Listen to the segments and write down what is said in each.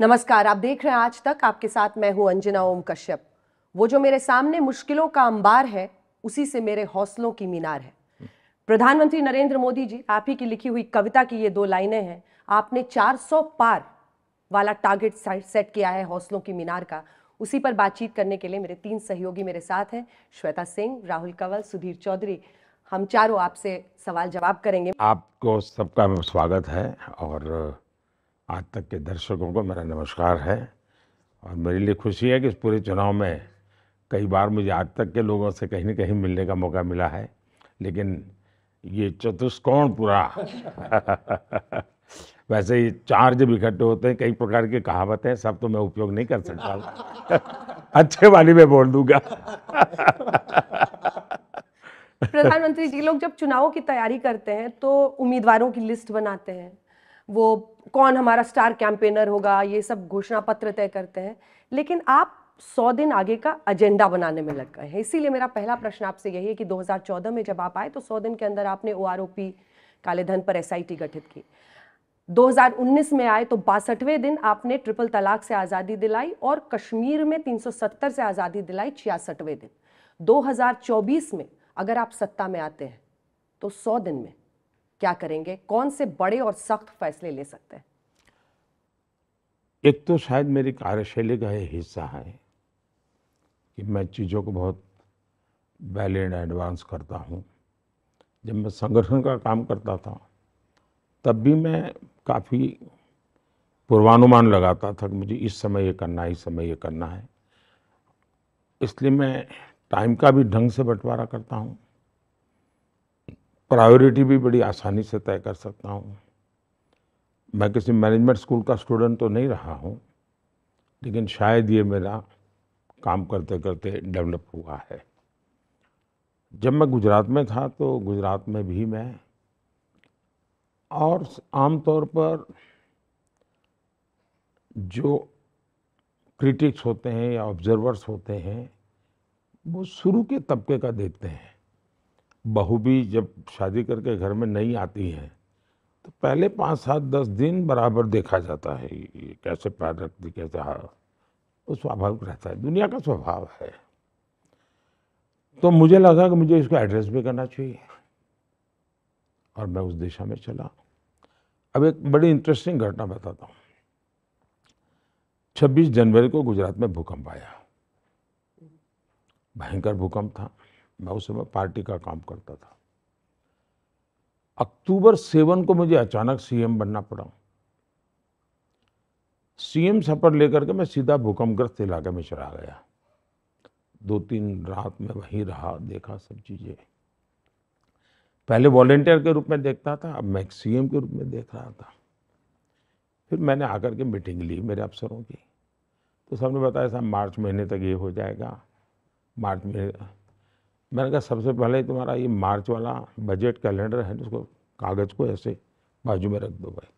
नमस्कार आप देख रहे हैं आज तक आपके साथ मैं हूं अंजना ओम कश्यप वो जो मेरे सामने मुश्किलों का अंबार है उसी से मेरे हौसलों की मीनार है प्रधानमंत्री नरेंद्र मोदी जी आप ही की लिखी हुई कविता की ये दो लाइनें हैं आपने 400 पार वाला टारगेट सेट किया है हौसलों की मीनार का उसी पर बातचीत करने के लिए मेरे तीन सहयोगी मेरे साथ हैं श्वेता सिंह राहुल कंवल सुधीर चौधरी हम चारों आपसे सवाल जवाब करेंगे आपको सबका स्वागत है और आज तक के दर्शकों को मेरा नमस्कार है और मेरे लिए खुशी है कि इस पूरे चुनाव में कई बार मुझे आज तक के लोगों से कहीं ना कहीं मिलने का मौका मिला है लेकिन ये चतुष्कोण पूरा वैसे ये चार जब इकट्ठे होते हैं कई प्रकार की कहावतें हैं सब तो मैं उपयोग नहीं कर सकता अच्छे वाली मैं बोल दूंगा प्रधानमंत्री जी लोग जब चुनाव की तैयारी करते हैं तो उम्मीदवारों की लिस्ट बनाते हैं वो कौन हमारा स्टार कैंपेनर होगा ये सब घोषणा पत्र तय करते हैं लेकिन आप सौ दिन आगे का एजेंडा बनाने में लग गए हैं इसीलिए मेरा पहला प्रश्न आपसे यही है कि 2014 में जब आप आए तो सौ दिन के अंदर आपने ओ काले धन पर एस गठित की 2019 में आए तो बासठवें दिन आपने ट्रिपल तलाक से आज़ादी दिलाई और कश्मीर में 370 से आज़ादी दिलाई छियासठवें दिन 2024 में अगर आप सत्ता में आते हैं तो 100 दिन में क्या करेंगे कौन से बड़े और सख्त फैसले ले सकते हैं एक तो शायद मेरी कार्यशैली का ही हिस्सा है कि मैं चीज़ों को बहुत वैल एंड एडवांस करता हूँ जब मैं संगठन का काम करता था तब भी मैं काफ़ी पूर्वानुमान लगाता था कि मुझे इस समय ये करना है इस समय ये करना है इसलिए मैं टाइम का भी ढंग से बंटवारा करता हूँ प्रायोरिटी भी बड़ी आसानी से तय कर सकता हूँ मैं किसी मैनेजमेंट स्कूल का स्टूडेंट तो नहीं रहा हूँ लेकिन शायद ये मेरा काम करते करते डेवलप हुआ है जब मैं गुजरात में था तो गुजरात में भी मैं और आमतौर पर जो क्रिटिक्स होते हैं या ऑब्जर्वर्स होते हैं वो शुरू के तबके का देखते हैं बहू भी जब शादी करके घर में नहीं आती हैं तो पहले पाँच सात दस दिन बराबर देखा जाता है ये कैसे पैर रखती कैसे हाँ वो स्वाभाविक रहता है दुनिया का स्वभाव है तो मुझे लगा कि मुझे इसको एड्रेस भी करना चाहिए और मैं उस दिशा में चला अब एक बड़ी इंटरेस्टिंग घटना बताता हूँ 26 जनवरी को गुजरात में भूकंप आया भयंकर भूकंप था मैं उस समय पार्टी का काम करता था अक्टूबर सेवन को मुझे अचानक सीएम बनना पड़ा सीएम सफर लेकर के मैं सीधा भूकंपग्रस्त इलाके में चला गया दो तीन रात में वहीं रहा देखा सब चीज़ें पहले वॉलेंटियर के रूप में देखता था अब मैं सीएम के रूप में देख रहा था फिर मैंने आकर के मीटिंग ली मेरे अफसरों की तो सबने बताया साहब मार्च महीने तक ये हो जाएगा मार्च में मैंने कहा सबसे पहले तुम्हारा ये मार्च वाला बजट कैलेंडर है उसको कागज़ को ऐसे बाजू में रख दो भाई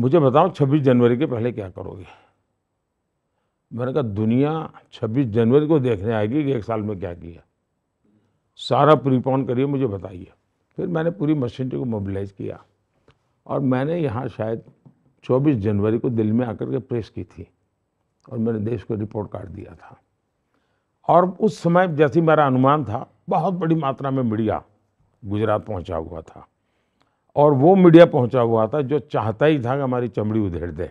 मुझे बताओ 26 जनवरी के पहले क्या करोगे मैंने कहा दुनिया 26 जनवरी को देखने आएगी कि एक साल में क्या किया सारा प्रीपॉन करिए मुझे बताइए फिर मैंने पूरी मशीनरी को मोबिलाइज़ किया और मैंने यहाँ शायद 24 जनवरी को दिल्ली में आकर के प्रेस की थी और मैंने देश को रिपोर्ट कार्ड दिया था और उस समय जैसे मेरा अनुमान था बहुत बड़ी मात्रा में मीडिया गुजरात पहुंचा हुआ था और वो मीडिया पहुंचा हुआ था जो चाहता ही था कि हमारी चमड़ी उधेड़ दे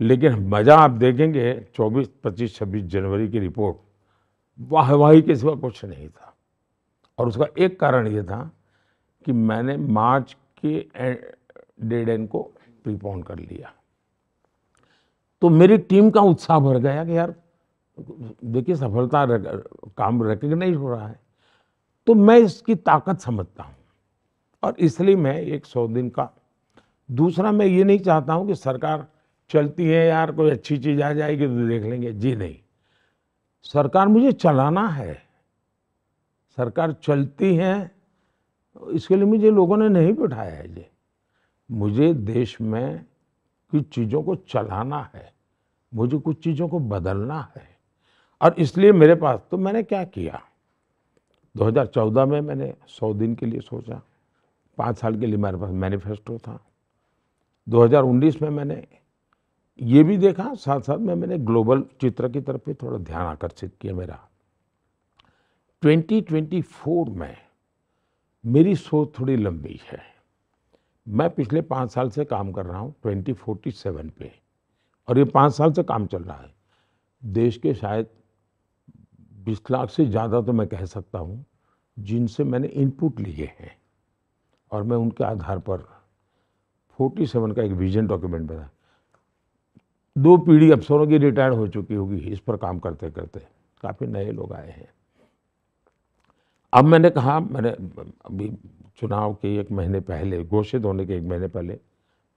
लेकिन मज़ा आप देखेंगे 24, 25, 26 जनवरी की रिपोर्ट वाह के सिवा कुछ नहीं था और उसका एक कारण ये था कि मैंने मार्च के डेड एंड को प्रीपोन कर लिया तो मेरी टीम का उत्साह भर गया कि यार देखिए सफलता रक, काम रिकग्नाइज हो रहा है तो मैं इसकी ताकत समझता हूँ और इसलिए मैं एक सौ दिन का दूसरा मैं ये नहीं चाहता हूँ कि सरकार चलती है यार कोई अच्छी चीज़ आ जाएगी तो देख लेंगे जी नहीं सरकार मुझे चलाना है सरकार चलती है इसके लिए मुझे लोगों ने नहीं बिठाया है जी मुझे देश में कुछ चीज़ों को चलाना है मुझे कुछ चीज़ों को बदलना है और इसलिए मेरे पास तो मैंने क्या किया 2014 में मैंने 100 दिन के लिए सोचा पाँच साल के लिए मेरे पास मैनिफेस्टो था 2019 में मैंने ये भी देखा साथ साथ में मैंने ग्लोबल चित्र की तरफ भी थोड़ा ध्यान आकर्षित किया मेरा 2024 में मेरी सोच थोड़ी लंबी है मैं पिछले पाँच साल से काम कर रहा हूँ ट्वेंटी पे और ये पाँच साल से काम चल रहा है देश के शायद बीस लाख से ज़्यादा तो मैं कह सकता हूँ जिनसे मैंने इनपुट लिए हैं और मैं उनके आधार पर फोर्टी सेवन का एक विजन डॉक्यूमेंट बना दो पीढ़ी अफसरों की रिटायर्ड हो चुकी होगी इस पर काम करते करते काफ़ी नए लोग आए हैं अब मैंने कहा मैंने अभी चुनाव के एक महीने पहले घोषित होने के एक महीने पहले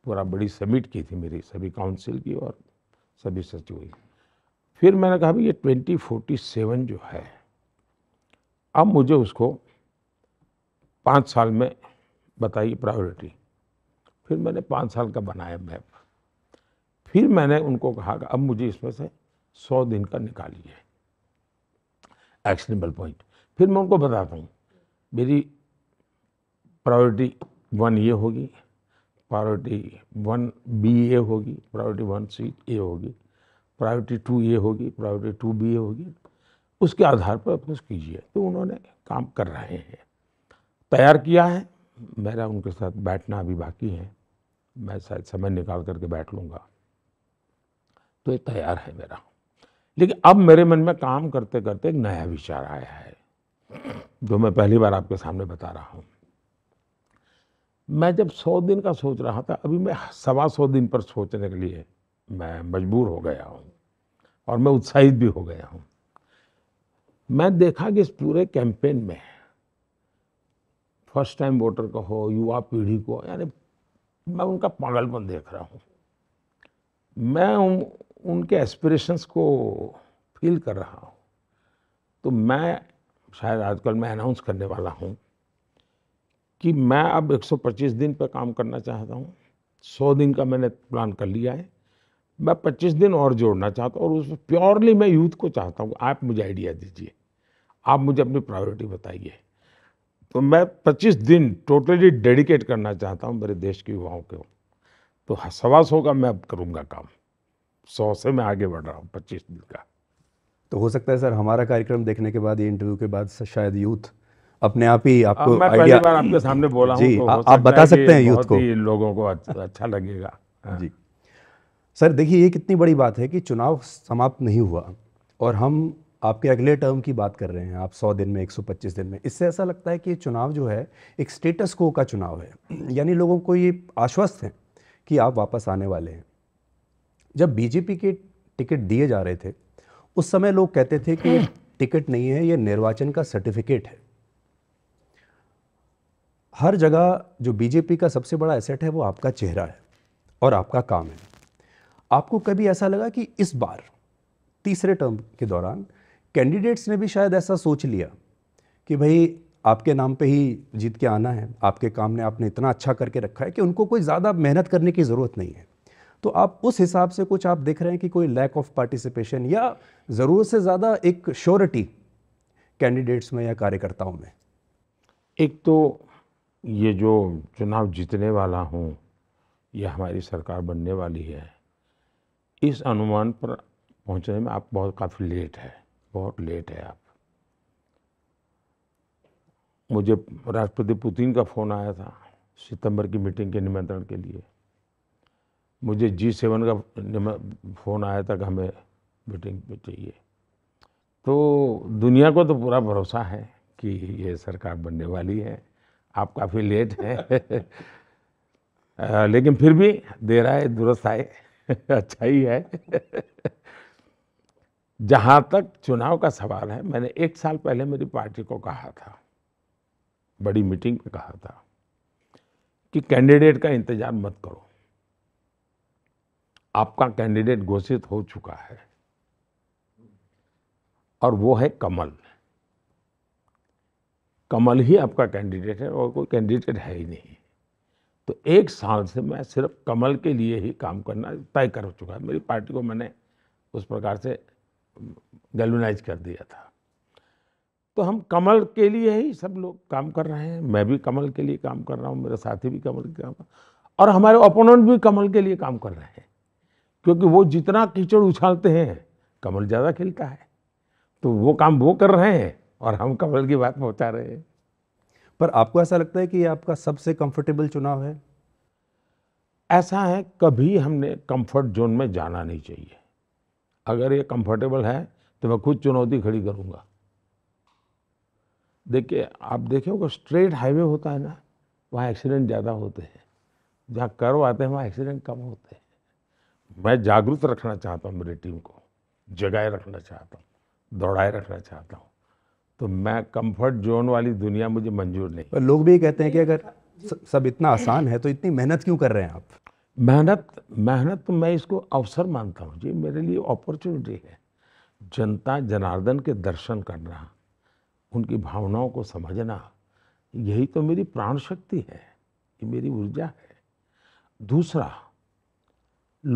पूरा बड़ी समिट की थी मेरी सभी काउंसिल की और सभी सचिव की फिर मैंने कहा भाई ये ट्वेंटी फोर्टी सेवन जो है अब मुझे उसको पाँच साल में बताइए प्रायोरिटी फिर मैंने पाँच साल का बनाया मैप फिर मैंने उनको कहा कि अब मुझे इसमें से सौ दिन का निकालिए एक्शनेबल पॉइंट फिर मैं उनको बताता हूँ मेरी प्रायोरिटी वन ये होगी प्रायोरिटी वन बी ए होगी प्रायोरिटी वन सी ए होगी प्रायोरिटी टू ये होगी प्रायोरिटी टू बी होगी उसके आधार पर अपने कीजिए तो उन्होंने काम कर रहे हैं तैयार किया है मेरा उनके साथ बैठना अभी बाकी है मैं शायद समय निकाल करके बैठ लूँगा तो ये तैयार है मेरा लेकिन अब मेरे मन में काम करते करते एक नया विचार आया है जो मैं पहली बार आपके सामने बता रहा हूँ मैं जब सौ दिन का सोच रहा था अभी मैं सवा सौ दिन पर सोचने के लिए मैं मजबूर हो गया हूँ और मैं उत्साहित भी हो गया हूँ मैं देखा कि इस पूरे कैंपेन में फर्स्ट टाइम वोटर को हो युवा पीढ़ी को यानी मैं उनका पागलपन देख रहा हूँ मैं उन, उनके एस्पिरेशंस को फील कर रहा हूँ तो मैं शायद आजकल मैं अनाउंस करने वाला हूँ कि मैं अब 125 दिन पर काम करना चाहता हूँ 100 दिन का मैंने प्लान कर लिया है मैं 25 दिन और जोड़ना चाहता हूँ और उसमें प्योरली मैं यूथ को चाहता हूँ आप मुझे आइडिया दीजिए आप मुझे अपनी प्रायोरिटी बताइए तो मैं 25 दिन टोटली डेडिकेट करना चाहता हूँ मेरे देश के युवाओं को तो सवा सौ का मैं अब करूँगा काम सौ से मैं आगे बढ़ रहा हूँ पच्चीस दिन का तो हो सकता है सर हमारा कार्यक्रम देखने के बाद ये इंटरव्यू के बाद शायद यूथ अपने आप ही आपको मैं पहली बार आपके सामने बोला हूँ तो आप बता सकते हैं यूथ को लोगों को अच्छा लगेगा हाँ। जी सर देखिए ये कितनी बड़ी बात है कि चुनाव समाप्त नहीं हुआ और हम आपके अगले टर्म की बात कर रहे हैं आप 100 दिन में 125 दिन में इससे ऐसा लगता है कि ये चुनाव जो है एक स्टेटस को का चुनाव है यानी लोगों को ये आश्वस्त है कि आप वापस आने वाले हैं जब बीजेपी के टिकट दिए जा रहे थे उस समय लोग कहते थे कि टिकट नहीं है ये निर्वाचन का सर्टिफिकेट है हर जगह जो बीजेपी का सबसे बड़ा एसेट है वो आपका चेहरा है और आपका काम है आपको कभी ऐसा लगा कि इस बार तीसरे टर्म के दौरान कैंडिडेट्स ने भी शायद ऐसा सोच लिया कि भाई आपके नाम पे ही जीत के आना है आपके काम ने आपने इतना अच्छा करके रखा है कि उनको कोई ज़्यादा मेहनत करने की ज़रूरत नहीं है तो आप उस हिसाब से कुछ आप देख रहे हैं कि कोई लैक ऑफ पार्टिसिपेशन या ज़रूरत से ज़्यादा एक श्योरिटी कैंडिडेट्स में या कार्यकर्ताओं में एक तो ये जो चुनाव जीतने वाला हूँ यह हमारी सरकार बनने वाली है इस अनुमान पर पहुंचने में आप बहुत काफ़ी लेट है बहुत लेट है आप मुझे राष्ट्रपति पुतिन का फ़ोन आया था सितंबर की मीटिंग के निमंत्रण के लिए मुझे जी सेवन का फ़ोन आया था कि हमें मीटिंग में चाहिए तो दुनिया को तो पूरा भरोसा है कि ये सरकार बनने वाली है आप काफ़ी लेट हैं लेकिन फिर भी देर आए दुरुस्त आए अच्छा ही है जहां तक चुनाव का सवाल है मैंने एक साल पहले मेरी पार्टी को कहा था बड़ी मीटिंग में कहा था कि कैंडिडेट का इंतजार मत करो आपका कैंडिडेट घोषित हो चुका है और वो है कमल कमल ही आपका कैंडिडेट है और कोई कैंडिडेट है ही नहीं तो एक साल से मैं सिर्फ कमल के लिए ही काम करना तय कर चुका है मेरी पार्टी को मैंने उस प्रकार से गैलुनाइज कर दिया था तो हम कमल के लिए ही सब लोग काम कर रहे हैं मैं भी कमल के लिए काम कर रहा हूँ मेरे साथी भी कमल के काम और हमारे ओपोनेंट भी कमल के लिए काम कर रहे हैं क्योंकि वो जितना कीचड़ उछालते हैं कमल ज़्यादा खिलता है तो वो काम वो कर रहे हैं और हम कमल की बात पहुँचा रहे हैं पर आपको ऐसा लगता है कि ये आपका सबसे कंफर्टेबल चुनाव है ऐसा है कभी हमने कंफर्ट जोन में जाना नहीं चाहिए अगर ये कंफर्टेबल है तो मैं खुद चुनौती खड़ी करूँगा देखिए आप देखे होगा स्ट्रेट हाईवे होता है ना वहाँ एक्सीडेंट ज़्यादा होते हैं जहाँ कर्व आते हैं वहाँ एक्सीडेंट कम होते हैं मैं जागरूक रखना चाहता हूँ मेरी टीम को जगाए रखना चाहता हूँ दौड़ाए रखना चाहता हूँ तो मैं कंफर्ट जोन वाली दुनिया मुझे मंजूर नहीं पर लोग भी कहते हैं कि अगर सब इतना आसान है तो इतनी मेहनत क्यों कर रहे हैं आप मेहनत मेहनत तो मैं इसको अवसर मानता हूँ जी मेरे लिए अपॉर्चुनिटी है जनता जनार्दन के दर्शन करना उनकी भावनाओं को समझना यही तो मेरी प्राण शक्ति है ये मेरी ऊर्जा है दूसरा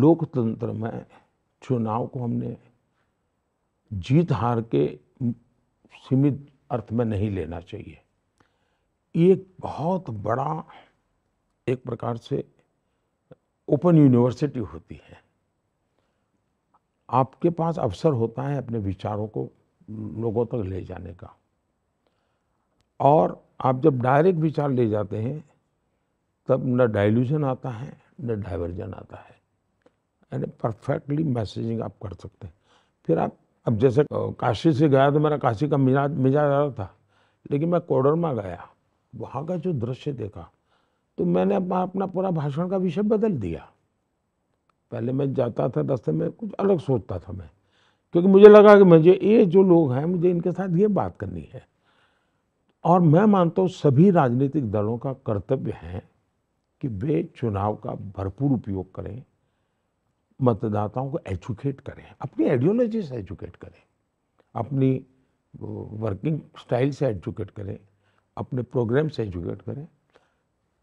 लोकतंत्र में चुनाव को हमने जीत हार के सीमित अर्थ में नहीं लेना चाहिए ये एक बहुत बड़ा एक प्रकार से ओपन यूनिवर्सिटी होती है आपके पास अवसर होता है अपने विचारों को लोगों तक ले जाने का और आप जब डायरेक्ट विचार ले जाते हैं तब न डाइल्यूशन आता है न डाइवर्जन आता है यानी परफेक्टली मैसेजिंग आप कर सकते हैं फिर आप अब जैसे काशी से गया तो मेरा काशी का मिजाज मिजाज आ रहा था लेकिन मैं कोडरमा गया वहाँ का जो दृश्य देखा तो मैंने अपना पूरा भाषण का विषय बदल दिया पहले मैं जाता था रास्ते में कुछ अलग सोचता था मैं क्योंकि मुझे लगा कि मुझे ये जो लोग हैं मुझे इनके साथ ये बात करनी है और मैं मानता हूँ सभी राजनीतिक दलों का कर्तव्य है कि वे चुनाव का भरपूर उपयोग करें मतदाताओं को एजुकेट करें अपनी आइडियोलॉजी से एजुकेट करें अपनी वर्किंग स्टाइल से एजुकेट करें अपने प्रोग्राम से एजुकेट करें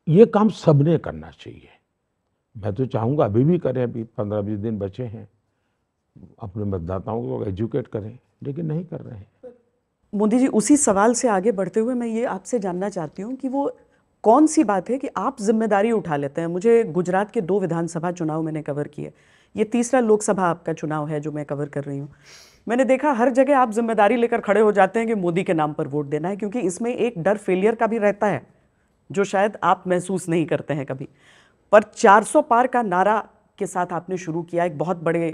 ये काम सबने करना चाहिए मैं तो चाहूँगा अभी भी करें अभी पंद्रह बीस दिन बचे हैं अपने मतदाताओं को एजुकेट करें लेकिन नहीं कर रहे हैं मोदी जी उसी सवाल से आगे बढ़ते हुए मैं ये आपसे जानना चाहती हूँ कि वो कौन सी बात है कि आप जिम्मेदारी उठा लेते हैं मुझे गुजरात के दो विधानसभा चुनाव मैंने कवर किए ये तीसरा लोकसभा आपका चुनाव है जो मैं कवर कर रही हूँ मैंने देखा हर जगह आप जिम्मेदारी लेकर खड़े हो जाते हैं कि मोदी के नाम पर वोट देना है क्योंकि इसमें एक डर फेलियर का भी रहता है जो शायद आप महसूस नहीं करते हैं कभी पर 400 पार का नारा के साथ आपने शुरू किया एक बहुत बड़े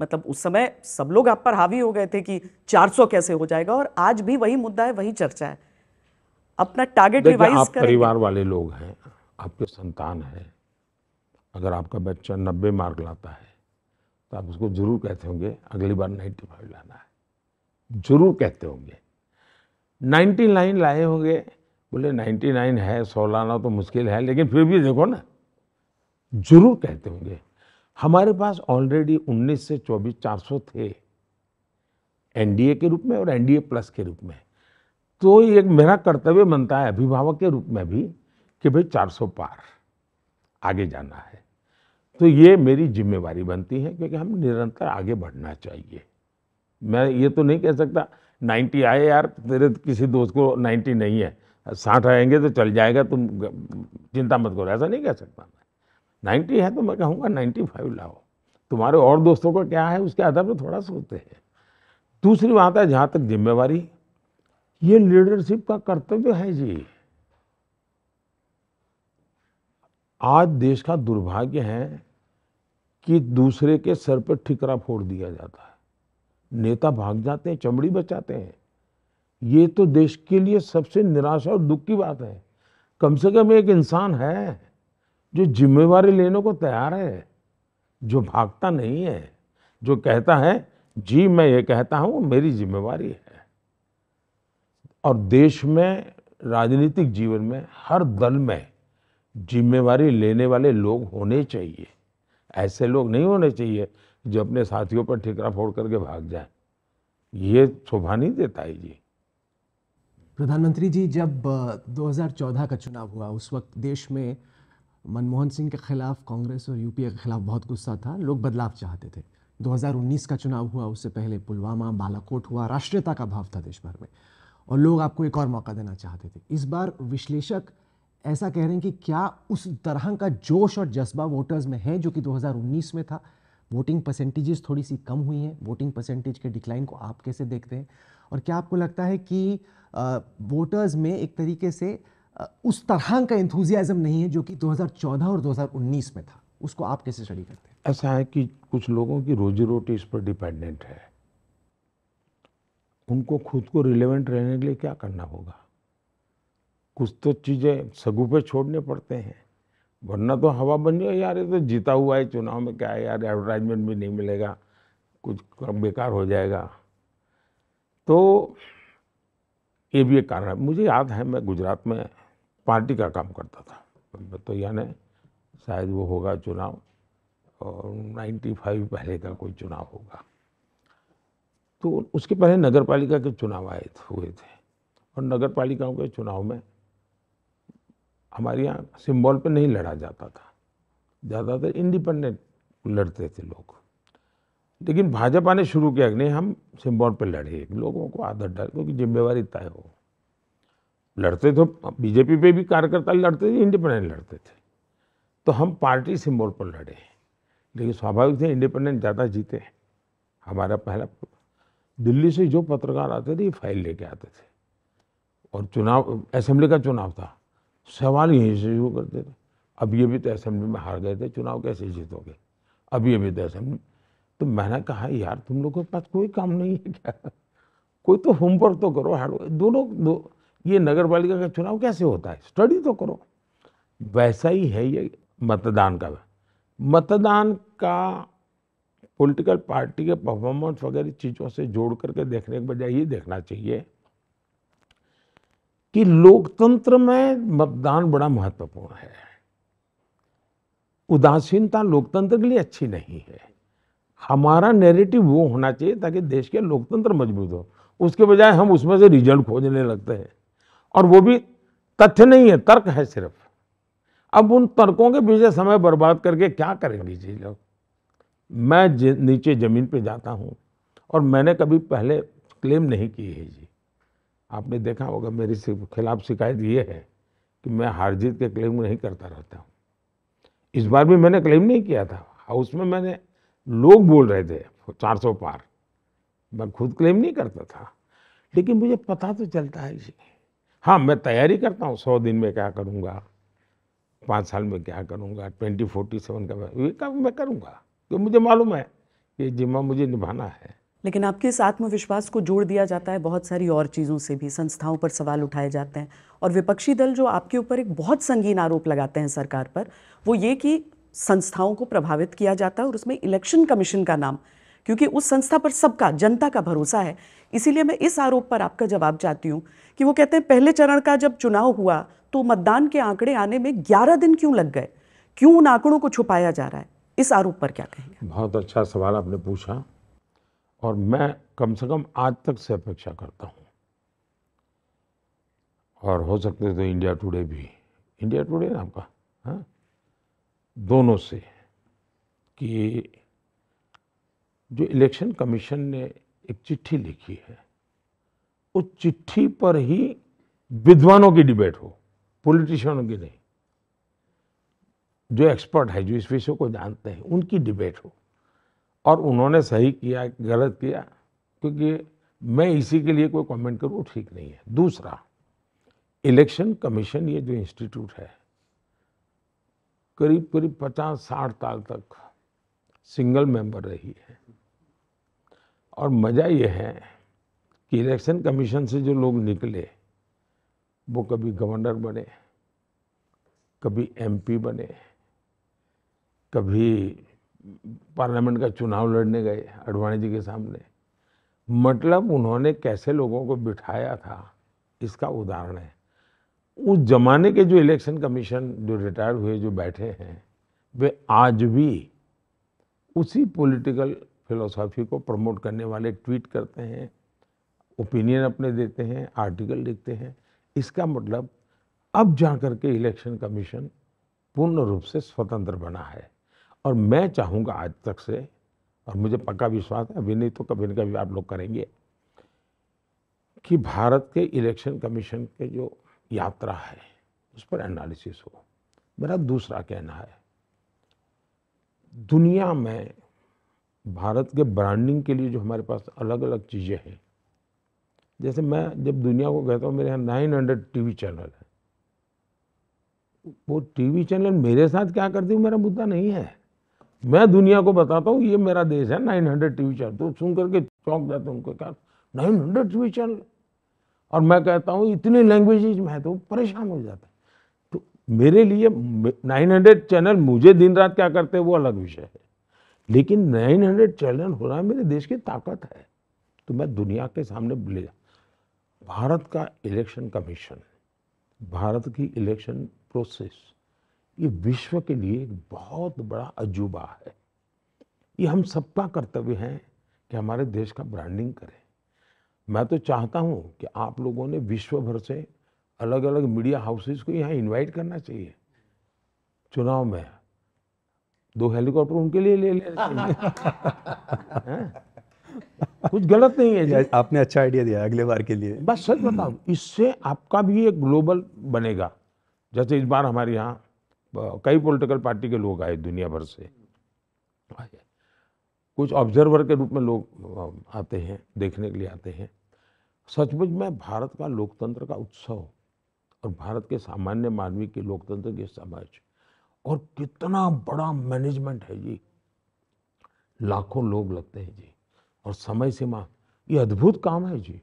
मतलब उस समय सब लोग आप पर हावी हो गए थे कि 400 कैसे हो जाएगा और आज भी वही मुद्दा है वही चर्चा है अपना टारगेट रिवाइज आप परिवार वाले लोग हैं आपके संतान है अगर आपका बच्चा नब्बे मार्क लाता है तो आप उसको जरूर कहते होंगे अगली बार नाइन्टी फाइव लाना है जरूर कहते होंगे नाइन्टी नाइन लाए होंगे बोले नाइन्टी नाइन है सौ लाना तो मुश्किल है लेकिन फिर भी देखो ना जरूर कहते होंगे हमारे पास ऑलरेडी उन्नीस से चौबीस चार सौ थे एनडीए के रूप में और एनडीए प्लस के रूप में तो एक मेरा कर्तव्य बनता है अभिभावक के रूप में भी कि भाई चार सौ पार आगे जाना है तो ये मेरी जिम्मेवारी बनती है क्योंकि हमें निरंतर आगे बढ़ना चाहिए मैं ये तो नहीं कह सकता 90 आए यार तेरे किसी दोस्त को 90 नहीं है साठ आएंगे तो चल जाएगा तुम चिंता मत करो ऐसा नहीं कह सकता मैं नाइन्टी है तो मैं कहूँगा नाइन्टी फाइव लाओ तुम्हारे और दोस्तों का क्या है उसके आधार पर थोड़ा सोचते हैं दूसरी बात है जहाँ तक जिम्मेवारी ये लीडरशिप का कर्तव्य है जी आज देश का दुर्भाग्य है कि दूसरे के सर पर ठिकरा फोड़ दिया जाता है नेता भाग जाते हैं चमड़ी बचाते हैं ये तो देश के लिए सबसे निराशा और दुख की बात है कम से कम एक इंसान है जो जिम्मेवारी लेने को तैयार है जो भागता नहीं है जो कहता है जी मैं ये कहता हूँ मेरी जिम्मेवारी है और देश में राजनीतिक जीवन में हर दल में जिम्मेवारी लेने वाले लोग होने चाहिए ऐसे लोग नहीं होने चाहिए जो अपने साथियों पर ठिकरा फोड़ करके भाग जाए ये शोभा नहीं देता है जी प्रधानमंत्री जी जब 2014 का चुनाव हुआ उस वक्त देश में मनमोहन सिंह के खिलाफ कांग्रेस और यूपीए के खिलाफ बहुत गुस्सा था लोग बदलाव चाहते थे 2019 का चुनाव हुआ उससे पहले पुलवामा बालाकोट हुआ राष्ट्रीयता का भाव था देश भर में और लोग आपको एक और मौका देना चाहते थे इस बार विश्लेषक ऐसा कह रहे हैं कि क्या उस तरह का जोश और जज्बा वोटर्स में है जो कि 2019 में था वोटिंग परसेंटेजेस थोड़ी सी कम हुई हैं वोटिंग परसेंटेज के डिक्लाइन को आप कैसे देखते हैं और क्या आपको लगता है कि वोटर्स में एक तरीके से उस तरह का इंथुजियाज़म नहीं है जो कि 2014 और 2019 में था उसको आप कैसे स्टडी करते हैं ऐसा है कि कुछ लोगों की रोजी रोटी इस पर डिपेंडेंट है उनको खुद को रिलेवेंट रहने के लिए क्या करना होगा कुछ तो चीज़ें सगु पे छोड़ने पड़ते हैं वरना तो हवा बन जाए यार ये तो जीता हुआ है चुनाव में क्या है यार एडवर्टाइजमेंट भी नहीं मिलेगा कुछ बेकार हो जाएगा तो ये भी एक कारण है मुझे याद है मैं गुजरात में पार्टी का काम करता था तो यानी शायद वो होगा चुनाव और नाइन्टी फाइव पहले का कोई चुनाव होगा तो उसके पहले नगर पालिका के चुनाव आए हुए थे और नगर पालिकाओं के चुनाव में हमारे यहाँ सिम्बॉल पर नहीं लड़ा जाता था ज़्यादातर इंडिपेंडेंट लड़ते थे लोग लेकिन भाजपा ने शुरू किया कि नहीं हम सिम्बॉल पर लड़े लोगों को आदत डाल क्योंकि जिम्मेवारी तय हो लड़ते तो बीजेपी पे भी कार्यकर्ता लड़ते थे इंडिपेंडेंट लड़ते थे तो हम पार्टी सिम्बॉल पर लड़े लेकिन स्वाभाविक थे इंडिपेंडेंट ज़्यादा जीते हमारा पहला दिल्ली से जो पत्रकार आते थे ये फाइल लेके आते थे और चुनाव असेंबली का चुनाव था सवाल यहीं से शुरू करते थे अब ये भी तो असेंबली में हार गए थे चुनाव कैसे जीतोगे अब ये भी तो असेंबली तो मैंने कहा यार तुम लोगों के पास कोई काम नहीं है क्या कोई तो होमवर्क तो करो हार्डवर्क दोनों दो ये नगर पालिका का चुनाव कैसे होता है स्टडी तो करो वैसा ही है ये मतदान का मतदान का पॉलिटिकल पार्टी के परफॉर्मेंस वगैरह चीज़ों से जोड़ करके देखने के बजाय ये देखना चाहिए कि लोकतंत्र में मतदान बड़ा महत्वपूर्ण है उदासीनता लोकतंत्र के लिए अच्छी नहीं है हमारा नेरेटिव वो होना चाहिए ताकि देश के लोकतंत्र मजबूत हो उसके बजाय हम उसमें से रिजल्ट खोजने लगते हैं और वो भी तथ्य नहीं है तर्क है सिर्फ अब उन तर्कों के पीछे समय बर्बाद करके क्या करेंगे जी लोग मैं नीचे ज़मीन पे जाता हूँ और मैंने कभी पहले क्लेम नहीं की है जी आपने देखा होगा मेरे खिलाफ शिकायत ये है कि मैं हार जीत के क्लेम नहीं करता रहता हूँ इस बार भी मैंने क्लेम नहीं किया था हाउस में मैंने लोग बोल रहे थे चार सौ पार मैं खुद क्लेम नहीं करता था लेकिन मुझे पता तो चलता है इसी हाँ मैं तैयारी करता हूँ सौ दिन में क्या करूँगा पाँच साल में क्या करूँगा ट्वेंटी फोर्टी सेवन का मैं, मैं करूँगा क्योंकि मुझे मालूम है ये जिम्मा मुझे निभाना है लेकिन आपके इस आत्मविश्वास को जोड़ दिया जाता है बहुत सारी और चीज़ों से भी संस्थाओं पर सवाल उठाए जाते हैं और विपक्षी दल जो आपके ऊपर एक बहुत संगीन आरोप लगाते हैं सरकार पर वो ये कि संस्थाओं को प्रभावित किया जाता है और उसमें इलेक्शन कमीशन का नाम क्योंकि उस संस्था पर सबका जनता का भरोसा है इसीलिए मैं इस आरोप पर आपका जवाब चाहती हूँ कि वो कहते हैं पहले चरण का जब चुनाव हुआ तो मतदान के आंकड़े आने में ग्यारह दिन क्यों लग गए क्यों उन आंकड़ों को छुपाया जा रहा है इस आरोप पर क्या कहेंगे बहुत अच्छा सवाल आपने पूछा और मैं कम से कम आज तक से अपेक्षा करता हूँ और हो सकते तो इंडिया टुडे भी इंडिया टुडे ना आपका हाँ दोनों से कि जो इलेक्शन कमीशन ने एक चिट्ठी लिखी है उस चिट्ठी पर ही विद्वानों की डिबेट हो पॉलिटिशियनों की नहीं जो एक्सपर्ट है जो इस विषय को जानते हैं उनकी डिबेट हो और उन्होंने सही किया गलत किया क्योंकि मैं इसी के लिए कोई कमेंट करूँ वो ठीक नहीं है दूसरा इलेक्शन कमीशन ये जो इंस्टीट्यूट है करीब करीब पचास साठ साल तक सिंगल मेंबर रही है और मज़ा ये है कि इलेक्शन कमीशन से जो लोग निकले वो कभी गवर्नर बने कभी एमपी बने कभी पार्लियामेंट का चुनाव लड़ने गए अडवाणी जी के सामने मतलब उन्होंने कैसे लोगों को बिठाया था इसका उदाहरण है उस जमाने के जो इलेक्शन कमीशन जो रिटायर हुए जो बैठे हैं वे आज भी उसी पॉलिटिकल फिलोसॉफी को प्रमोट करने वाले ट्वीट करते हैं ओपिनियन अपने देते हैं आर्टिकल लिखते हैं इसका मतलब अब जा कर के इलेक्शन कमीशन पूर्ण रूप से स्वतंत्र बना है और मैं चाहूँगा आज तक से और मुझे पक्का विश्वास है अभी नहीं तो कभी ना कभी आप लोग करेंगे कि भारत के इलेक्शन कमीशन के जो यात्रा है उस पर एनालिसिस हो मेरा दूसरा कहना है दुनिया में भारत के ब्रांडिंग के लिए जो हमारे पास अलग अलग चीज़ें हैं जैसे मैं जब दुनिया को कहता हूँ मेरे यहाँ नाइन हंड्रेड टी चैनल है वो टीवी चैनल मेरे साथ क्या करती हूँ मेरा मुद्दा नहीं है मैं दुनिया को बताता हूँ ये मेरा देश है नाइन टी टीवी चैनल तो सुन करके चौंक जाते हैं उनको क्या नाइन टी टीवी चैनल और मैं कहता हूँ इतनी लैंग्वेजेज में है तो परेशान हो जाते हैं तो मेरे लिए नाइन हंड्रेड चैनल मुझे दिन रात क्या करते हैं वो अलग विषय है लेकिन नाइन हंड्रेड चैनल हो रहा है मेरे देश की ताकत है तो मैं दुनिया के सामने ले भारत का इलेक्शन कमीशन भारत की इलेक्शन प्रोसेस ये विश्व के लिए एक बहुत बड़ा अजूबा है ये हम सबका कर्तव्य है कि हमारे देश का ब्रांडिंग करें मैं तो चाहता हूँ कि आप लोगों ने विश्व भर से अलग अलग मीडिया हाउसेस को यहाँ इनवाइट करना चाहिए चुनाव में दो हेलीकॉप्टर उनके लिए ले ले कुछ गलत नहीं है जी आपने अच्छा आइडिया दिया अगले बार के लिए बस सच बताऊ इससे आपका भी एक ग्लोबल बनेगा जैसे इस बार हमारे यहाँ कई पॉलिटिकल पार्टी के लोग आए दुनिया भर से कुछ ऑब्जर्वर के रूप में लोग आते हैं देखने के लिए आते हैं सचमुच में भारत का लोकतंत्र का उत्सव और भारत के सामान्य मानवीय के लोकतंत्र की समझ और कितना बड़ा मैनेजमेंट है जी लाखों लोग लगते हैं जी और समय सीमा ये अद्भुत काम है जी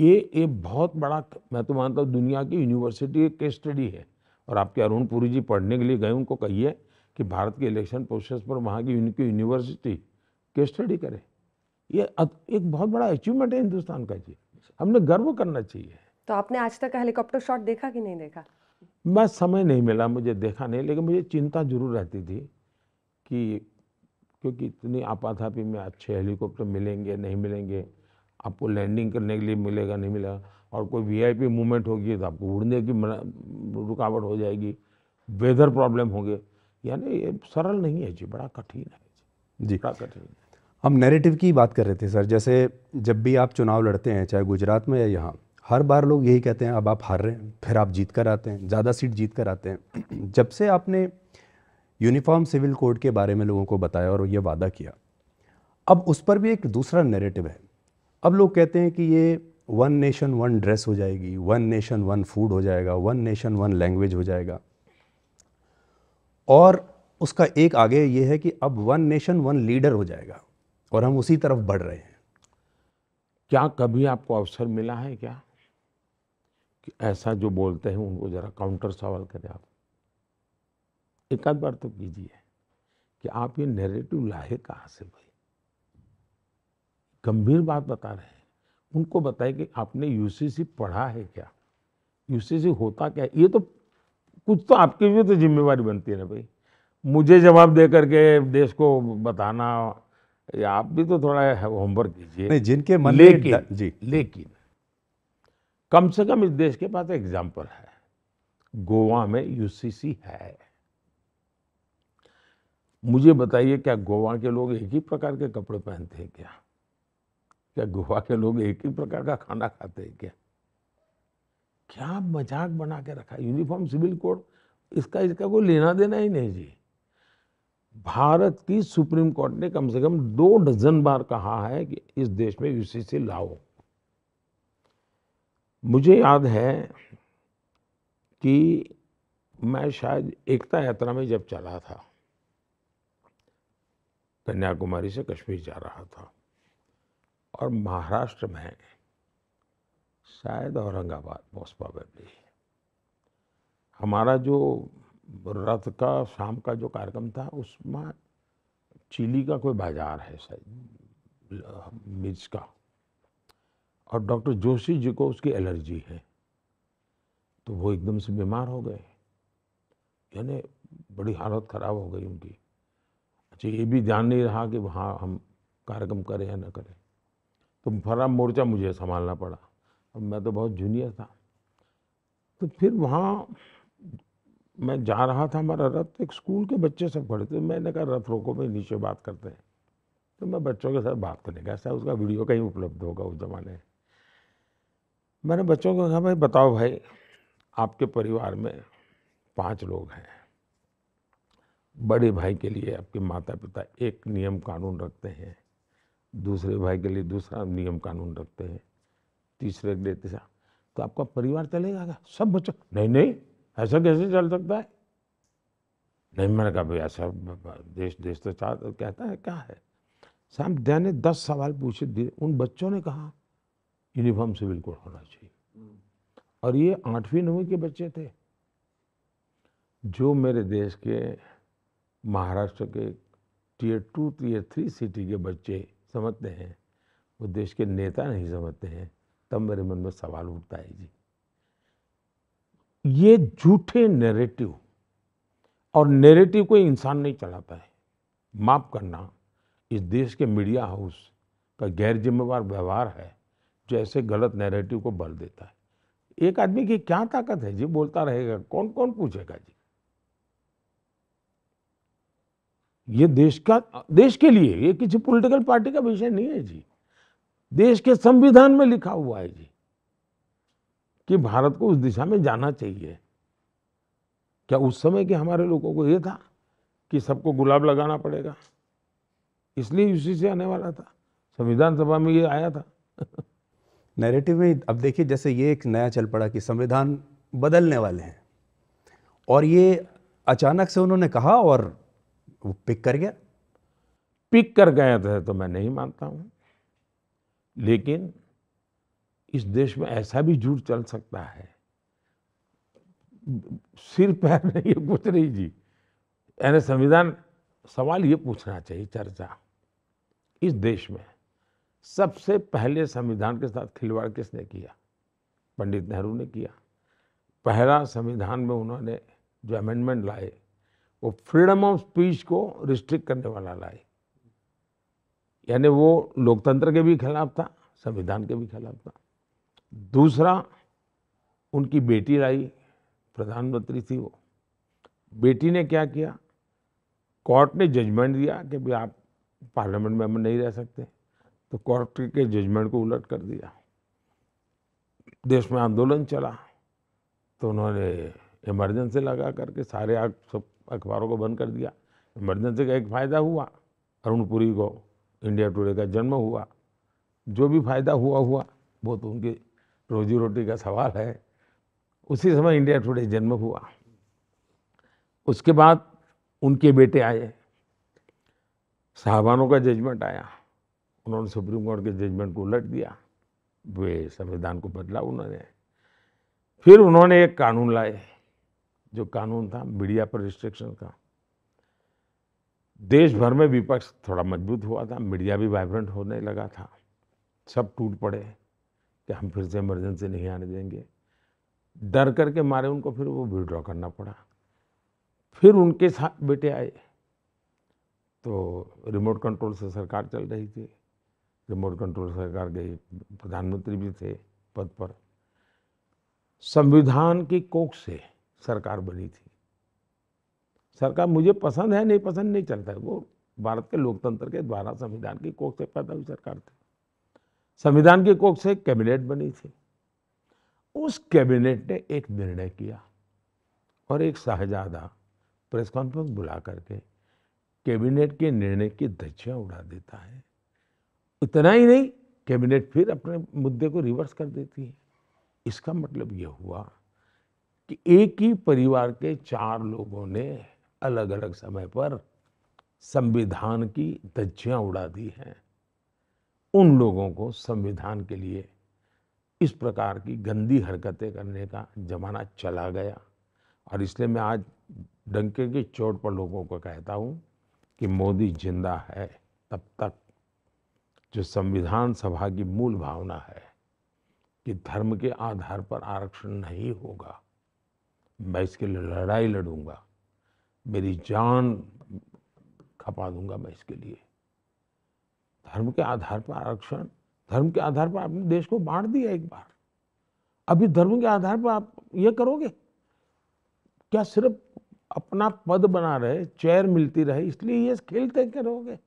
ये एक बहुत बड़ा मैं तो मानता हूँ दुनिया की यूनिवर्सिटी एक स्टडी है और आपके अरुण पुरी जी पढ़ने के लिए गए उनको कहिए कि भारत के इलेक्शन प्रोसेस पर वहाँ की उनकी यूनिवर्सिटी के स्टडी करें ये एक बहुत बड़ा अचीवमेंट है हिंदुस्तान का जी हमने गर्व करना चाहिए तो आपने आज तक हेलीकॉप्टर शॉट देखा कि नहीं देखा मैं समय नहीं मिला मुझे देखा नहीं लेकिन मुझे चिंता जरूर रहती थी कि क्योंकि इतनी आपाधापी में अच्छे हेलीकॉप्टर मिलेंगे नहीं मिलेंगे आपको लैंडिंग करने के लिए मिलेगा नहीं मिलेगा और कोई वीआईपी मूवमेंट होगी तो आपको उड़ने की रुकावट हो जाएगी वेदर प्रॉब्लम होंगे यानी ये सरल नहीं है जी बड़ा कठिन है जी, जी। बड़ा कठिन है हम नैरेटिव की बात कर रहे थे सर जैसे जब भी आप चुनाव लड़ते हैं चाहे गुजरात में या यहाँ हर बार लोग यही कहते हैं अब आप हार रहे हैं फिर आप जीत कर आते हैं ज़्यादा सीट जीत कर आते हैं जब से आपने यूनिफॉर्म सिविल कोड के बारे में लोगों को बताया और ये वादा किया अब उस पर भी एक दूसरा नैरेटिव है अब लोग कहते हैं कि ये वन नेशन वन ड्रेस हो जाएगी वन नेशन वन फूड हो जाएगा वन नेशन वन लैंग्वेज हो जाएगा और उसका एक आगे ये है कि अब वन नेशन वन लीडर हो जाएगा और हम उसी तरफ बढ़ रहे हैं क्या कभी आपको अवसर मिला है क्या कि ऐसा जो बोलते हैं उनको ज़रा काउंटर सवाल करें आप एक आध बार तो कीजिए कि आप ये नेरेटिव लाहे कहाँ से भाई गंभीर बात बता रहे हैं उनको बताए कि आपने यूसीसी पढ़ा है क्या यूसीसी होता क्या ये तो कुछ तो आपकी भी तो जिम्मेवारी बनती है ना भाई मुझे जवाब दे करके देश को बताना या आप भी तो थोड़ा होमवर्क कीजिए नहीं जिनके मन लेकिन जी लेकिन कम से कम इस देश के पास एग्जाम्पल है गोवा में यूसीसी है मुझे बताइए क्या गोवा के लोग एक ही प्रकार के कपड़े पहनते हैं क्या क्या गुफा के लोग एक ही प्रकार का खाना खाते हैं क्या क्या मजाक बना के रखा यूनिफॉर्म सिविल कोड इसका इसका कोई लेना देना ही नहीं जी भारत की सुप्रीम कोर्ट ने कम से कम दो डजन बार कहा है कि इस देश में यूसीसी लाओ मुझे याद है कि मैं शायद एकता यात्रा में जब चला था कन्याकुमारी से कश्मीर जा रहा था और महाराष्ट्र में शायद औरंगाबाद मोस्ट प्रोबेबली हमारा जो रथ का शाम का जो कार्यक्रम था उसमें चिली का कोई बाजार है शायद मिर्च का और डॉक्टर जोशी जी को उसकी एलर्जी है तो वो एकदम से बीमार हो गए यानी बड़ी हालत ख़राब हो गई उनकी अच्छा ये भी ध्यान नहीं रहा कि वहाँ हम कार्यक्रम करें या ना करें तो फरा मोर्चा मुझे संभालना पड़ा और मैं तो बहुत जूनियर था तो फिर वहाँ मैं जा रहा था हमारा रथ तो एक स्कूल के बच्चे सब खड़े थे मैंने कहा रथ रोको में नीचे बात करते हैं तो मैं बच्चों के साथ बात करने गया शायद उसका वीडियो कहीं उपलब्ध होगा उस ज़माने मैंने बच्चों को कहा भाई बताओ भाई आपके परिवार में पांच लोग हैं बड़े भाई के लिए आपके माता पिता एक नियम कानून रखते हैं दूसरे भाई के लिए दूसरा नियम कानून रखते हैं तीसरे के लिए तीसरा तो आपका परिवार चलेगा क्या सब बच्चों नहीं नहीं ऐसा कैसे चल सकता है नहीं मैंने कहा भाई ऐसा देश देश तो चाह कहता है क्या है साहब दया ने दस सवाल पूछे दिए उन बच्चों ने कहा यूनिफॉर्म सिविल कोड होना चाहिए और ये आठवीं नौवीं के बच्चे थे जो मेरे देश के महाराष्ट्र के tier two tier three city के बच्चे समझते हैं वो देश के नेता नहीं समझते हैं तब मेरे मन में सवाल उठता है जी ये झूठे नेरेटिव और नेरेटिव कोई इंसान नहीं चलाता है माफ करना इस देश के मीडिया हाउस का गैर जिम्मेवार व्यवहार है जो ऐसे गलत नैरेटिव को बल देता है एक आदमी की क्या ताकत है जी बोलता रहेगा कौन कौन पूछेगा जी ये देश का देश के लिए ये किसी पॉलिटिकल पार्टी का विषय नहीं है जी देश के संविधान में लिखा हुआ है जी कि भारत को उस दिशा में जाना चाहिए क्या उस समय के हमारे लोगों को ये था कि सबको गुलाब लगाना पड़ेगा इसलिए उसी से आने वाला था संविधान सभा में ये आया था नैरेटिव में अब देखिए जैसे ये एक नया चल पड़ा कि संविधान बदलने वाले हैं और ये अचानक से उन्होंने कहा और वो पिक कर गया पिक कर गया था तो, तो मैं नहीं मानता हूं लेकिन इस देश में ऐसा भी झूठ चल सकता है सिर पैर नहीं कुछ नहीं जी यानी संविधान सवाल ये पूछना चाहिए चर्चा इस देश में सबसे पहले संविधान के साथ खिलवाड़ किसने किया पंडित नेहरू ने किया पहला संविधान में उन्होंने जो अमेंडमेंट लाए वो फ्रीडम ऑफ स्पीच को रिस्ट्रिक्ट करने वाला लाए यानी वो लोकतंत्र के भी खिलाफ था संविधान के भी खिलाफ था दूसरा उनकी बेटी लाई प्रधानमंत्री थी वो बेटी ने क्या किया कोर्ट ने जजमेंट दिया कि भाई आप पार्लियामेंट में नहीं रह सकते तो कोर्ट के जजमेंट को उलट कर दिया देश में आंदोलन चला तो उन्होंने इमरजेंसी लगा करके सारे आग सब अखबारों को बंद कर दिया इमरजेंसी का एक फ़ायदा हुआ अरुण पुरी को इंडिया टुडे का जन्म हुआ जो भी फ़ायदा हुआ हुआ वो तो उनकी रोजी रोटी का सवाल है उसी समय इंडिया टुडे जन्म हुआ उसके बाद उनके बेटे आए साहबानों का जजमेंट आया उन्होंने सुप्रीम कोर्ट के जजमेंट को उलट दिया वे संविधान को बदला उन्होंने फिर उन्होंने एक कानून लाए जो कानून था मीडिया पर रिस्ट्रिक्शन का देश भर में विपक्ष थोड़ा मजबूत हुआ था मीडिया भी वाइब्रेंट होने लगा था सब टूट पड़े कि हम फिर से इमरजेंसी नहीं आने देंगे डर करके मारे उनको फिर वो विड्रॉ करना पड़ा फिर उनके साथ बेटे आए तो रिमोट कंट्रोल से सरकार चल रही थी रिमोट कंट्रोल सरकार गई प्रधानमंत्री भी थे पद पर संविधान की कोख से सरकार बनी थी सरकार मुझे पसंद है नहीं पसंद नहीं चलता है वो भारत के लोकतंत्र के द्वारा संविधान की कोख से पैदा हुई सरकार थी संविधान की कोख से कैबिनेट बनी थी उस कैबिनेट ने एक निर्णय किया और एक शाहजादा प्रेस कॉन्फ्रेंस बुला करके कैबिनेट के निर्णय की धज्जियाँ उड़ा देता है इतना ही नहीं कैबिनेट फिर अपने मुद्दे को रिवर्स कर देती है इसका मतलब यह हुआ कि एक ही परिवार के चार लोगों ने अलग अलग समय पर संविधान की धज्जियाँ उड़ा दी हैं उन लोगों को संविधान के लिए इस प्रकार की गंदी हरकतें करने का जमाना चला गया और इसलिए मैं आज डंके की चोट पर लोगों को कहता हूँ कि मोदी जिंदा है तब तक जो संविधान सभा की मूल भावना है कि धर्म के आधार पर आरक्षण नहीं होगा मैं इसके लिए लड़ाई लड़ूंगा मेरी जान खपा दूंगा मैं इसके लिए धर्म के आधार पर आरक्षण धर्म के आधार पर आपने देश को बांट दिया एक बार अभी धर्म के आधार पर आप ये करोगे क्या सिर्फ अपना पद बना रहे चेयर मिलती रहे इसलिए ये खेल तय करोगे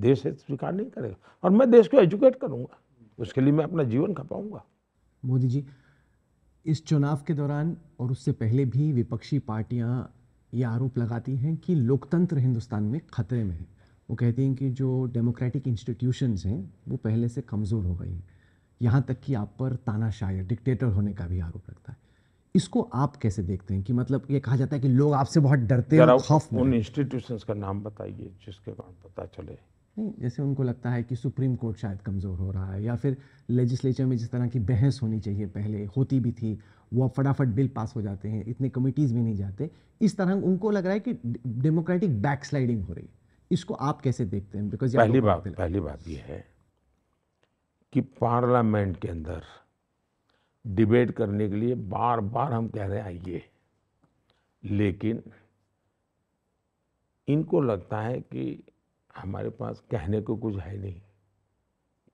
देश स्वीकार नहीं करेगा और मैं देश को एजुकेट करूंगा उसके लिए मैं अपना जीवन खपाऊंगा मोदी जी इस चुनाव के दौरान और उससे पहले भी विपक्षी पार्टियां ये आरोप लगाती हैं कि लोकतंत्र हिंदुस्तान में खतरे में है वो कहती हैं कि जो डेमोक्रेटिक इंस्टीट्यूशंस हैं वो पहले से कमज़ोर हो गई हैं यहाँ तक कि आप पर तानाशाह डिक्टेटर होने का भी आरोप लगता है इसको आप कैसे देखते हैं कि मतलब ये कहा जाता है कि लोग आपसे बहुत डरते हैं खौफ उन इंस्टीट्यूशंस का नाम बताइए जिसके कारण पता चले नहीं जैसे उनको लगता है कि सुप्रीम कोर्ट शायद कमज़ोर हो रहा है या फिर लेजिस्लेचर में जिस तरह की बहस होनी चाहिए पहले होती भी थी वो फटाफट बिल पास हो जाते हैं इतने कमिटीज़ भी नहीं जाते इस तरह उनको लग रहा है कि डेमोक्रेटिक बैकस्लाइडिंग हो रही है इसको आप कैसे देखते हैं बिकॉज पहली बात पहली बात यह है कि पार्लियामेंट के अंदर डिबेट करने के लिए बार बार हम कह रहे हैं आइए लेकिन इनको लगता है कि हमारे पास कहने को कुछ है नहीं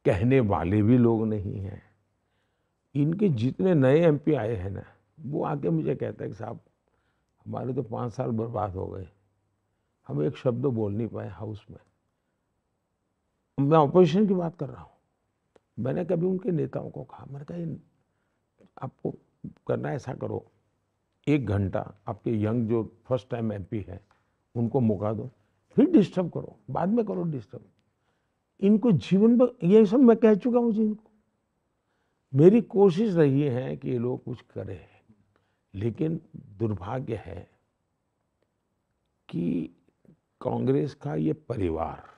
कहने वाले भी लोग नहीं हैं इनके जितने नए एमपी आए हैं ना वो आके मुझे कहता है कि साहब हमारे तो पाँच साल बर्बाद हो गए हम एक शब्द बोल नहीं पाए हाउस में मैं ऑपोजिशन की बात कर रहा हूँ मैंने कभी उनके नेताओं को कहा मैंने कहा आपको करना ऐसा करो एक घंटा आपके यंग जो फर्स्ट टाइम एमपी है उनको मौका दो फिर डिस्टर्ब करो बाद में करो डिस्टर्ब इनको जीवन पर ये सब मैं कह चुका हूँ जिनको मेरी कोशिश रही है कि ये लोग कुछ करें लेकिन दुर्भाग्य है कि कांग्रेस का ये परिवार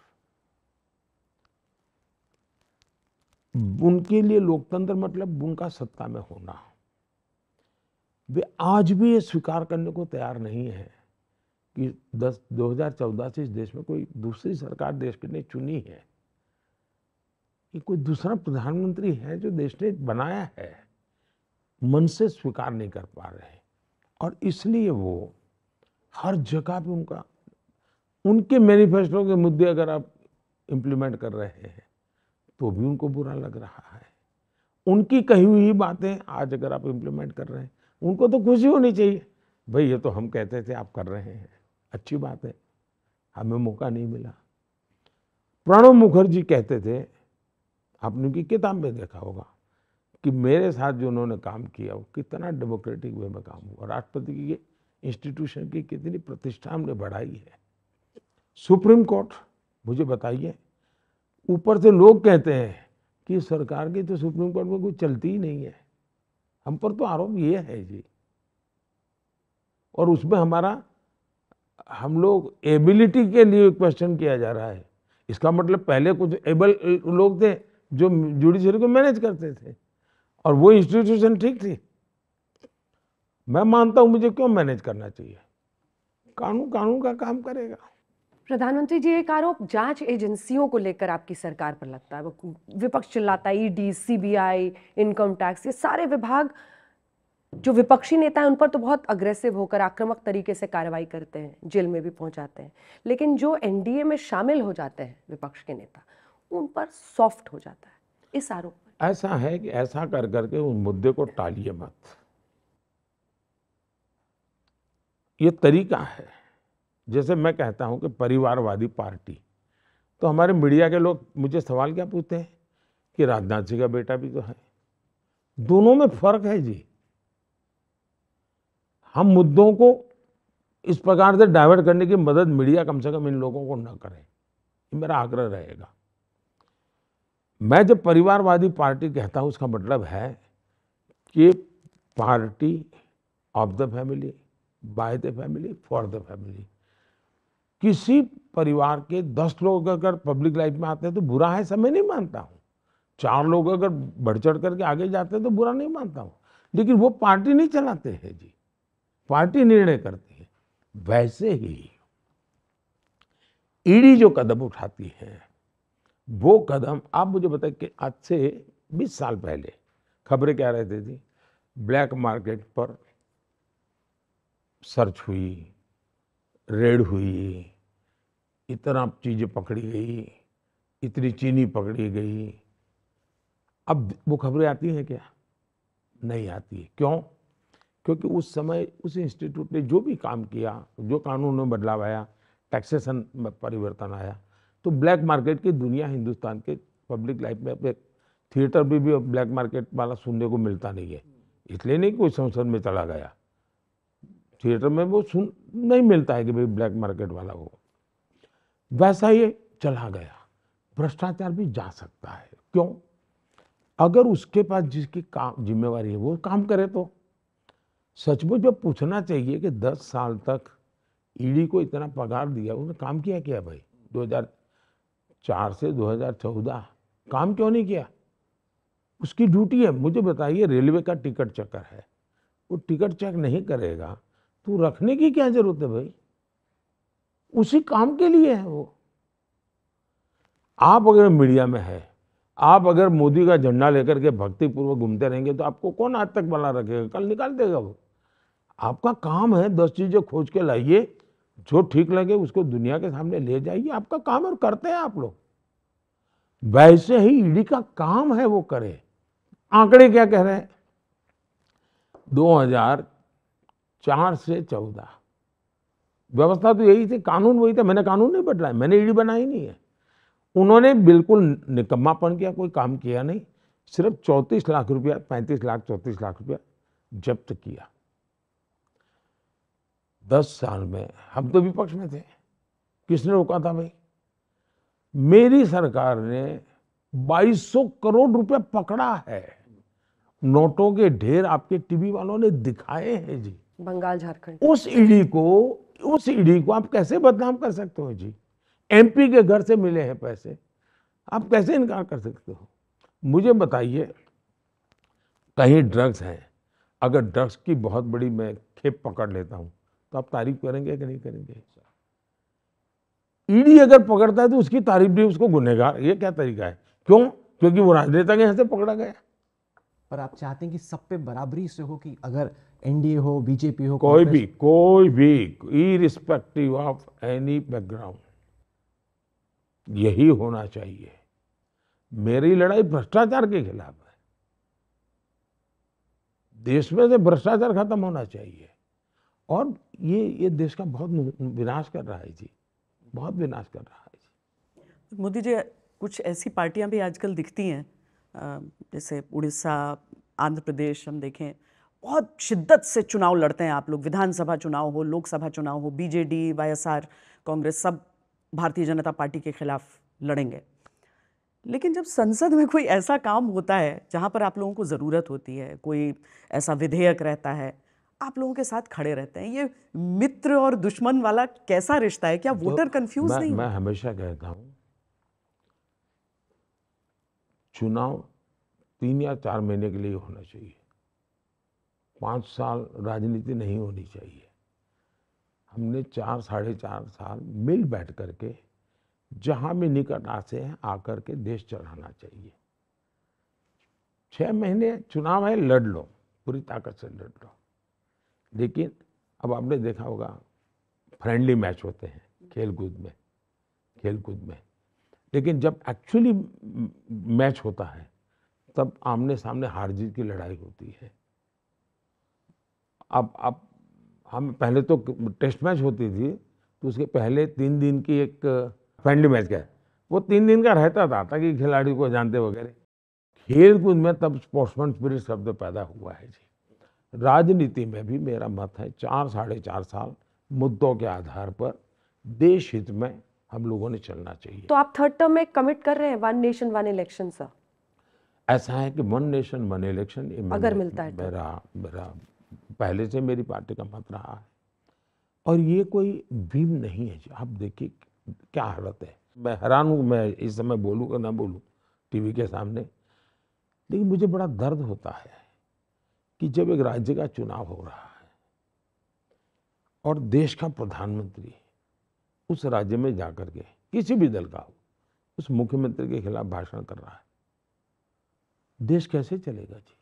उनके लिए लोकतंत्र मतलब उनका सत्ता में होना वे आज भी ये स्वीकार करने को तैयार नहीं है कि दस चौदह से इस देश में कोई दूसरी सरकार देश के ने चुनी है ये कोई दूसरा प्रधानमंत्री है जो देश ने बनाया है मन से स्वीकार नहीं कर पा रहे और इसलिए वो हर जगह पे उनका उनके मैनिफेस्टो के मुद्दे अगर आप इम्प्लीमेंट कर रहे हैं तो भी उनको बुरा लग रहा है उनकी कही हुई बातें आज अगर आप इम्प्लीमेंट कर रहे हैं उनको तो खुशी होनी चाहिए भाई ये तो हम कहते थे आप कर रहे हैं अच्छी बात है हमें मौका नहीं मिला प्रणब मुखर्जी कहते थे आपने की किताब में देखा होगा कि मेरे साथ जो उन्होंने काम किया वो कितना डेमोक्रेटिक वे में काम हुआ राष्ट्रपति की इंस्टीट्यूशन की कितनी प्रतिष्ठा हमने बढ़ाई है सुप्रीम कोर्ट मुझे बताइए ऊपर से लोग कहते हैं कि सरकार की तो सुप्रीम कोर्ट में कोई चलती ही नहीं है हम पर तो आरोप ये है जी और उसमें हमारा हम लोग एबिलिटी के लिए क्वेश्चन किया जा रहा है इसका मतलब पहले कुछ एबल लोग थे जो जुडिशरी को मैनेज करते थे और वो इंस्टीट्यूशन ठीक थी मैं मानता हूं मुझे क्यों मैनेज करना चाहिए कानून कानून का काम करेगा प्रधानमंत्री जी एक आरोप जांच एजेंसियों को लेकर आपकी सरकार पर लगता है विपक्ष चिल्लाता है ईडी सीबीआई इनकम टैक्स ये सारे विभाग जो विपक्षी नेता हैं उन पर तो बहुत अग्रेसिव होकर आक्रामक तरीके से कार्रवाई करते हैं जेल में भी पहुंचाते हैं लेकिन जो एनडीए में शामिल हो जाते हैं विपक्ष के नेता उन पर सॉफ्ट हो जाता है इस आरोप पर ऐसा है कि ऐसा कर करके उन मुद्दे को टालिए मत ये तरीका है जैसे मैं कहता हूँ कि परिवारवादी पार्टी तो हमारे मीडिया के लोग मुझे सवाल क्या पूछते हैं कि राजनाथ सिंह का बेटा भी तो है दोनों में फर्क है जी हम मुद्दों को इस प्रकार से डाइवर्ट करने की मदद मीडिया कम से कम इन लोगों को न करे मेरा आग्रह रहेगा मैं जब परिवारवादी पार्टी कहता हूँ उसका मतलब है कि party of the family by the family for the family किसी परिवार के दस लोग अगर पब्लिक लाइफ में आते हैं तो बुरा है समय नहीं मानता हूँ चार लोग अगर बढ़ चढ़ करके आगे जाते हैं तो बुरा नहीं मानता हूँ लेकिन वो पार्टी नहीं चलाते हैं जी पार्टी निर्णय करती है वैसे ही ईडी जो कदम उठाती है वो कदम आप मुझे बताए कि आज से 20 साल पहले खबरें क्या रहती थी ब्लैक मार्केट पर सर्च हुई रेड हुई इतना चीज़ें पकड़ी गई इतनी चीनी पकड़ी गई अब वो खबरें आती हैं क्या नहीं आती है क्यों क्योंकि उस समय उस इंस्टीट्यूट ने जो भी काम किया जो कानून में बदलाव आया टैक्सेशन में परिवर्तन आया तो ब्लैक मार्केट की दुनिया हिंदुस्तान के पब्लिक लाइफ में अब थिएटर भी, भी ब्लैक मार्केट वाला सुनने को मिलता नहीं है इसलिए नहीं कोई संसद में चला गया थिएटर में वो सुन नहीं मिलता है कि भाई ब्लैक मार्केट वाला हो वैसा ये चला गया भ्रष्टाचार भी जा सकता है क्यों अगर उसके पास जिसकी काम जिम्मेवारी है वो काम करे तो सचमुच में पूछना चाहिए कि 10 साल तक ईडी को इतना पगार दिया उन्होंने काम किया क्या भाई 2004 से 2014 काम क्यों नहीं किया उसकी ड्यूटी है मुझे बताइए रेलवे का टिकट चेकर है वो टिकट चेक नहीं करेगा तो रखने की क्या जरूरत है भाई उसी काम के लिए है वो आप अगर मीडिया में है आप अगर मोदी का झंडा लेकर के भक्तिपूर्वक घूमते रहेंगे तो आपको कौन आज तक बना रखेगा कल निकाल देगा वो आपका काम है दस चीज़ें खोज के लाइए जो ठीक लगे उसको दुनिया के सामने ले जाइए आपका काम और करते हैं आप लोग वैसे ही ईडी का काम है वो करे आंकड़े क्या कह रहे हैं 2004 से 14 व्यवस्था तो यही थी कानून वही था मैंने कानून नहीं बदला है मैंने ईडी बनाई नहीं है उन्होंने बिल्कुल निकम्मापन किया कोई काम किया नहीं सिर्फ चौंतीस लाख रुपया पैंतीस लाख चौंतीस लाख रुपया जब्त किया दस साल में हम तो विपक्ष में थे किसने रोका था भाई मेरी सरकार ने 2200 करोड़ रुपया पकड़ा है नोटों के ढेर आपके टीवी वालों ने दिखाए हैं जी बंगाल झारखंड उस ईडी को उस ईडी को आप कैसे बदनाम कर सकते हो जी एमपी के घर से मिले हैं पैसे आप कैसे इनकार कर सकते हो मुझे बताइए कहीं ड्रग्स हैं अगर ड्रग्स की बहुत बड़ी मैं खेप पकड़ लेता हूँ तो आप तारीफ करेंगे कि नहीं करेंगे ईडी अगर पकड़ता है तो उसकी तारीफ भी उसको गुनेगार ये क्या तरीका है क्यों क्योंकि वो राजनेता के यहां से पकड़ा गया पर आप चाहते हैं कि सब पे बराबरी से हो कि अगर एनडीए हो बीजेपी हो कोई भी कोई भी irrespective respective of any background यही होना चाहिए मेरी लड़ाई भ्रष्टाचार के खिलाफ है देश में से भ्रष्टाचार खत्म होना चाहिए और ये ये देश का बहुत विनाश कर रहा है जी बहुत विनाश कर रहा है जी मोदी जी कुछ ऐसी पार्टियां भी आजकल दिखती हैं जैसे उड़ीसा आंध्र प्रदेश हम देखें बहुत शिद्दत से चुनाव लड़ते हैं आप लोग विधानसभा चुनाव हो लोकसभा चुनाव हो बीजेडी वाईएसआर कांग्रेस सब भारतीय जनता पार्टी के खिलाफ लड़ेंगे लेकिन जब संसद में कोई ऐसा काम होता है जहाँ पर आप लोगों को ज़रूरत होती है कोई ऐसा विधेयक रहता है आप लोगों के साथ खड़े रहते हैं ये मित्र और दुश्मन वाला कैसा रिश्ता है क्या वोटर तो कंफ्यूज नहीं मैं हमेशा कहता हूं चुनाव तीन या चार महीने के लिए होना चाहिए पांच साल राजनीति नहीं होनी चाहिए हमने चार साढ़े चार साल मिल बैठ कर के भी निकट आसे हैं आकर के देश चढ़ाना चाहिए छह महीने चुनाव है लड़ लो पूरी ताकत से लड़ लो लेकिन अब आपने देखा होगा फ्रेंडली मैच होते हैं खेल कूद में खेल कूद में लेकिन जब एक्चुअली मैच होता है तब आमने सामने हार जीत की लड़ाई होती है अब अब हम पहले तो टेस्ट मैच होती थी तो उसके पहले तीन दिन की एक फ्रेंडली मैच का वो तीन दिन का रहता था ताकि खिलाड़ी को जानते वगैरह खेल कूद में तब स्पोर्ट्समैन स्पिरिट शब्द पैदा हुआ है जी राजनीति में भी मेरा मत है चार साढ़े चार साल मुद्दों के आधार पर देश हित में हम लोगों ने चलना चाहिए तो आप थर्ड टर्म में कमिट कर रहे हैं one nation one election sir ऐसा है कि वन नेशन वन इलेक्शन अगर मिलता है तो। मेरा मेरा पहले से मेरी पार्टी का मत रहा है और ये कोई भीम नहीं है आप देखिए क्या हालत है मैं हैरान हूँ मैं इस समय बोलूँ कि ना बोलूँ टीवी के सामने लेकिन मुझे बड़ा दर्द होता है कि जब एक राज्य का चुनाव हो रहा है और देश का प्रधानमंत्री उस राज्य में जाकर के किसी भी दल का हो उस मुख्यमंत्री के खिलाफ भाषण कर रहा है देश कैसे चलेगा जी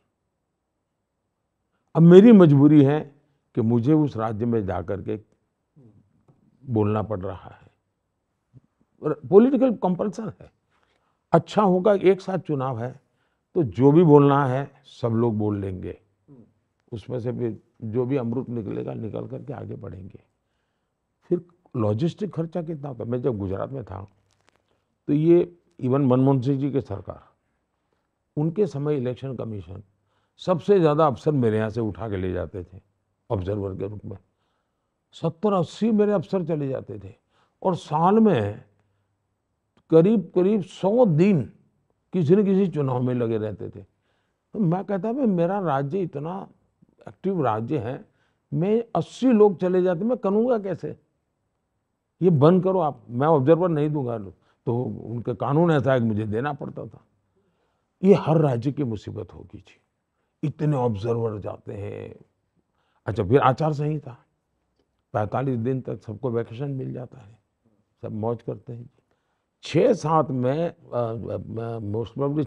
अब मेरी मजबूरी है कि मुझे उस राज्य में जाकर के बोलना पड़ रहा है पॉलिटिकल कंपल्सन है अच्छा होगा एक साथ चुनाव है तो जो भी बोलना है सब लोग बोल लेंगे उसमें से भी जो भी अमृत निकलेगा निकल करके आगे बढ़ेंगे फिर लॉजिस्टिक खर्चा कितना होता मैं जब गुजरात में था तो ये इवन मनमोहन सिंह जी की सरकार उनके समय इलेक्शन कमीशन सबसे ज़्यादा अफसर मेरे यहाँ से उठा के ले जाते थे ऑब्जर्वर के रूप में सत्तर अस्सी मेरे अफसर चले जाते थे और साल में करीब करीब सौ दिन किसी न किसी चुनाव में लगे रहते थे तो मैं कहता भाई मेरा राज्य इतना एक्टिव राज्य है मैं अस्सी लोग चले जाते मैं करूंगा कैसे ये बंद करो आप मैं ऑब्जर्वर नहीं दूंगा तो उनके कानून ऐसा है कि मुझे देना पड़ता था ये हर राज्य की मुसीबत होगी जी इतने ऑब्जर्वर जाते हैं अच्छा फिर आचार संहिता पैंतालीस दिन तक सबको वैकेशन मिल जाता है सब मौज करते हैं छः सात में मोस्ट प्रॉब्लम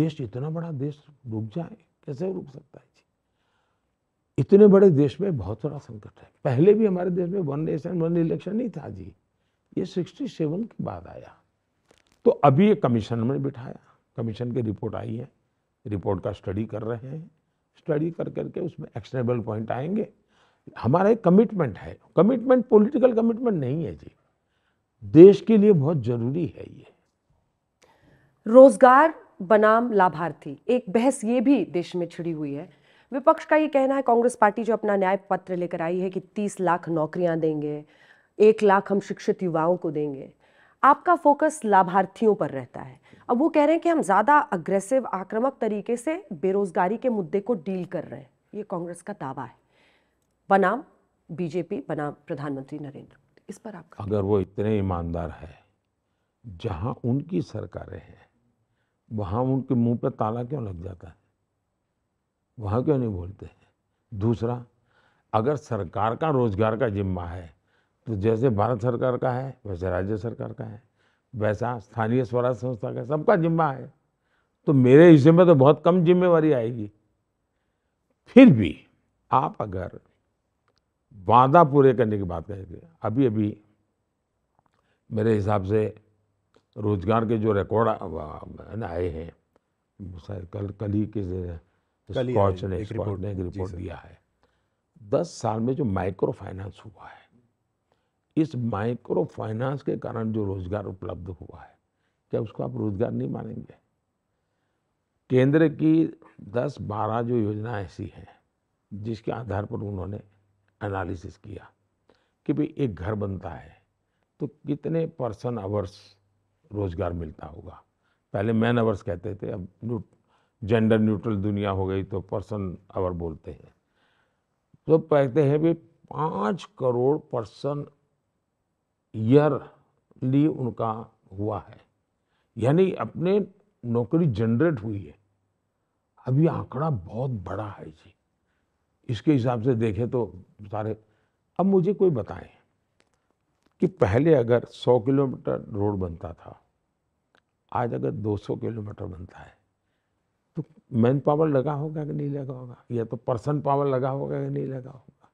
देश इतना बड़ा देश रुक जाए कैसे रुक सकता है इतने बड़े देश में बहुत बड़ा संकट है पहले भी हमारे देश में वन नेशन वन इलेक्शन नहीं था जी ये सिक्सटी सेवन के बाद आया तो अभी ये कमीशन में बिठाया कमीशन की रिपोर्ट आई है रिपोर्ट का स्टडी कर रहे हैं स्टडी कर करके उसमें एक्शनेबल पॉइंट आएंगे हमारा एक कमिटमेंट है कमिटमेंट पॉलिटिकल कमिटमेंट नहीं है जी देश के लिए बहुत जरूरी है ये रोजगार बनाम लाभार्थी एक बहस ये भी देश में छिड़ी हुई है विपक्ष का ये कहना है कांग्रेस पार्टी जो अपना न्याय पत्र लेकर आई है कि तीस लाख नौकरियां देंगे एक लाख हम शिक्षित युवाओं को देंगे आपका फोकस लाभार्थियों पर रहता है अब वो कह रहे हैं कि हम ज़्यादा अग्रेसिव आक्रामक तरीके से बेरोजगारी के मुद्दे को डील कर रहे हैं ये कांग्रेस का दावा है बनाम बीजेपी बनाम प्रधानमंत्री नरेंद्र इस पर आप अगर वो इतने ईमानदार है जहाँ उनकी सरकारें हैं वहाँ उनके मुंह पर ताला क्यों लग जाता है वहाँ क्यों नहीं बोलते हैं दूसरा अगर सरकार का रोजगार का जिम्मा है तो जैसे भारत सरकार का है वैसे राज्य सरकार का है वैसा स्थानीय स्वराज संस्था का सबका जिम्मा है तो मेरे हिस्से में तो बहुत कम जिम्मेवारी आएगी फिर भी आप अगर वादा पूरे करने की बात करेंगे अभी अभी मेरे हिसाब से रोजगार के जो रिकॉर्ड आए हैं कल कल ही किसी स्कॉच तो ने एक रिपोर्ट ने रिपोर्ट दिया है दस साल में जो माइक्रो फाइनेंस हुआ है इस माइक्रो फाइनेंस के कारण जो रोजगार उपलब्ध हुआ है क्या उसको आप रोजगार नहीं मानेंगे केंद्र की दस बारह जो योजना ऐसी हैं जिसके आधार पर उन्होंने एनालिसिस किया कि भाई एक घर बनता है तो कितने पर्सन आवर्स रोजगार मिलता होगा पहले मैन आवर्स कहते थे अब जेंडर न्यूट्रल दुनिया हो गई तो पर्सन अवर बोलते हैं तो कहते हैं भी पाँच करोड़ पर्सन ईयरली उनका हुआ है यानी अपने नौकरी जनरेट हुई है अभी आंकड़ा बहुत बड़ा है जी इसके हिसाब से देखें तो सारे अब मुझे कोई बताएं कि पहले अगर 100 किलोमीटर रोड बनता था आज अगर 200 किलोमीटर बनता है तो मैन पावर लगा होगा कि नहीं लगा होगा या तो पर्सन पावर लगा होगा कि नहीं लगा होगा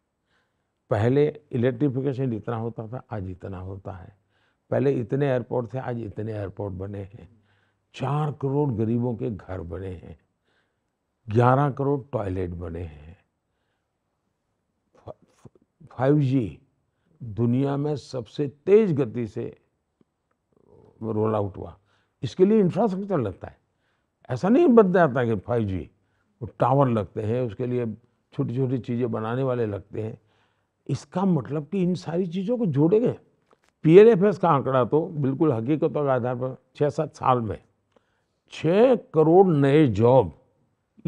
पहले इलेक्ट्रिफिकेशन इतना होता था आज इतना होता है पहले इतने एयरपोर्ट थे आज इतने एयरपोर्ट बने हैं चार करोड़ गरीबों के घर बने हैं ग्यारह करोड़ टॉयलेट बने हैं फाइव जी दुनिया में सबसे तेज गति से रोल आउट हुआ इसके लिए इंफ्रास्ट्रक्चर लगता है ऐसा नहीं बद जाता कि फाइव जी वो टावर लगते हैं उसके लिए छोटी छोटी चीज़ें बनाने वाले लगते हैं इसका मतलब कि इन सारी चीज़ों को जोड़ेंगे पी एल एफ एस का आंकड़ा तो बिल्कुल हकीकतों के आधार पर छः सात साल में छः करोड़ नए जॉब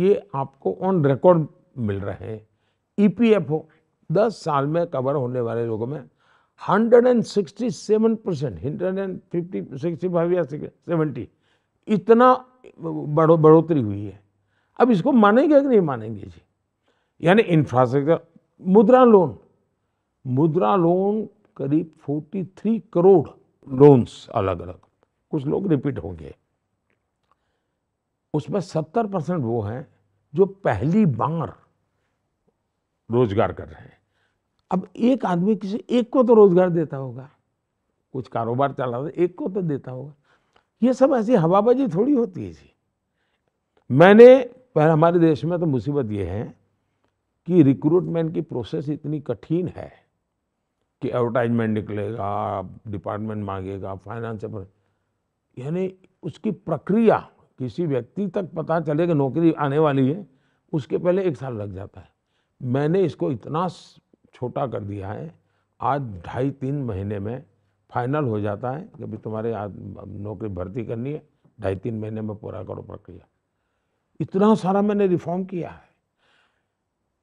ये आपको ऑन रिकॉर्ड मिल रहे हैं ई पी एफ ओ दस साल में कवर होने वाले लोगों में hundred and sixty seven percent hundred and fifty sixty five या सेवेंटी इतना बढ़ो बढ़ोतरी हुई है अब इसको मानेंगे कि नहीं मानेंगे जी यानी इंफ्रास्ट्रक्चर मुद्रा लोन मुद्रा लोन करीब 43 करोड़ लोन्स अलग अलग कुछ लोग रिपीट होंगे उसमें 70 परसेंट वो हैं जो पहली बार रोजगार कर रहे हैं अब एक आदमी किसी एक को तो रोजगार देता होगा कुछ कारोबार चला रहा एक को तो देता होगा ये सब ऐसी हवाबाजी थोड़ी होती है जी मैंने पर हमारे देश में तो मुसीबत ये है कि रिक्रूटमेंट की प्रोसेस इतनी कठिन है कि एडवर्टाइजमेंट निकलेगा डिपार्टमेंट मांगेगा फाइनेंस यानी उसकी प्रक्रिया किसी व्यक्ति तक पता चले कि नौकरी आने वाली है उसके पहले एक साल लग जाता है मैंने इसको इतना छोटा कर दिया है आज ढाई तीन महीने में फाइनल हो जाता है कि भाई तुम्हारे नौकरी भर्ती करनी है ढाई तीन महीने में पूरा करो प्रक्रिया इतना सारा मैंने रिफॉर्म किया है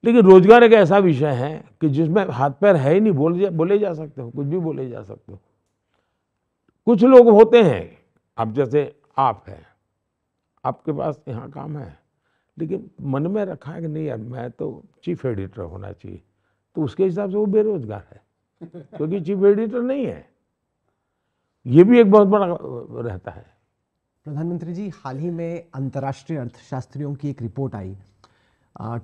लेकिन रोजगार एक ऐसा विषय है कि जिसमें हाथ पैर है ही नहीं बोल जा बोले जा सकते हो कुछ भी बोले जा सकते हो कुछ लोग होते हैं अब जैसे आप हैं आपके पास यहाँ काम है लेकिन मन में रखा है कि नहीं यार मैं तो चीफ एडिटर होना चाहिए तो उसके हिसाब से वो बेरोजगार है क्योंकि चीफ एडिटर नहीं है ये भी एक बहुत बड़ा रहता है प्रधानमंत्री जी हाल ही में अंतर्राष्ट्रीय अर्थशास्त्रियों की एक रिपोर्ट आई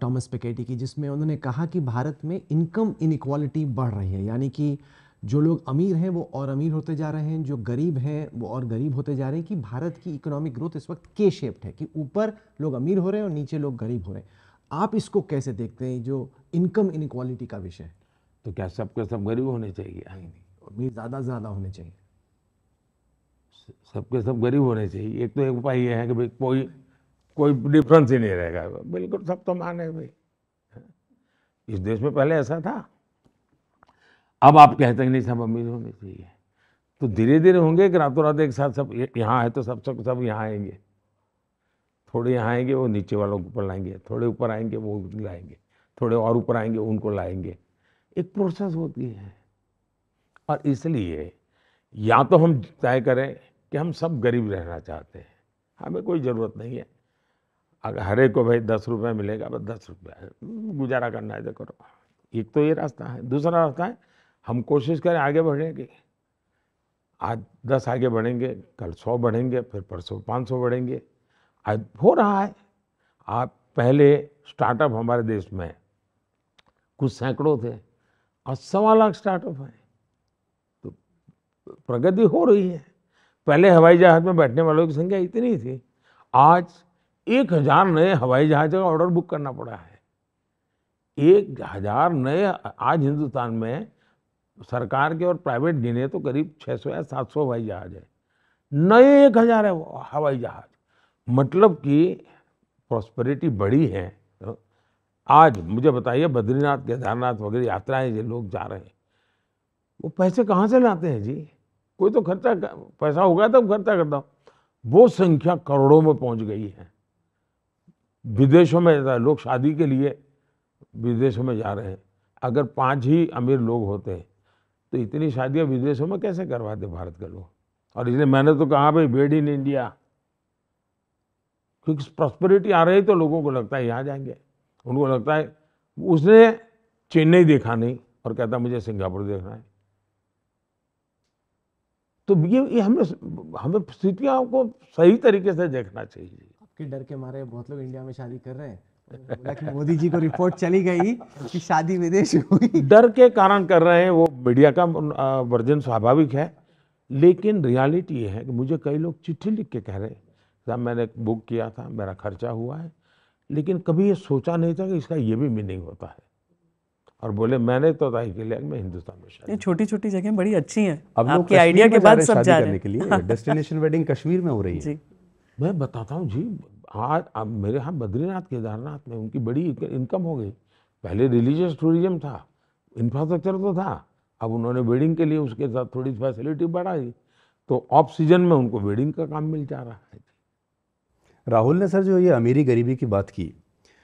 टॉमस पिकेटी की जिसमें उन्होंने कहा कि भारत में इनकम इनक्वालिटी बढ़ रही है यानी कि जो लोग अमीर हैं वो और अमीर होते जा रहे हैं जो गरीब हैं वो और गरीब होते जा रहे हैं कि भारत की इकोनॉमिक ग्रोथ इस वक्त के शेप्ड है कि ऊपर लोग अमीर हो रहे हैं और नीचे लोग गरीब हो रहे हैं आप इसको कैसे देखते हैं जो इनकम इनक्वालिटी का विषय है तो क्या सबके सब गरीब होने चाहिए अमीर ज़्यादा ज़्यादा होने चाहिए सबके सब गरीब होने चाहिए एक तो एक उपाय ये है कि भाई कोई कोई डिफरेंस ही नहीं रहेगा बिल्कुल सब तो मान है भाई इस देश में पहले ऐसा था अब आप कहते हैं नहीं सब अमीर होने चाहिए तो धीरे धीरे होंगे कि रातों रात एक साथ सब यहाँ है तो सब सब सब यहाँ आएंगे थोड़े यहाँ आएंगे वो नीचे वालों को ऊपर लाएंगे थोड़े ऊपर आएंगे वो लाएंगे थोड़े और ऊपर आएंगे उनको लाएंगे एक प्रोसेस होती है और इसलिए या तो हम तय करें कि हम सब गरीब रहना चाहते हैं हमें कोई ज़रूरत नहीं है अगर हर एक को भाई दस रुपये मिलेगा बस दस रुपये गुजारा करना है तो करो एक तो ये रास्ता है दूसरा रास्ता है हम कोशिश करें आगे बढ़ने की आज दस आगे बढ़ेंगे कल सौ बढ़ेंगे फिर परसों पाँच सौ बढ़ेंगे आज हो रहा है आप पहले स्टार्टअप हमारे देश में कुछ सैकड़ों थे और सवा लाख स्टार्टअप हैं तो प्रगति हो रही है पहले हवाई जहाज़ में बैठने वालों की संख्या इतनी थी आज एक हज़ार नए हवाई जहाज का ऑर्डर बुक करना पड़ा है एक हज़ार नए आज हिंदुस्तान में सरकार के और प्राइवेट गिने तो करीब 600 या सात सौ हवाई जहाज है नए एक हज़ार है हवाई जहाज मतलब कि प्रॉस्पेरिटी बड़ी है तो आज मुझे बताइए बद्रीनाथ केदारनाथ वगैरह यात्राएं जो लोग जा रहे हैं वो पैसे कहाँ से लाते हैं जी कोई तो खर्चा पैसा होगा तो खर्चा करता हूँ वो संख्या करोड़ों में पहुंच गई है विदेशों में लोग शादी के लिए विदेशों में जा रहे हैं अगर पांच ही अमीर लोग होते हैं तो इतनी शादियां विदेशों में कैसे करवाते भारत के लोग और इसलिए मैंने तो कहा भाई मेड इन इंडिया क्योंकि प्रॉस्पेरिटी आ रही तो लोगों को लगता है यहाँ जाएंगे उनको लगता है उसने चेन्नई देखा नहीं और कहता मुझे सिंगापुर देखना है तो ये, ये हमें हमें स्थितियाँ को सही तरीके से देखना चाहिए आपके डर के मारे बहुत लोग इंडिया में शादी कर रहे हैं मोदी जी को रिपोर्ट चली गई कि शादी विदेश हुई डर के कारण कर रहे हैं वो मीडिया का वर्जन स्वाभाविक है लेकिन रियलिटी ये है कि मुझे कई लोग चिट्ठी लिख के कह रहे साहब मैंने बुक किया था मेरा खर्चा हुआ है लेकिन कभी ये सोचा नहीं था कि इसका ये भी मीनिंग होता है और बोले मैंने तो ताही के लिए मैं हिंदुस्तान में शादी छोटी छोटी जगह बड़ी अच्छी हैं अब आपके आइडिया के बाद सब जा रहे हैं के लिए डेस्टिनेशन वेडिंग कश्मीर में हो रही है मैं बताता हूँ जी आज अब मेरे यहाँ बद्रीनाथ केदारनाथ में उनकी बड़ी इनकम हो गई पहले रिलीजियस टूरिज्म था इंफ्रास्ट्रक्चर तो था अब उन्होंने वेडिंग के लिए उसके साथ थोड़ी फैसिलिटी बढ़ाई तो ऑफ सीजन में उनको वेडिंग का काम मिल जा रहा है राहुल ने सर जो ये अमीरी गरीबी की बात की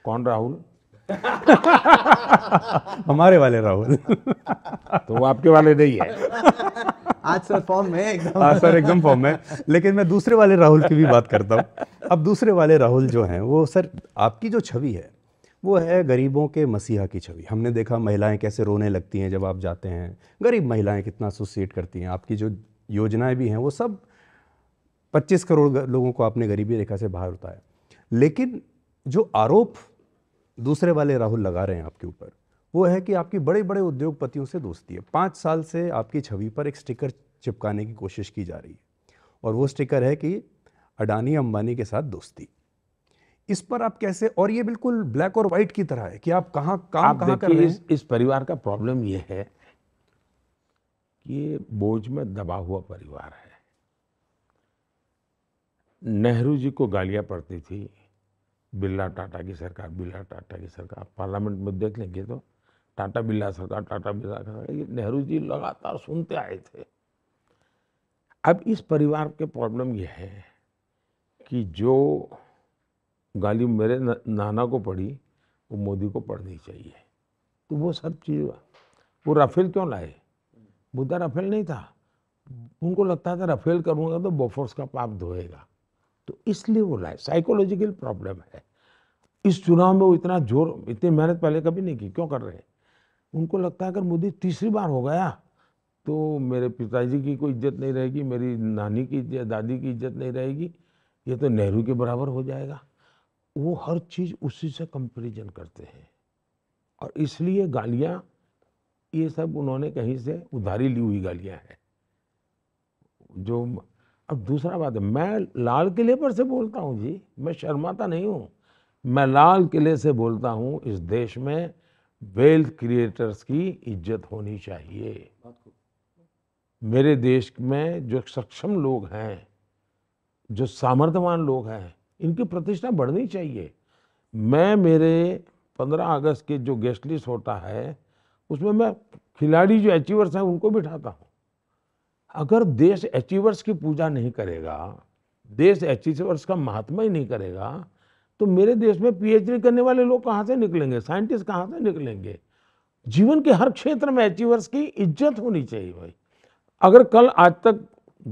कौन राहुल हमारे वाले राहुल तो वो आपके वाले नहीं है आज सर फॉर्म में एकदम आज सर एकदम फॉर्म में लेकिन मैं दूसरे वाले राहुल की भी बात करता हूँ अब दूसरे वाले राहुल जो हैं वो सर आपकी जो छवि है वो है गरीबों के मसीहा की छवि हमने देखा महिलाएं कैसे रोने लगती हैं जब आप जाते हैं गरीब महिलाएं कितना सुसेट करती हैं आपकी जो योजनाएं भी हैं वो सब 25 करोड़ लोगों को आपने गरीबी रेखा से बाहर उतारा लेकिन जो आरोप दूसरे वाले राहुल लगा रहे हैं आपके ऊपर वो है कि आपकी बड़े बड़े उद्योगपतियों से दोस्ती है पाँच साल से आपकी छवि पर एक स्टिकर चिपकाने की कोशिश की जा रही है और वो स्टिकर है कि अडानी अंबानी के साथ दोस्ती इस पर आप कैसे और ये बिल्कुल ब्लैक और वाइट की तरह है कि आप कहाँ काम आप कहां कर रहे हैं इस, इस परिवार का प्रॉब्लम ये है कि ये बोझ में दबा हुआ परिवार है नेहरू जी को गालियां पड़ती थी बिरला टाटा की सरकार बिरला टाटा की सरकार पार्लियामेंट में देख लेंगे तो टाटा बिरला सरकार टाटा बिरला सरकार ये नेहरू जी लगातार सुनते आए थे अब इस परिवार के प्रॉब्लम यह है कि जो गाली मेरे नाना को पड़ी वो मोदी को पढ़नी चाहिए तो वो सब चीज़ वो राफेल क्यों लाए मुद्दा राफेल नहीं था उनको लगता था राफेल करूँगा तो बोफोर्स का पाप धोएगा तो इसलिए वो लाए साइकोलॉजिकल प्रॉब्लम है इस चुनाव में वो इतना जोर इतनी मेहनत पहले कभी नहीं की क्यों कर रहे हैं उनको लगता है अगर मोदी तीसरी बार हो गया तो मेरे पिताजी की कोई इज्जत नहीं रहेगी मेरी नानी की इज्जत दादी की इज्जत नहीं रहेगी ये तो नेहरू के बराबर हो जाएगा वो हर चीज़ उसी से कंपेरिजन करते हैं और इसलिए गालियाँ ये सब उन्होंने कहीं से उधारी ली हुई गालियाँ हैं जो अब दूसरा बात है मैं लाल किले पर से बोलता हूँ जी मैं शर्माता नहीं हूँ मैं लाल किले से बोलता हूँ इस देश में वेल्थ क्रिएटर्स की इज्जत होनी चाहिए मेरे देश में जो सक्षम लोग हैं जो सामर्थ्यवान लोग हैं इनकी प्रतिष्ठा बढ़नी चाहिए मैं मेरे 15 अगस्त के जो गेस्ट लिस्ट होता है उसमें मैं खिलाड़ी जो अचीवर्स हैं उनको बिठाता हूँ अगर देश अचीवर्स की पूजा नहीं करेगा देश अचीवर्स का महात्मा ही नहीं करेगा तो मेरे देश में पीएचडी करने वाले लोग कहाँ से निकलेंगे साइंटिस्ट कहाँ से निकलेंगे जीवन के हर क्षेत्र में अचीवर्स की इज्जत होनी चाहिए भाई अगर कल आज तक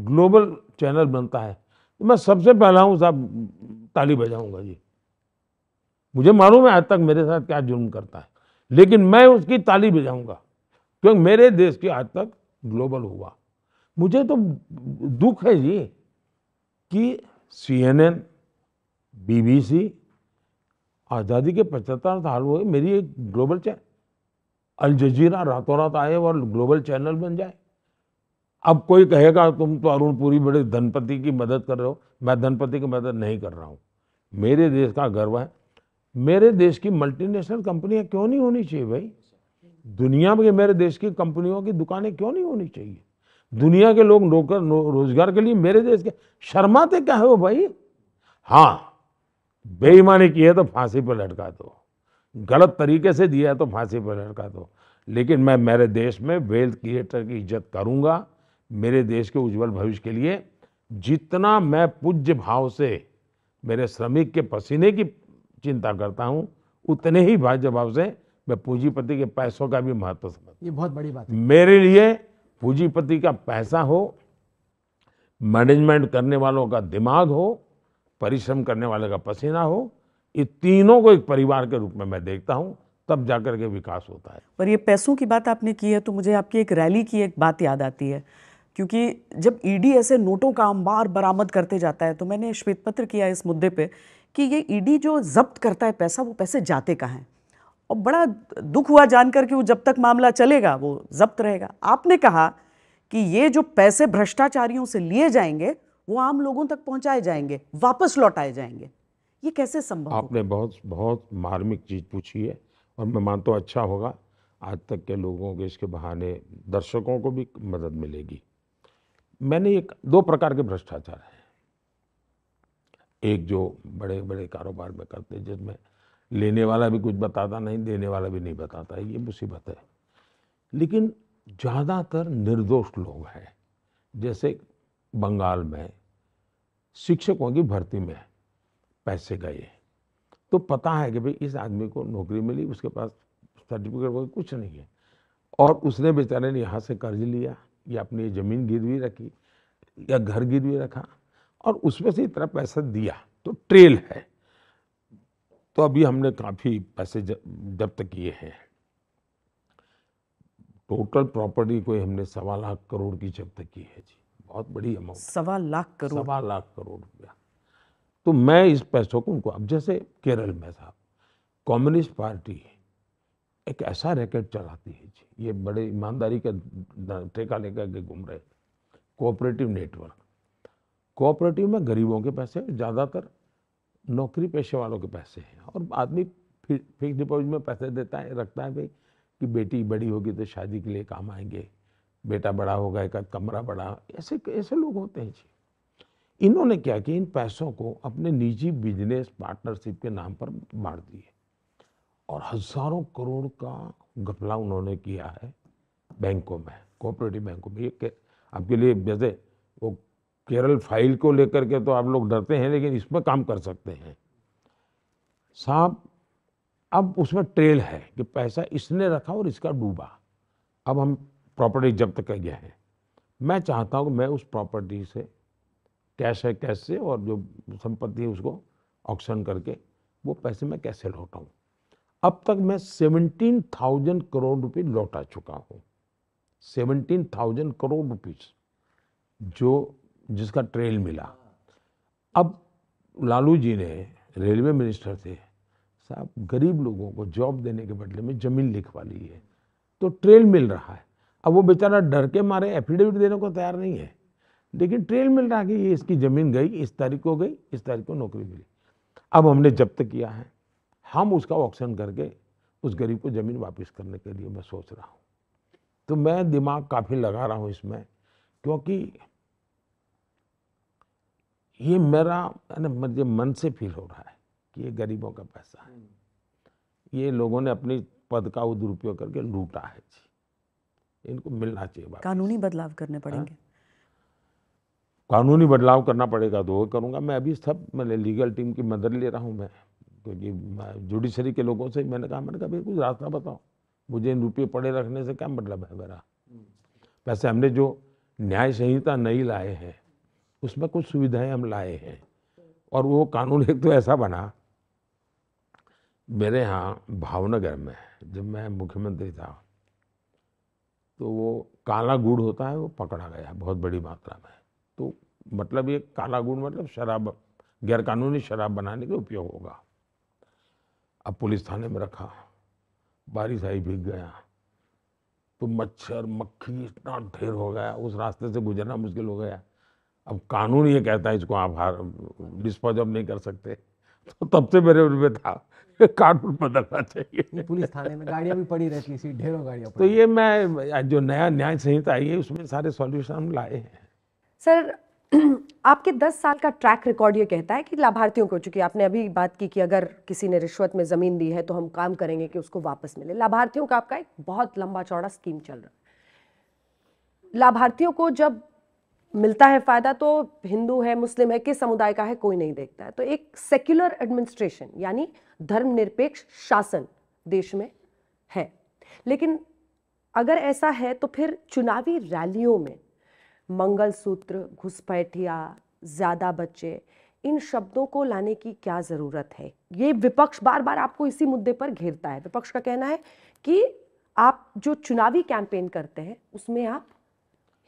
ग्लोबल चैनल बनता है तो मैं सबसे पहला हूँ साहब ताली बजाऊंगा जी मुझे मालूम है आज तक मेरे साथ क्या जुर्म करता है लेकिन मैं उसकी ताली बजाऊंगा क्योंकि मेरे देश की आज तक ग्लोबल हुआ मुझे तो दुख है जी कि सीएनएन, बीबीसी आज़ादी के पचहत्तर साल हुए मेरी एक ग्लोबल चैनल अल जजीरा रातों रात आए और ग्लोबल चैनल बन जाए अब कोई कहेगा तुम तो अरुण पूरी बड़े धनपति की मदद कर रहे हो मैं धनपति की मदद नहीं कर रहा हूँ मेरे देश का गर्व है मेरे देश की मल्टीनेशनल कंपनियाँ क्यों नहीं होनी चाहिए भाई दुनिया में मेरे देश की कंपनियों की दुकानें क्यों नहीं होनी चाहिए दुनिया के लोग नौकर रोजगार के लिए मेरे देश के शर्माते क्या है वो भाई हाँ बेईमानी की है तो फांसी पर लटका दो गलत तरीके से दिया है तो फांसी पर लटका दो लेकिन मैं मेरे देश में वेल्थ क्रिएटर की इज्जत करूंगा मेरे देश के उज्जवल भविष्य के लिए जितना मैं पूज्य भाव से मेरे श्रमिक के पसीने की चिंता करता हूँ उतने ही भाज्य भाव से मैं पूंजीपति के पैसों का भी महत्व समझता ये बहुत बड़ी बात है मेरे लिए पूंजीपति का पैसा हो मैनेजमेंट करने वालों का दिमाग हो परिश्रम करने वाले का पसीना हो ये तीनों को एक परिवार के रूप में मैं देखता हूँ तब जाकर के विकास होता है पर ये पैसों की बात आपने की है तो मुझे आपकी एक रैली की एक बात याद आती है क्योंकि जब ईडी e ऐसे नोटों का अंबार बरामद करते जाता है तो मैंने श्वेत पत्र किया इस मुद्दे पे कि ये ईडी e जो जब्त करता है पैसा वो पैसे जाते कहाँ हैं और बड़ा दुख हुआ जानकर कि वो जब तक मामला चलेगा वो जब्त रहेगा आपने कहा कि ये जो पैसे भ्रष्टाचारियों से लिए जाएंगे वो आम लोगों तक पहुंचाए जाएंगे वापस लौटाए जाएंगे ये कैसे संभव आपने बहुत बहुत मार्मिक चीज़ पूछी है और मैं मानता हूँ अच्छा होगा आज तक के लोगों के इसके बहाने दर्शकों को भी मदद मिलेगी मैंने एक दो प्रकार के भ्रष्टाचार हैं एक जो बड़े बड़े कारोबार में करते हैं जिसमें लेने वाला भी कुछ बताता नहीं देने वाला भी नहीं बताता ये मुसीबत है लेकिन ज़्यादातर निर्दोष लोग हैं जैसे बंगाल में शिक्षकों की भर्ती में पैसे गए तो पता है कि भाई इस आदमी को नौकरी मिली उसके पास सर्टिफिकेट वगैरह कुछ नहीं है और उसने बेचारे ने यहाँ से कर्ज लिया या अपनी ज़मीन गिरवी रखी या घर गिरवी रखा और उसमें से इतना पैसा दिया तो ट्रेल है तो अभी हमने काफ़ी पैसे जब्त किए हैं टोटल प्रॉपर्टी कोई हमने सवा लाख करोड़ की जब्त की है जी बहुत बड़ी अमाउंट सवा लाख करोड़ सवा लाख करोड़ रुपया तो मैं इस पैसों को उनको अब जैसे केरल में साहब कम्युनिस्ट पार्टी एक ऐसा रैकेट चलाती है जी ये बड़े ईमानदारी का ठेका लेकर के घूम रहे कोऑपरेटिव नेटवर्क कोऑपरेटिव में गरीबों के पैसे ज़्यादातर नौकरी पेशे वालों के पैसे हैं और आदमी फिक्स डिपॉजिट में पैसे देता है रखता है भाई कि बेटी बड़ी होगी तो शादी के लिए काम आएंगे बेटा बड़ा होगा एक कमरा बड़ा ऐसे ऐसे लोग होते हैं जी इन्होंने क्या कि इन पैसों को अपने निजी बिजनेस पार्टनरशिप के नाम पर बांट दिए और हजारों करोड़ का घपला उन्होंने किया है बैंकों में कोऑपरेटिव बैंकों में ये आपके लिए जैसे वो केरल फाइल को लेकर के तो आप लोग डरते हैं लेकिन इसमें काम कर सकते हैं साहब अब उसमें ट्रेल है कि पैसा इसने रखा और इसका डूबा अब हम प्रॉपर्टी जब्त कर गए हैं मैं चाहता हूँ कि मैं उस प्रॉपर्टी से कैश है कैश से और जो संपत्ति है उसको ऑक्शन करके वो पैसे मैं कैसे लौटाऊँ अब तक मैं सेवनटीन थाउजेंड करोड़ रुपये लौटा चुका हूँ सेवनटीन थाउजेंड करोड़ रुपीज़ जो जिसका ट्रेल मिला अब लालू जी ने रेलवे मिनिस्टर थे साहब गरीब लोगों को जॉब देने के बदले में ज़मीन लिखवा ली है तो ट्रेल मिल रहा है अब वो बेचारा डर के मारे एफिडेविट देने को तैयार नहीं है लेकिन ट्रेल मिल रहा है कि ये इसकी ज़मीन गई इस तारीख को गई इस तारीख को नौकरी मिली अब हमने जब्त किया है हम उसका ऑक्शन करके उस गरीब को ज़मीन वापस करने के लिए मैं सोच रहा हूँ तो मैं दिमाग काफ़ी लगा रहा हूँ इसमें क्योंकि ये मेरा मुझे मन से फील हो रहा है कि ये गरीबों का पैसा है हम्म। ये लोगों ने अपनी पद का दुरुपयोग करके लूटा है जी इनको मिलना चाहिए कानूनी बदलाव करने पड़ेंगे हाँ। कानूनी बदलाव करना पड़ेगा तो वो करूँगा मैं अभी सब मैंने लीगल टीम की मदद ले रहा हूँ मैं क्योंकि जुडिशरी के लोगों से मैंने कहा मैंने कहा भाई कुछ रास्ता बताओ मुझे इन रुपये पड़े रखने से क्या मतलब है मेरा हम्म। वैसे हमने जो न्याय संहिता नहीं लाए हैं उसमें कुछ सुविधाएं हम लाए हैं और वो कानून एक तो ऐसा बना मेरे यहाँ भावनगर में जब मैं मुख्यमंत्री था तो वो काला गुड़ होता है वो पकड़ा गया बहुत बड़ी मात्रा में तो मतलब ये काला गुड़ मतलब शराब गैरकानूनी शराब बनाने के उपयोग होगा अब पुलिस थाने में रखा बारिश आई भीग गया तो मच्छर मक्खी इतना ढेर हो गया उस रास्ते से गुजरना मुश्किल हो गया अब कानून ये कहता है इसको आप हार डिस्पोज ऑफ नहीं कर सकते तो तब से मेरे उनमें था कानून बदलना चाहिए पुलिस थाने में गाड़ियाँ भी पड़ी रहती थी ढेरों गाड़ियाँ तो ये मैं जो नया न्याय संहिता आई है उसमें सारे सॉल्यूशन हम लाए हैं सर आपके 10 साल का ट्रैक रिकॉर्ड ये कहता है कि लाभार्थियों को चूंकि आपने अभी बात की कि अगर किसी ने रिश्वत में ज़मीन दी है तो हम काम करेंगे कि उसको वापस मिले लाभार्थियों का आपका एक बहुत लंबा चौड़ा स्कीम चल रहा है लाभार्थियों को जब मिलता है फ़ायदा तो हिंदू है मुस्लिम है किस समुदाय का है कोई नहीं देखता है तो एक सेक्युलर एडमिनिस्ट्रेशन यानी धर्मनिरपेक्ष शासन देश में है लेकिन अगर ऐसा है तो फिर चुनावी रैलियों में मंगलसूत्र घुसपैठिया ज़्यादा बच्चे इन शब्दों को लाने की क्या ज़रूरत है ये विपक्ष बार बार आपको इसी मुद्दे पर घेरता है विपक्ष का कहना है कि आप जो चुनावी कैंपेन करते हैं उसमें आप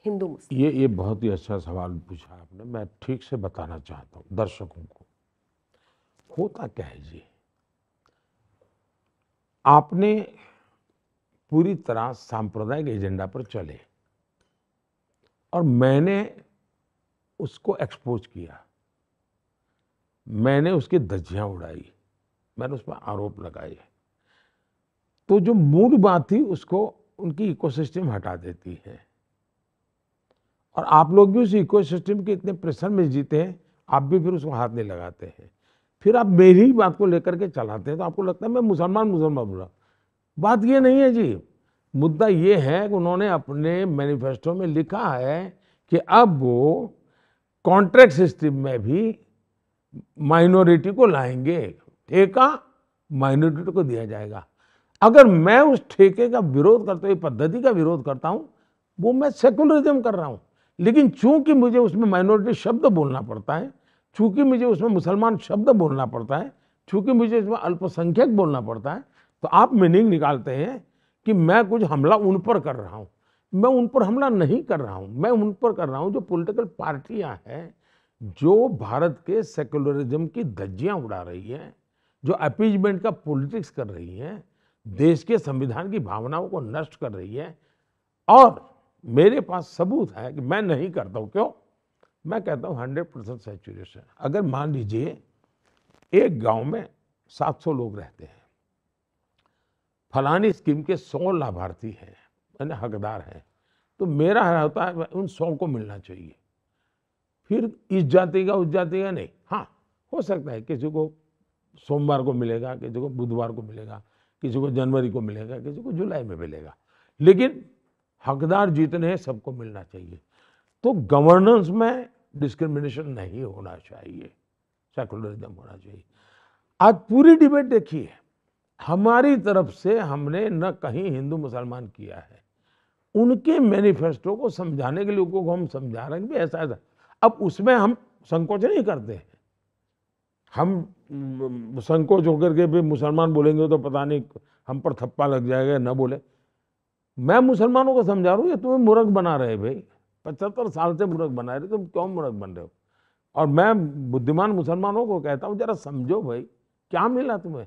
हिंदू मुस्लिम ये ये बहुत ही अच्छा सवाल पूछा आपने मैं ठीक से बताना चाहता हूँ दर्शकों को होता क्या है जी आपने पूरी तरह सांप्रदायिक एजेंडा पर चले और मैंने उसको एक्सपोज किया मैंने उसकी धज्जियाँ उड़ाई मैंने उस पर आरोप लगाए तो जो मूल बात थी उसको उनकी इकोसिस्टम हटा देती है और आप लोग भी उस इको सिस्टम के इतने प्रेशर में जीते हैं आप भी फिर उसको हाथ नहीं लगाते हैं फिर आप मेरी बात को लेकर के चलाते हैं तो आपको लगता है मैं मुसलमान मुसलमान बोला बात ये नहीं है जी मुद्दा ये है कि उन्होंने अपने मैनिफेस्टो में लिखा है कि अब वो कॉन्ट्रैक्ट सिस्टम में भी माइनॉरिटी को लाएंगे ठेका माइनॉरिटी को दिया जाएगा अगर मैं उस ठेके का विरोध करता हूँ पद्धति का विरोध करता हूँ वो मैं सेकुलरिज्म कर रहा हूँ लेकिन चूंकि मुझे उसमें माइनॉरिटी शब्द बोलना पड़ता है चूंकि मुझे उसमें मुसलमान शब्द बोलना पड़ता है चूंकि मुझे उसमें अल्पसंख्यक बोलना पड़ता है तो आप मीनिंग निकालते हैं कि मैं कुछ हमला उन पर कर रहा हूँ मैं उन पर हमला नहीं कर रहा हूँ मैं उन पर कर रहा हूँ जो पॉलिटिकल पार्टियाँ हैं जो भारत के सेकुलरिज्म की धज्जियाँ उड़ा रही हैं जो अपीजमेंट का पॉलिटिक्स कर रही हैं देश के संविधान की भावनाओं को नष्ट कर रही है और मेरे पास सबूत है कि मैं नहीं करता हूँ क्यों मैं कहता हूँ हंड्रेड परसेंट सेचुरेशन अगर मान लीजिए एक गांव में 700 लोग रहते हैं फलानी स्कीम के 100 लाभार्थी हैं यानी हकदार हैं तो मेरा है होता है उन 100 को मिलना चाहिए फिर इस जाति का उस जाति का नहीं हाँ हो सकता है किसी को सोमवार को मिलेगा किसी को बुधवार को मिलेगा किसी को जनवरी को मिलेगा किसी को जुलाई में मिलेगा लेकिन हकदार जीतने हैं सबको मिलना चाहिए तो गवर्नेंस में डिस्क्रिमिनेशन नहीं होना चाहिए सेकुलरिज्म होना चाहिए आज पूरी डिबेट देखिए हमारी तरफ से हमने न कहीं हिंदू मुसलमान किया है उनके मैनिफेस्टो को समझाने के लोगों को हम समझा रहे हैं भी ऐसा ऐसा अब उसमें हम संकोच नहीं करते हैं हम संकोच होकर के भी मुसलमान बोलेंगे तो पता नहीं हम पर थप्पा लग जाएगा ना बोले मैं मुसलमानों को समझा रहा हूँ ये तुम्हें मूर्ख बना रहे भाई पचहत्तर साल से मूर्ख बना रहे तुम क्यों मूर्ख बन रहे हो और मैं बुद्धिमान मुसलमानों को कहता हूँ जरा समझो भाई क्या मिला तुम्हें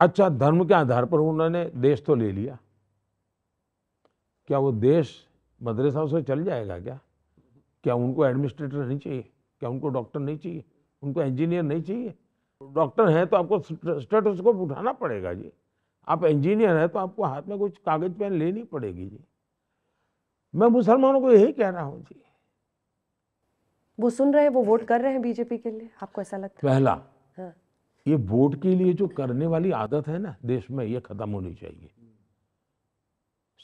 अच्छा धर्म के आधार पर उन्होंने देश तो ले लिया क्या वो देश मदरसा से चल जाएगा क्या क्या उनको एडमिनिस्ट्रेटर नहीं चाहिए क्या उनको डॉक्टर नहीं चाहिए उनको इंजीनियर नहीं चाहिए डॉक्टर हैं तो आपको स्टेटस को उठाना पड़ेगा जी आप इंजीनियर हैं तो आपको हाथ में कुछ कागज पेन लेनी पड़ेगी जी मैं मुसलमानों को यही कह रहा हूं जी वो सुन रहे हैं वो वोट कर रहे हैं बीजेपी के लिए आपको ऐसा लगता है पहला हाँ। ये वोट के लिए जो करने वाली आदत है ना देश में ये खत्म होनी चाहिए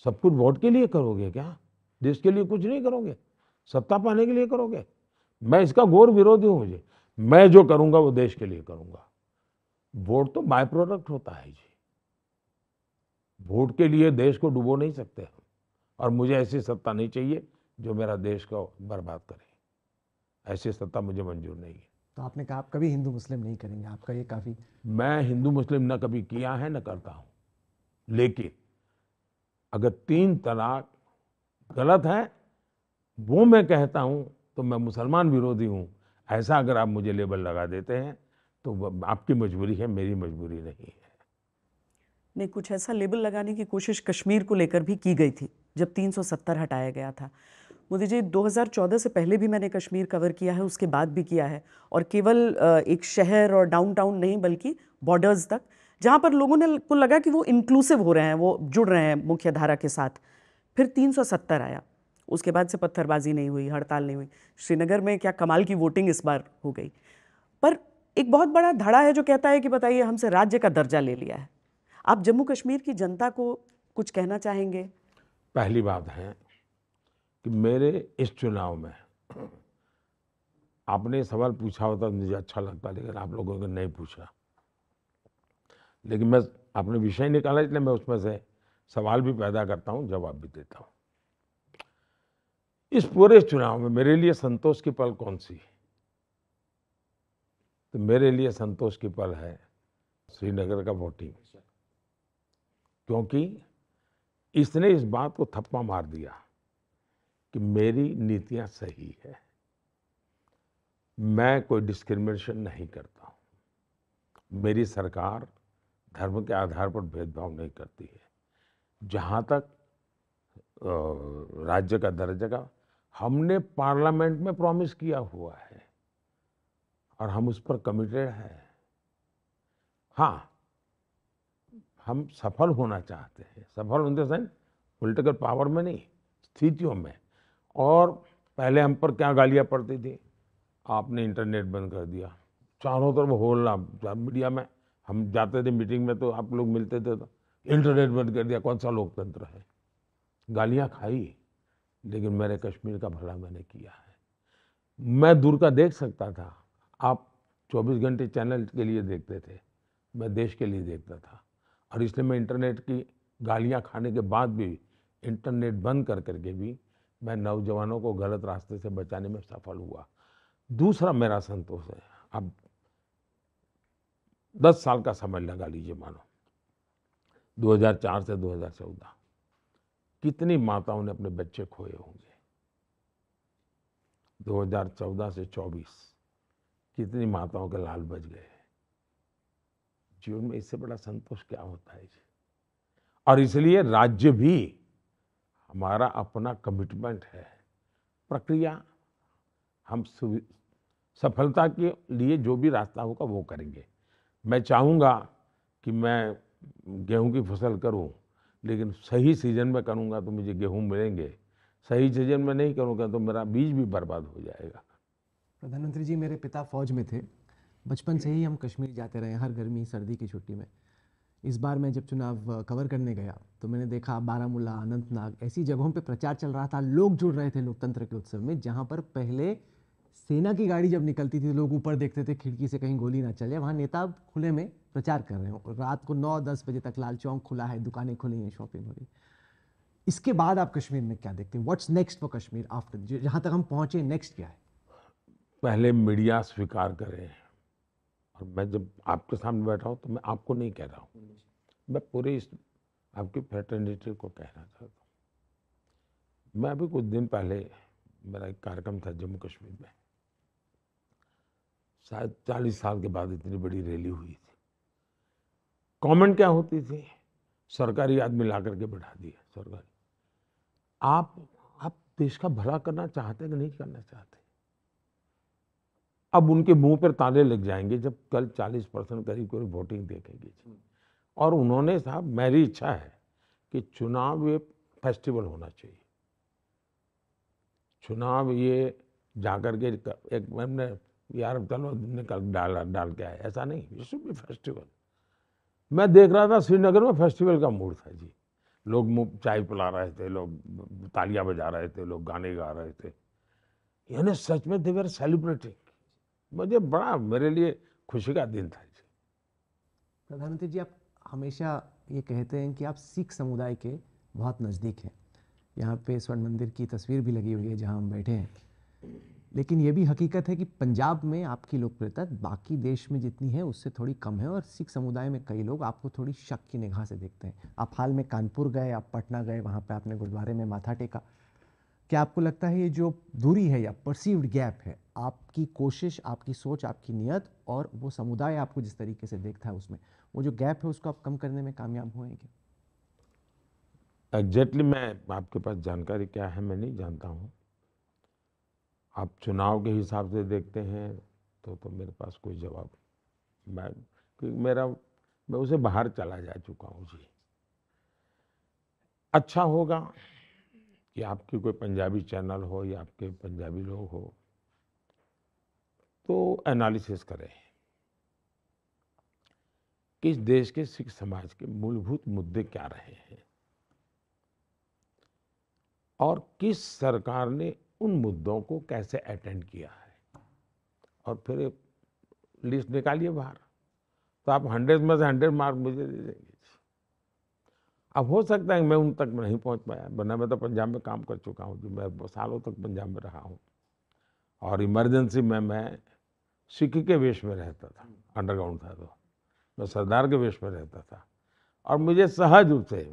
सब कुछ वोट के लिए करोगे क्या देश के लिए कुछ नहीं करोगे सत्ता पाने के लिए करोगे मैं इसका घोर विरोधी हूं जी मैं जो करूंगा वो देश के लिए करूंगा वोट तो बाय प्रोडक्ट होता है जी वोट के लिए देश को डुबो नहीं सकते हम और मुझे ऐसी सत्ता नहीं चाहिए जो मेरा देश को बर्बाद करे ऐसी सत्ता मुझे मंजूर नहीं है तो आपने कहा आप कभी हिंदू मुस्लिम नहीं करेंगे आपका ये काफ़ी मैं हिंदू मुस्लिम ना कभी किया है ना करता हूँ लेकिन अगर तीन तलाक गलत है वो मैं कहता हूँ तो मैं मुसलमान विरोधी हूँ ऐसा अगर आप मुझे लेबल लगा देते हैं तो आपकी मजबूरी है मेरी मजबूरी नहीं है ने कुछ ऐसा लेबल लगाने की कोशिश कश्मीर को लेकर भी की गई थी जब 370 हटाया गया था मोदी जी 2014 से पहले भी मैंने कश्मीर कवर किया है उसके बाद भी किया है और केवल एक शहर और डाउनटाउन नहीं बल्कि बॉर्डर्स तक जहाँ पर लोगों ने को लगा कि वो इंक्लूसिव हो रहे हैं वो जुड़ रहे हैं मुख्य धारा के साथ फिर 370 आया उसके बाद से पत्थरबाजी नहीं हुई हड़ताल नहीं हुई श्रीनगर में क्या कमाल की वोटिंग इस बार हो गई पर एक बहुत बड़ा धड़ा है जो कहता है कि बताइए हमसे राज्य का दर्जा ले लिया है आप जम्मू कश्मीर की जनता को कुछ कहना चाहेंगे पहली बात है कि मेरे इस चुनाव में आपने सवाल पूछा होता तो मुझे अच्छा लगता लेकिन आप लोगों ने नहीं पूछा लेकिन मैं आपने विषय निकाला इसलिए मैं उसमें से सवाल भी पैदा करता हूँ जवाब भी देता हूँ इस पूरे चुनाव में मेरे लिए संतोष की पल कौन सी तो मेरे लिए संतोष की पल है श्रीनगर का वोटिंग क्योंकि इसने इस बात को थप्पा मार दिया कि मेरी नीतियां सही है मैं कोई डिस्क्रिमिनेशन नहीं करता हूँ मेरी सरकार धर्म के आधार पर भेदभाव नहीं करती है जहाँ तक राज्य का दर्जा का हमने पार्लियामेंट में प्रॉमिस किया हुआ है और हम उस पर कमिटेड हैं हाँ हम सफल होना चाहते हैं सफल होने द पोलिटिकल पावर में नहीं स्थितियों में और पहले हम पर क्या गालियाँ पड़ती थी आपने इंटरनेट बंद कर दिया चारों तरफ होलना मीडिया में हम जाते थे मीटिंग में तो आप लोग मिलते थे तो इंटरनेट बंद कर दिया कौन सा लोकतंत्र है गालियाँ खाई लेकिन मैंने कश्मीर का भला मैंने किया है मैं दूर का देख सकता था आप 24 घंटे चैनल के लिए देखते थे मैं देश के लिए देखता था और इसलिए मैं इंटरनेट की गालियाँ खाने के बाद भी इंटरनेट बंद कर करके भी मैं नौजवानों को गलत रास्ते से बचाने में सफल हुआ दूसरा मेरा संतोष है अब दस साल का समय लगा लीजिए मानो 2004 से 2014 कितनी माताओं ने अपने बच्चे खोए होंगे 2014 से 24 कितनी माताओं के लाल बच गए जीवन में इससे बड़ा संतोष क्या होता है जी और इसलिए राज्य भी हमारा अपना कमिटमेंट है प्रक्रिया हम सफलता के लिए जो भी रास्ता होगा वो करेंगे मैं चाहूँगा कि मैं गेहूं की फसल करूं लेकिन सही सीजन में करूंगा तो मुझे गेहूं मिलेंगे सही सीजन में नहीं करूंगा तो मेरा बीज भी बर्बाद हो जाएगा प्रधानमंत्री जी मेरे पिता फौज में थे बचपन से ही हम कश्मीर जाते रहे हर गर्मी सर्दी की छुट्टी में इस बार मैं जब चुनाव कवर करने गया तो मैंने देखा बारामूला अनंतनाग ऐसी जगहों पे प्रचार चल रहा था लोग जुड़ रहे थे लोकतंत्र के उत्सव में जहाँ पर पहले सेना की गाड़ी जब निकलती थी तो लोग ऊपर देखते थे खिड़की से कहीं गोली ना चले वहाँ नेता खुले में प्रचार कर रहे हो रात को नौ दस बजे तक लाल चौक खुला है दुकानें खुली हैं शॉपिंग हो रही इसके बाद आप कश्मीर में क्या देखते हैं what's next for Kashmir after जहाँ तक हम पहुँचे नेक्स्ट क्या है पहले मीडिया स्वीकार करें और मैं जब आपके सामने बैठा हूँ तो मैं आपको नहीं कह रहा हूँ मैं पूरे इस आपकी फ्रेटर्निटी को कहना चाहता हूँ मैं अभी कुछ दिन पहले मेरा एक कार्यक्रम था जम्मू कश्मीर में शायद चालीस साल के बाद इतनी बड़ी रैली हुई थी कमेंट क्या होती थी सरकारी आदमी ला करके बैठा दिया सरकारी आप आप देश का भला करना चाहते कि नहीं करना चाहते अब उनके मुंह पर ताले लग जाएंगे जब कल 40 परसेंट करीब करीब वोटिंग देखेगी और उन्होंने साहब मेरी इच्छा है कि चुनाव ये फेस्टिवल होना चाहिए चुनाव ये जाकर के एक मैंने यार चलो तुमने कल डाल डाल के आया ऐसा नहीं ये शुड फेस्टिवल मैं देख रहा था श्रीनगर में फेस्टिवल का मूड था जी लोग चाय पिला रहे थे लोग तालियां बजा रहे थे लोग गाने गा रहे थे यानी सच में वेर सेलिब्रेटिंग मुझे बड़ा मेरे लिए खुशी का दिन था जी प्रधानमंत्री जी आप हमेशा ये कहते हैं कि आप सिख समुदाय के बहुत नज़दीक हैं यहाँ पे स्वर्ण मंदिर की तस्वीर भी लगी हुई है जहाँ हम बैठे हैं लेकिन ये भी हकीकत है कि पंजाब में आपकी लोकप्रियता बाकी देश में जितनी है उससे थोड़ी कम है और सिख समुदाय में कई लोग आपको थोड़ी शक की निगाह से देखते हैं आप हाल में कानपुर गए आप पटना गए वहाँ पर आपने गुरुद्वारे में माथा टेका क्या आपको लगता है ये जो दूरी है या परसीव्ड गैप है आपकी कोशिश आपकी सोच आपकी नियत और वो समुदाय आपको जिस तरीके से देखता है उसमें वो जो गैप है उसको आप कम करने में कामयाब हुए क्या एग्जैक्टली मैं आपके पास जानकारी क्या है मैं नहीं जानता हूँ आप चुनाव के हिसाब से देखते हैं तो तो मेरे पास कोई जवाब मैं क्योंकि मेरा मैं उसे बाहर चला जा चुका हूँ जी अच्छा होगा कि आपकी कोई पंजाबी चैनल हो या आपके पंजाबी लोग हो तो एनालिसिस करें कि इस देश के सिख समाज के मूलभूत मुद्दे क्या रहे हैं और किस सरकार ने उन मुद्दों को कैसे अटेंड किया है और फिर लिस्ट निकालिए बाहर तो आप हंड्रेड में से हंड्रेड मार्क मुझे दे देंगे अब हो सकता है मैं उन तक नहीं पहुंच पाया वरना मैं तो पंजाब में काम कर चुका हूं जो मैं सालों तक पंजाब में रहा हूं और इमरजेंसी में मैं सिख के वेश में रहता था अंडरग्राउंड था तो मैं सरदार के वेश में रहता था और मुझे सहज रूप से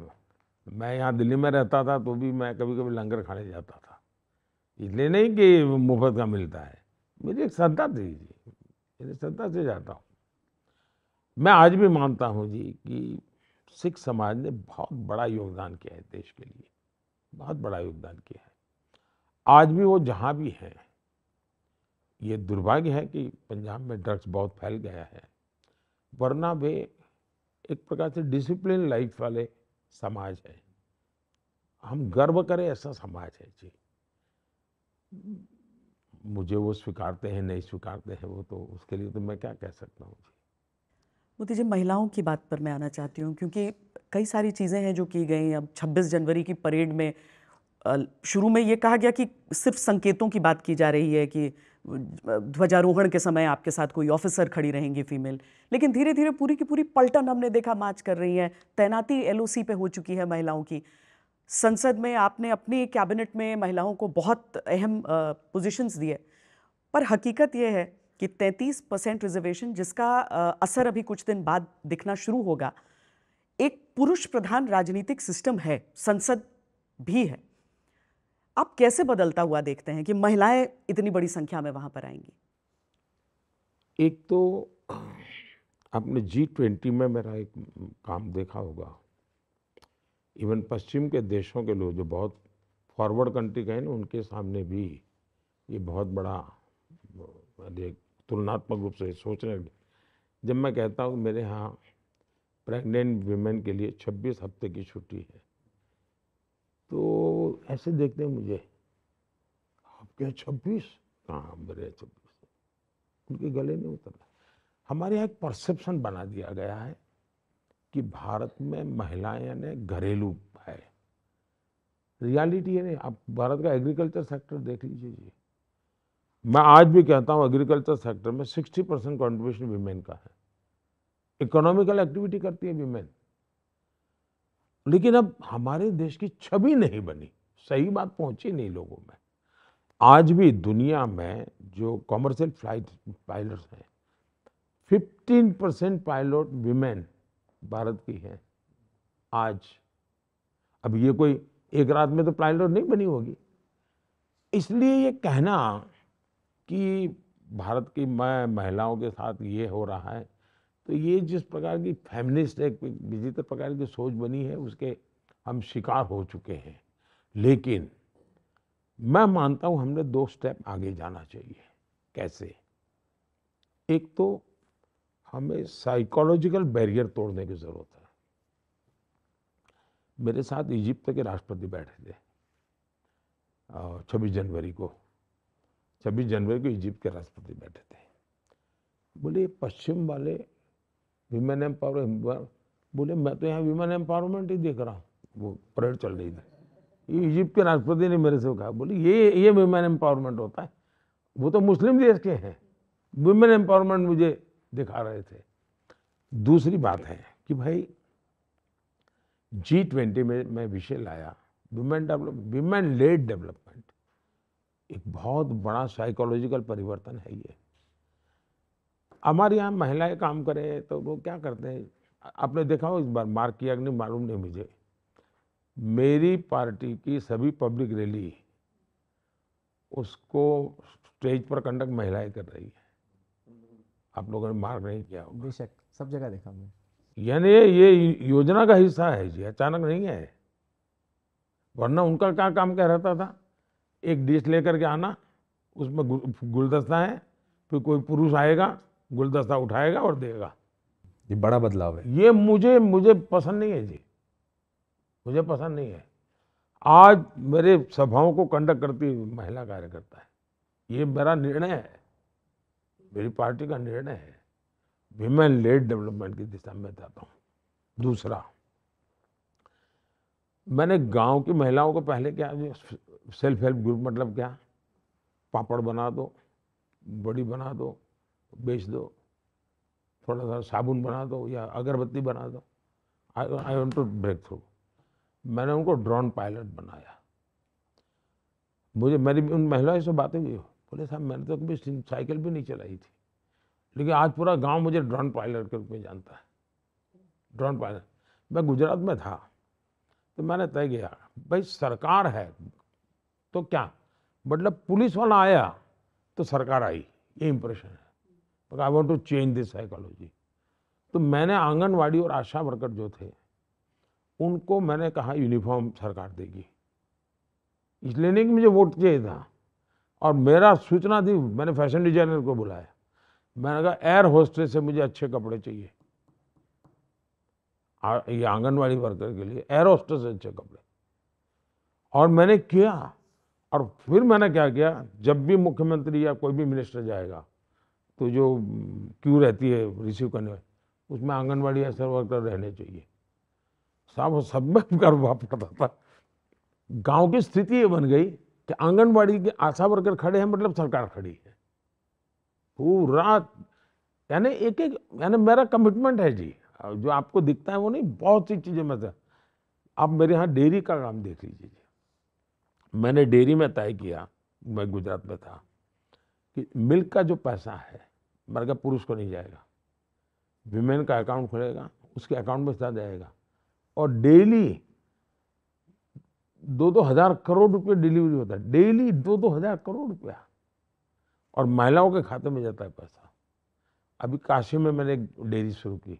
मैं यहाँ दिल्ली में रहता था तो भी मैं कभी कभी लंगर खाने जाता था इसलिए नहीं कि मुफ्त का मिलता है मेरी एक श्रद्धा थी जी मेरी श्रद्धा से जाता हूँ मैं आज भी मानता हूँ जी कि सिख समाज ने बहुत बड़ा योगदान किया है देश के लिए बहुत बड़ा योगदान किया है आज भी वो जहाँ भी हैं ये दुर्भाग्य है कि पंजाब में ड्रग्स बहुत फैल गया है वरना वे एक प्रकार से डिसिप्लिन लाइफ वाले समाज है हम गर्व करें ऐसा समाज है जी मुझे वो स्वीकारते हैं नहीं स्वीकारते हैं वो तो उसके लिए तो मैं क्या कह सकता हूँ जी मोती जी महिलाओं की बात पर मैं आना चाहती हूँ क्योंकि कई सारी चीज़ें हैं जो की गई अब 26 जनवरी की परेड में शुरू में ये कहा गया कि सिर्फ संकेतों की बात की जा रही है कि ध्वजारोहण के समय आपके साथ कोई ऑफिसर खड़ी रहेंगी फीमेल लेकिन धीरे धीरे पूरी की पूरी पलटन हमने देखा मार्च कर रही है तैनाती एल पे हो चुकी है महिलाओं की संसद में आपने अपनी कैबिनेट में महिलाओं को बहुत अहम पोजीशंस दिए पर हकीकत यह है कि 33 परसेंट रिजर्वेशन जिसका असर अभी कुछ दिन बाद दिखना शुरू होगा एक पुरुष प्रधान राजनीतिक सिस्टम है संसद भी है आप कैसे बदलता हुआ देखते हैं कि महिलाएं इतनी बड़ी संख्या में वहाँ पर आएंगी एक तो आपने जी ट्वेंटी में मेरा एक काम देखा होगा इवन पश्चिम के देशों के लोग जो बहुत फॉरवर्ड कंट्री गए ना उनके सामने भी ये बहुत बड़ा तुलनात्मक रूप से सोचने जब मैं कहता हूँ मेरे यहाँ प्रेग्नेंट वीमेन के लिए 26 हफ्ते की छुट्टी है तो ऐसे देखते हैं मुझे आपके यहाँ छब्बीस कहाँ बड़े छब्बीस उनके गले नहीं उतरना हमारे यहाँ एक परसेप्शन बना दिया गया है कि भारत में महिलाएं ने घरेलू है रियलिटी है नहीं आप भारत का एग्रीकल्चर सेक्टर देख लीजिए जी मैं आज भी कहता हूँ एग्रीकल्चर सेक्टर में सिक्सटी परसेंट कॉन्ट्रीब्यूशन वीमेन का है इकोनॉमिकल एक्टिविटी करती है वीमेन लेकिन अब हमारे देश की छवि नहीं बनी सही बात पहुंची नहीं लोगों में आज भी दुनिया में जो कॉमर्शियल फ्लाइट पायलट हैं 15 परसेंट पायलट वीमेन भारत की हैं आज अब ये कोई एक रात में तो पायलट नहीं बनी होगी इसलिए ये कहना कि भारत की महिलाओं के साथ ये हो रहा है तो ये जिस प्रकार की फैमिलिस्ट एक विचित्र प्रकार की सोच बनी है उसके हम शिकार हो चुके हैं लेकिन मैं मानता हूँ हमने दो स्टेप आगे जाना चाहिए कैसे एक तो हमें साइकोलॉजिकल बैरियर तोड़ने की ज़रूरत है मेरे साथ इजिप्ट के राष्ट्रपति बैठे थे छब्बीस जनवरी को छब्बीस जनवरी को इजिप्ट के राष्ट्रपति बैठे थे बोले पश्चिम वाले वीमेन एम्पावर बोले मैं तो यहाँ वीमेन एम्पावरमेंट ही देख रहा हूँ वो परेड चल रही थी ये इजिप्ट के राष्ट्रपति ने मेरे से कहा बोले ये ये वीमेन एम्पावरमेंट होता है वो तो मुस्लिम देश के हैं वुमेन एम्पावरमेंट मुझे दिखा रहे थे दूसरी बात है कि भाई जी ट्वेंटी में मैं विषय लाया women develop women led development एक बहुत बड़ा साइकोलॉजिकल परिवर्तन है ये हमारे यहाँ महिलाएं काम करें तो वो क्या करते हैं आपने देखा हो इस बार मार किया नहीं मालूम नहीं मुझे मेरी पार्टी की सभी पब्लिक रैली उसको स्टेज पर कंडक्ट महिलाएं कर रही है आप लोगों ने मार्ग नहीं किया बेशक सब जगह देखा हमने यानी ये योजना का हिस्सा है जी अचानक नहीं है वरना उनका क्या काम कह रहता था एक डिश लेकर के आना उसमें गुलदस्ता है फिर कोई पुरुष आएगा गुलदस्ता उठाएगा और देगा ये बड़ा बदलाव है ये मुझे मुझे पसंद नहीं है जी मुझे पसंद नहीं है आज मेरे सभाओं को कंडक्ट करती महिला कार्यकर्ता है ये मेरा निर्णय है मेरी पार्टी का निर्णय है विमेन लेड डेवलपमेंट की दिशा में जाता हूँ दूसरा मैंने गांव की महिलाओं को पहले क्या सेल्फ हेल्प ग्रुप मतलब क्या पापड़ बना दो बड़ी बना दो बेच दो थोड़ा सा साबुन बना दो या अगरबत्ती बना दो I want to break through मैंने उनको ड्रोन पायलट बनाया मुझे मेरी उन महिलाओं से बातें हुई बोले साहब मैंने तो कभी साइकिल भी नहीं चलाई थी लेकिन आज पूरा गांव मुझे ड्रोन पायलट के रूप में जानता है ड्रोन पायलट मैं गुजरात में था तो मैंने तय किया भाई सरकार है तो क्या मतलब पुलिस वाला आया तो सरकार आई ये इम्प्रेशन है but I want to change this psychology तो मैंने आंगनवाड़ी और आशा वर्कर जो थे उनको मैंने कहा यूनिफॉर्म सरकार देगी इसलिए नहीं कि मुझे वोट चाहिए था और मेरा सूचना थी मैंने फैशन डिजाइनर को बुलाया मैंने कहा एयर होस्टेस से मुझे अच्छे कपड़े चाहिए ये आंगनवाड़ी वर्कर के लिए एयर होस्टेस से अच्छे कपड़े और मैंने किया और फिर मैंने क्या किया जब भी मुख्यमंत्री या कोई भी मिनिस्टर जाएगा तो जो क्यू रहती है रिसीव करने वाली उसमें आंगनबाड़ी आशा वर्कर रहने चाहिए साहब सब में करवा पड़ता था गांव की स्थिति ये बन गई कि आंगनबाड़ी के आशा वर्कर खड़े हैं मतलब सरकार खड़ी है पूरा यानी एक एक यानी मेरा कमिटमेंट है जी जो आपको दिखता है वो नहीं बहुत सी चीज़ें मैं आप मेरे यहाँ डेयरी का काम देख लीजिए जी मैंने डेयरी में तय किया मैं गुजरात में था कि मिल्क का जो पैसा है मर्गा पुरुष को नहीं जाएगा विमेन का अकाउंट खुलेगा उसके अकाउंट में पैसा जाएगा और डेली दो दो हज़ार करोड़ रुपये डिलीवरी होता है डेली दो दो हज़ार करोड़ रुपया और महिलाओं के खाते में जाता है पैसा अभी काशी में मैंने डेयरी शुरू की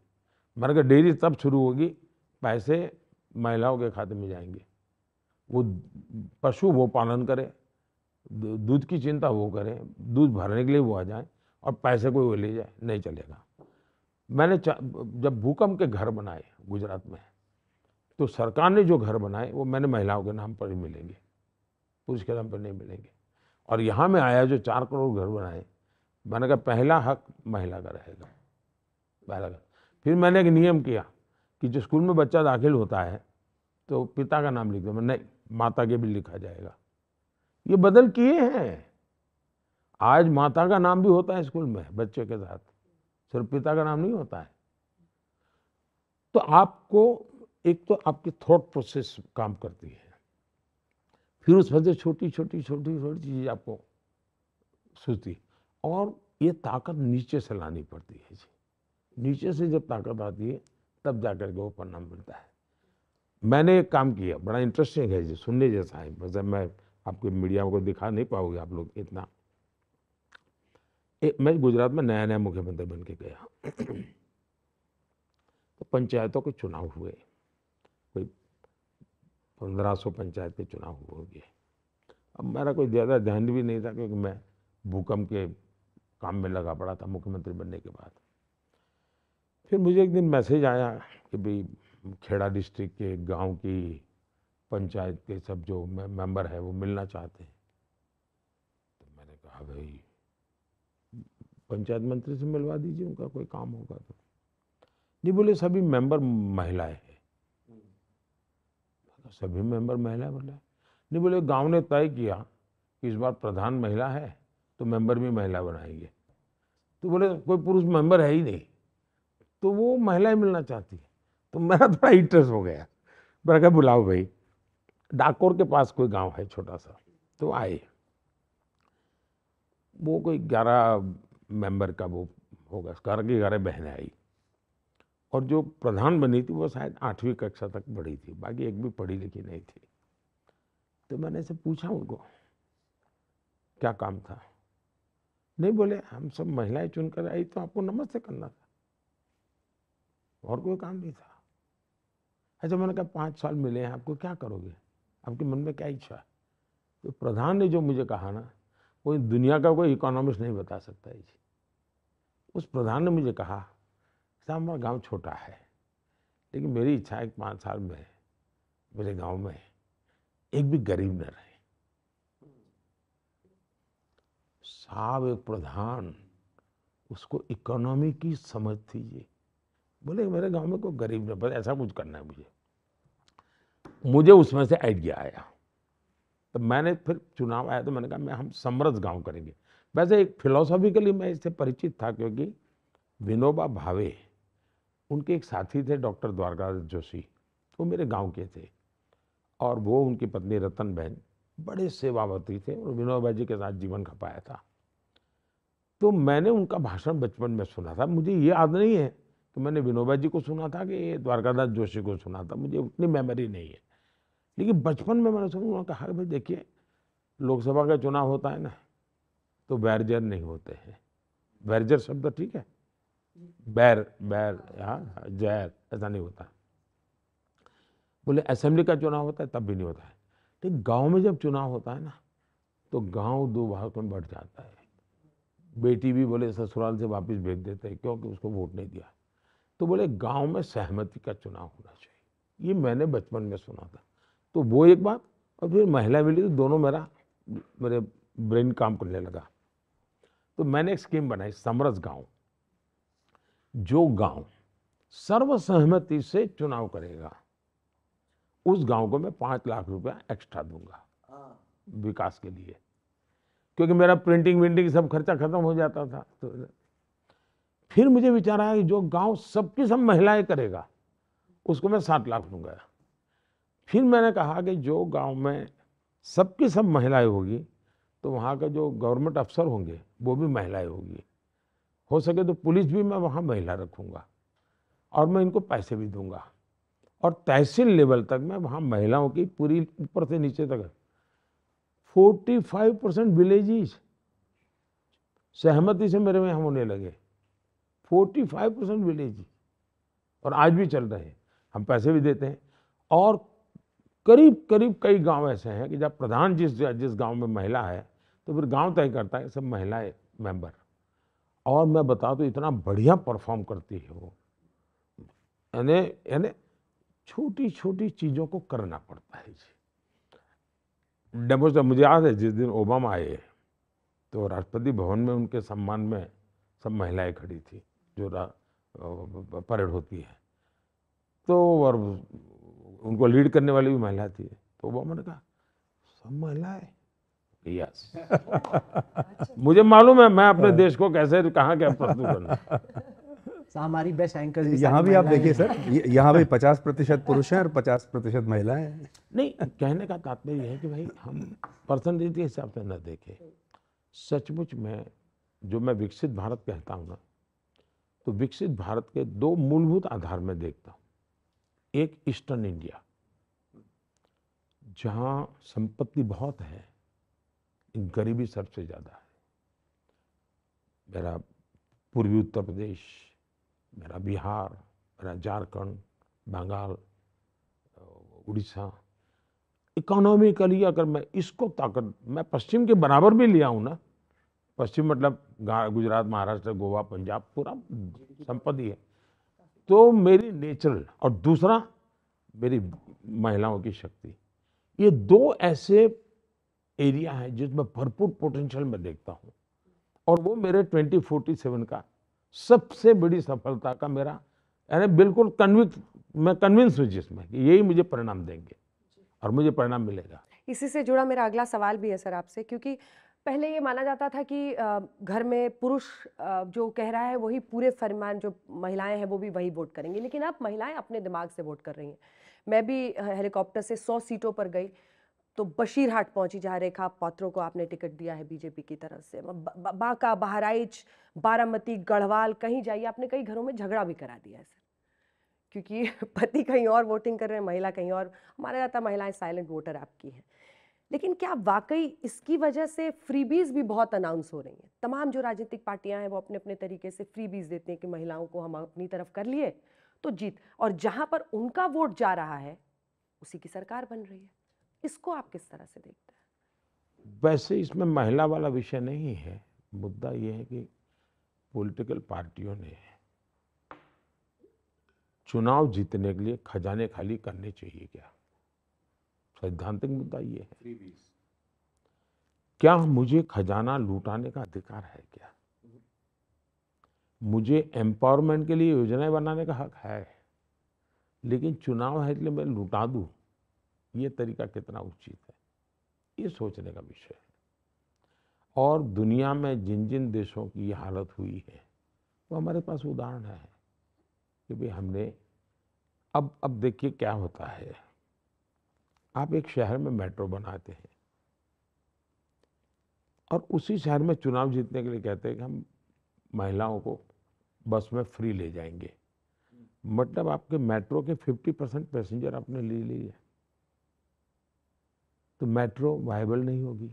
मैंने कहा डेयरी तब शुरू होगी पैसे महिलाओं के खाते में जाएंगे वो पशु वो पालन करें दूध की चिंता वो करें दूध भरने के लिए वो आ जाए और पैसे कोई ले जाए नहीं चलेगा मैंने जब भूकंप के घर बनाए गुजरात में तो सरकार ने जो घर बनाए वो मैंने महिलाओं के नाम पर ही मिलेंगे पुरुष के नाम पर नहीं मिलेंगे और यहाँ मैं आया जो चार करोड़ घर बनाए मैंने कहा पहला हक महिला का रहेगा पहला का फिर मैंने एक नियम किया कि जो स्कूल में बच्चा दाखिल होता है तो पिता का नाम लिख दो नहीं माता के भी लिखा जाएगा ये बदल किए हैं आज माता का नाम भी होता है स्कूल में बच्चों के साथ सिर्फ पिता का नाम नहीं होता है तो आपको एक तो आपकी थॉट प्रोसेस काम करती है फिर उसमें से छोटी छोटी छोटी छोटी चीज़ आपको सूती और ये ताकत नीचे से लानी पड़ती है जी नीचे से जब ताकत आती है तब जाकर के वो परिणाम मिलता है मैंने एक काम किया बड़ा इंटरेस्टिंग है जी सुनने जैसा है मतलब मैं आपको मीडिया को दिखा नहीं पाऊंगी आप लोग इतना मैं गुजरात में नया नया मुख्यमंत्री बन के गया तो पंचायतों के चुनाव हुए कोई पंद्रह सौ पंचायत के चुनाव हो गए अब मेरा कोई ज़्यादा ध्यान भी नहीं था क्योंकि मैं भूकंप के काम में लगा पड़ा था मुख्यमंत्री बनने के बाद फिर मुझे एक दिन मैसेज आया कि भाई खेड़ा डिस्ट्रिक्ट के गांव की पंचायत के सब जो मेंबर है वो मिलना चाहते हैं तो मैंने कहा भाई पंचायत मंत्री से मिलवा दीजिए उनका कोई काम होगा तो जी बोले सभी मेंबर महिलाएं हैं तो सभी मेंबर महिलाएं बोला नहीं बोले गांव ने तय किया कि इस बार प्रधान महिला है तो मेंबर भी महिला बनाएंगे तो बोले कोई पुरुष मेंबर है ही नहीं तो वो महिलाएं मिलना चाहती है तो मेरा थोड़ा इंटरेस्ट हो गया मैंने कहा बुलाओ भाई डाकोर के पास कोई गांव है छोटा सा तो आए वो कोई ग्यारह मेंबर का वो होगा घर की ग्यारह बहने आई और जो प्रधान बनी थी वो शायद आठवीं कक्षा तक पढ़ी थी बाकी एक भी पढ़ी लिखी नहीं थी तो मैंने से पूछा उनको क्या काम था नहीं बोले हम सब महिलाएं चुनकर आई तो आपको नमस्ते करना था और कोई काम नहीं था अच्छा मैंने कहा पाँच साल मिले हैं आपको क्या करोगे आपके मन में क्या इच्छा है तो प्रधान ने जो मुझे कहा ना कोई दुनिया का कोई इकोनॉमिस्ट नहीं बता सकता ये उस प्रधान ने मुझे कहा साहब हमारा गांव छोटा है लेकिन मेरी इच्छा है कि पाँच साल में मेरे गांव में एक भी गरीब न रहे साहब एक प्रधान उसको इकोनॉमी की समझ थी ये बोले मेरे गांव में कोई गरीब न बस ऐसा कुछ करना है मुझे मुझे उसमें से आइडिया आया तो मैंने फिर चुनाव आया तो मैंने कहा मैं हम समृद्ध गांव करेंगे वैसे एक फिलोसॉफिकली मैं इससे परिचित था क्योंकि विनोबा भावे उनके एक साथी थे डॉक्टर द्वारका जोशी वो मेरे गांव के थे और वो उनकी पत्नी रतन बहन बड़े सेवावती थे और विनोबा जी के साथ जीवन खपाया था तो मैंने उनका भाषण बचपन में सुना था मुझे ये याद नहीं है कि मैंने विनोबा जी को सुना था कि द्वारकादास जोशी को सुना था मुझे उतनी मेमोरी नहीं है लेकिन बचपन में मैंने सोचा उन्होंने कहा भाई देखिए लोकसभा का चुनाव होता है ना तो बैरजर नहीं होते हैं बैरजर शब्द ठीक है बैर बैर हाँ जैर ऐसा नहीं होता बोले असेंबली का चुनाव होता है तब भी नहीं होता है ठीक गांव में जब चुनाव होता है ना तो गांव दो भाग में बढ़ जाता है बेटी भी बोले ससुराल से वापस भेज देते हैं क्योंकि उसको वोट नहीं दिया तो बोले गांव में सहमति का चुनाव होना चाहिए ये मैंने बचपन में सुना था तो वो एक बात और फिर महिला मिली तो दोनों मेरा मेरे ब्रेन काम करने लगा तो मैंने एक स्कीम बनाई समरस गांव जो गांव सर्वसहमति से चुनाव करेगा उस गांव को मैं पाँच लाख रुपया एक्स्ट्रा दूंगा हाँ। विकास के लिए क्योंकि मेरा प्रिंटिंग विंटिंग सब खर्चा खत्म हो जाता था तो फिर मुझे विचार आया कि जो गांव सबकी सब महिलाएं करेगा उसको मैं सात लाख लूंगा फिर मैंने कहा कि जो गांव में सबकी सब महिलाएं होगी तो वहाँ का जो गवर्नमेंट अफसर होंगे वो भी महिलाएं होगी हो सके तो पुलिस भी मैं वहाँ महिला रखूँगा और मैं इनको पैसे भी दूंगा और तहसील लेवल तक मैं वहाँ महिलाओं की पूरी ऊपर से नीचे तक फोर्टी फाइव परसेंट विलेजेस सहमति से मेरे में हम होने लगे फोर्टी फाइव परसेंट विलेज और आज भी चल रहे हैं हम पैसे भी देते हैं और करीब करीब कई गांव ऐसे हैं कि जब प्रधान जिस जिस गांव में महिला है तो फिर गांव तय करता है सब महिलाएं मेंबर और मैं बता तो इतना बढ़िया परफॉर्म करती है वो यानी यानी छोटी छोटी चीज़ों को करना पड़ता है जी डेमोस्ट्रे मुझे याद है जिस दिन ओबामा आए तो राष्ट्रपति भवन में उनके सम्मान में सब महिलाएं खड़ी थी जो परेड होती है तो और उनको लीड करने वाली भी महिला थी तो ओबामा ने कहा सब है यस मुझे मालूम है मैं अपने देश को कैसे कहाँ क्या प्रस्तुत करना हमारी बेस्ट एंकर यहाँ भी आप देखिए सर यहाँ भी पचास प्रतिशत पुरुष हैं और पचास प्रतिशत महिलाएं हैं नहीं कहने का तात्पर्य है कि भाई हम परसेंटेज के हिसाब से न देखें सचमुच में जो मैं विकसित भारत कहता हूँ ना तो विकसित भारत के दो मूलभूत आधार में देखता हूँ एक ईस्टर्न इंडिया जहाँ संपत्ति बहुत है गरीबी सबसे ज़्यादा है मेरा पूर्वी उत्तर प्रदेश मेरा बिहार मेरा झारखंड बंगाल उड़ीसा इकोनॉमिकली अगर मैं इसको ताकत मैं पश्चिम के बराबर भी लिया हूँ ना पश्चिम मतलब गुजरात महाराष्ट्र गोवा पंजाब पूरा संपत्ति है तो मेरी नेचरल और दूसरा मेरी महिलाओं की शक्ति ये दो ऐसे एरिया हैं जिसमें भरपूर पोटेंशियल मैं देखता हूँ और वो मेरे 2047 का सबसे बड़ी सफलता का मेरा यानी बिल्कुल कन्विक मैं कन्विंस हूँ जिसमें कि यही मुझे परिणाम देंगे और मुझे परिणाम मिलेगा इसी से जुड़ा मेरा अगला सवाल भी है सर आपसे क्योंकि पहले ये माना जाता था कि घर में पुरुष जो कह रहा है वही पूरे फरमान जो महिलाएं हैं वो भी वही वोट करेंगी लेकिन अब महिलाएं अपने दिमाग से वोट कर रही हैं मैं भी हेलीकॉप्टर से सौ सीटों पर गई तो बशीरहाट पहुंची जहाँ रेखा पात्रों को आपने टिकट दिया है बीजेपी की तरफ से बांका बहराइच बारामती गढ़वाल कहीं जाइए आपने कई घरों में झगड़ा भी करा दिया है सर क्योंकि पति कहीं और वोटिंग कर रहे हैं महिला कहीं और माना जाता महिलाएं साइलेंट वोटर आपकी हैं लेकिन क्या वाकई इसकी वजह से फ्रीबीज भी बहुत अनाउंस हो रही हैं तमाम जो राजनीतिक पार्टियां हैं वो अपने अपने तरीके से फ्रीबीज देते हैं कि महिलाओं को हम अपनी तरफ कर लिए तो जीत और जहां पर उनका वोट जा रहा है उसी की सरकार बन रही है इसको आप किस तरह से देखते हैं वैसे इसमें महिला वाला विषय नहीं है मुद्दा यह है कि पॉलिटिकल पार्टियों ने चुनाव जीतने के लिए खजाने खाली करने चाहिए क्या सैद्धांतिक मुद्दा ये है क्या मुझे खजाना लूटाने का अधिकार है क्या मुझे एम्पावरमेंट के लिए योजनाएं बनाने का हक है लेकिन चुनाव है इसलिए मैं लुटा दू ये तरीका कितना उचित है ये सोचने का विषय है और दुनिया में जिन जिन देशों की हालत हुई है वो हमारे पास उदाहरण है कि भाई हमने अब अब देखिए क्या होता है आप एक शहर में मेट्रो बनाते हैं और उसी शहर में चुनाव जीतने के लिए कहते हैं कि हम महिलाओं को बस में फ्री ले जाएंगे मतलब आपके मेट्रो के 50 परसेंट पैसेंजर आपने ले लिए तो मेट्रो वायबल नहीं होगी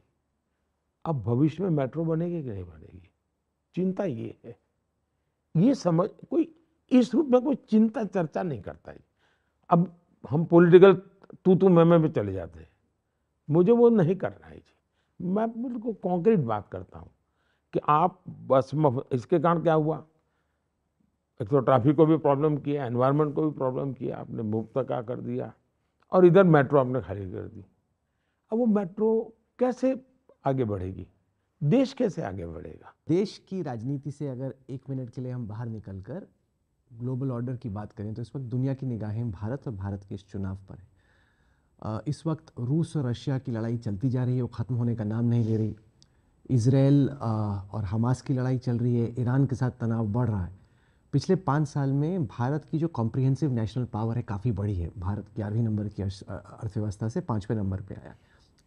अब भविष्य में मेट्रो बनेगी कि नहीं बनेगी चिंता ये है ये समझ कोई इस रूप में कोई चिंता चर्चा नहीं करता है अब हम पॉलिटिकल तू तू मैं मैं भी चले जाते मुझे वो नहीं करना है जी मैं बिल्कुल कॉन्क्रीट बात करता हूँ कि आप बस इसके कारण क्या हुआ एक तो ट्रैफिक को भी प्रॉब्लम किया एनवायरनमेंट को भी प्रॉब्लम किया आपने मुफ्त का कर दिया और इधर मेट्रो आपने खाली कर दी अब वो मेट्रो कैसे आगे बढ़ेगी देश कैसे आगे बढ़ेगा देश की राजनीति से अगर एक मिनट के लिए हम बाहर निकलकर ग्लोबल ऑर्डर की बात करें तो इस वक्त दुनिया की निगाहें भारत और भारत के इस चुनाव पर है इस वक्त रूस और रशिया की लड़ाई चलती जा रही है वो ख़त्म होने का नाम नहीं ले रही इसराइल और हमास की लड़ाई चल रही है ईरान के साथ तनाव बढ़ रहा है पिछले पाँच साल में भारत की जो कॉम्प्रिहेंसिव नेशनल पावर है काफ़ी बड़ी है भारत ग्यारहवीं नंबर की अर्थव्यवस्था से पाँचवें नंबर पर आया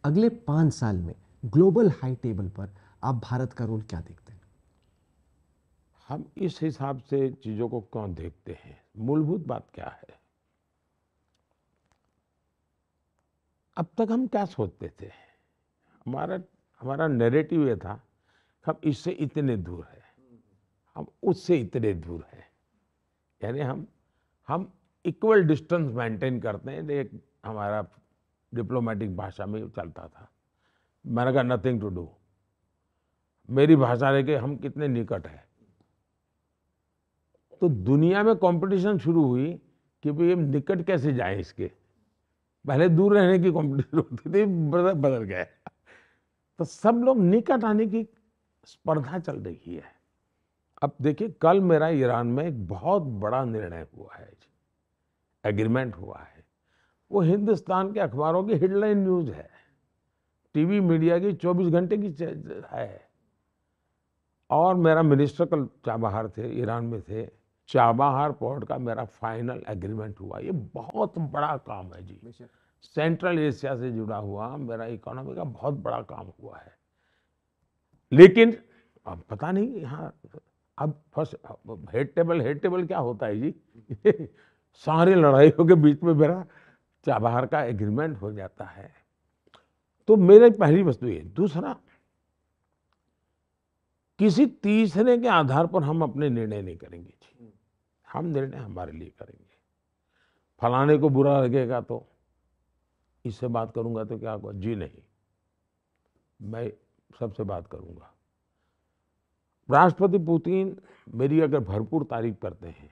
अगले पाँच साल में ग्लोबल हाई टेबल पर आप भारत का रोल क्या देखते हैं हम इस हिसाब से चीज़ों को कौन देखते हैं मूलभूत बात क्या है अब तक हम क्या सोचते थे हमारा हमारा नेरेटिव ये था हम इससे इतने दूर है हम उससे इतने दूर हैं यानी हम हम इक्वल डिस्टेंस मेंटेन करते हैं एक हमारा डिप्लोमेटिक भाषा में चलता था मैंने कहा नथिंग टू डू मेरी भाषा लेके हम कितने निकट हैं तो दुनिया में कंपटीशन शुरू हुई कि भाई हम निकट कैसे जाएं इसके पहले दूर रहने की कॉम्पिटिशन होती थी बदल गया तो सब लोग निकट आने की स्पर्धा चल रही है अब देखिए कल मेरा ईरान में एक बहुत बड़ा निर्णय हुआ है एग्रीमेंट हुआ है वो हिंदुस्तान के अखबारों की हेडलाइन न्यूज़ है टीवी मीडिया की 24 घंटे की है और मेरा मिनिस्टर कल चाबहार थे ईरान में थे चाबाहार पोर्ट का मेरा फाइनल एग्रीमेंट हुआ ये बहुत बड़ा काम है जी सेंट्रल एशिया से जुड़ा हुआ मेरा इकोनॉमी का बहुत बड़ा काम हुआ है लेकिन अब पता नहीं यहाँ अब first head table head table क्या होता है जी सारी लड़ाइयों के बीच में मेरा चाबहार का एग्रीमेंट हो जाता है तो मेरे पहली वस्तु ये दूसरा किसी तीसरे के आधार पर हम अपने निर्णय नहीं करेंगे हम निर्णय हमारे लिए करेंगे फलाने को बुरा लगेगा तो इससे बात करूंगा तो क्या होगा जी नहीं मैं सबसे बात करूंगा राष्ट्रपति पुतिन मेरी अगर भरपूर तारीफ करते हैं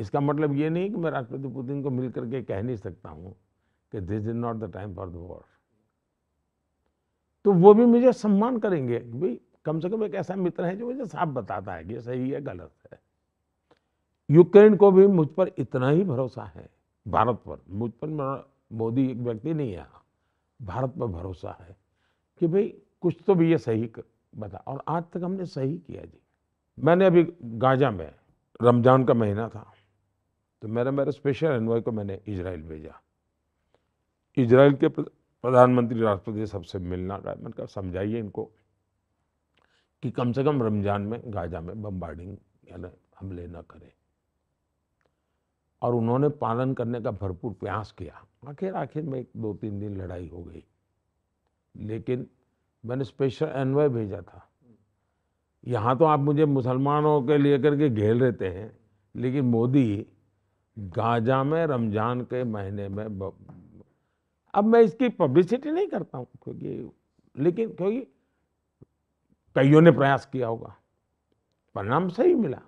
इसका मतलब ये नहीं कि मैं राष्ट्रपति पुतिन को मिल करके कह नहीं सकता हूँ कि this is not the time for the war तो वो भी मुझे सम्मान करेंगे भाई कम से कम एक ऐसा मित्र है जो मुझे साफ बताता है कि सही है गलत है यूक्रेन को भी मुझ पर इतना ही भरोसा है भारत पर मुझ पर मोदी एक व्यक्ति नहीं है हाँ। भारत पर भरोसा है कि भाई कुछ तो भी ये सही बता और आज तक हमने सही किया जी मैंने अभी गाजा में रमज़ान का महीना था तो मेरा मेरे स्पेशल एनवॉय को मैंने इजराइल भेजा इजराइल के प्रधानमंत्री राष्ट्रपति सबसे मिलना का मैंने कहा समझाइए इनको कि कम से कम रमज़ान में गाजा में बम्बार्डिंग यानी हमले ना करें और उन्होंने पालन करने का भरपूर प्रयास किया आखिर आखिर में एक दो तीन दिन लड़ाई हो गई लेकिन मैंने स्पेशल एनवॉय भेजा था यहाँ तो आप मुझे मुसलमानों के लिए करके घेर रहते हैं लेकिन मोदी गाजा में रमज़ान के महीने में अब मैं इसकी पब्लिसिटी नहीं करता हूँ क्योंकि लेकिन क्योंकि कईयों ने प्रयास किया होगा परिणाम सही मिला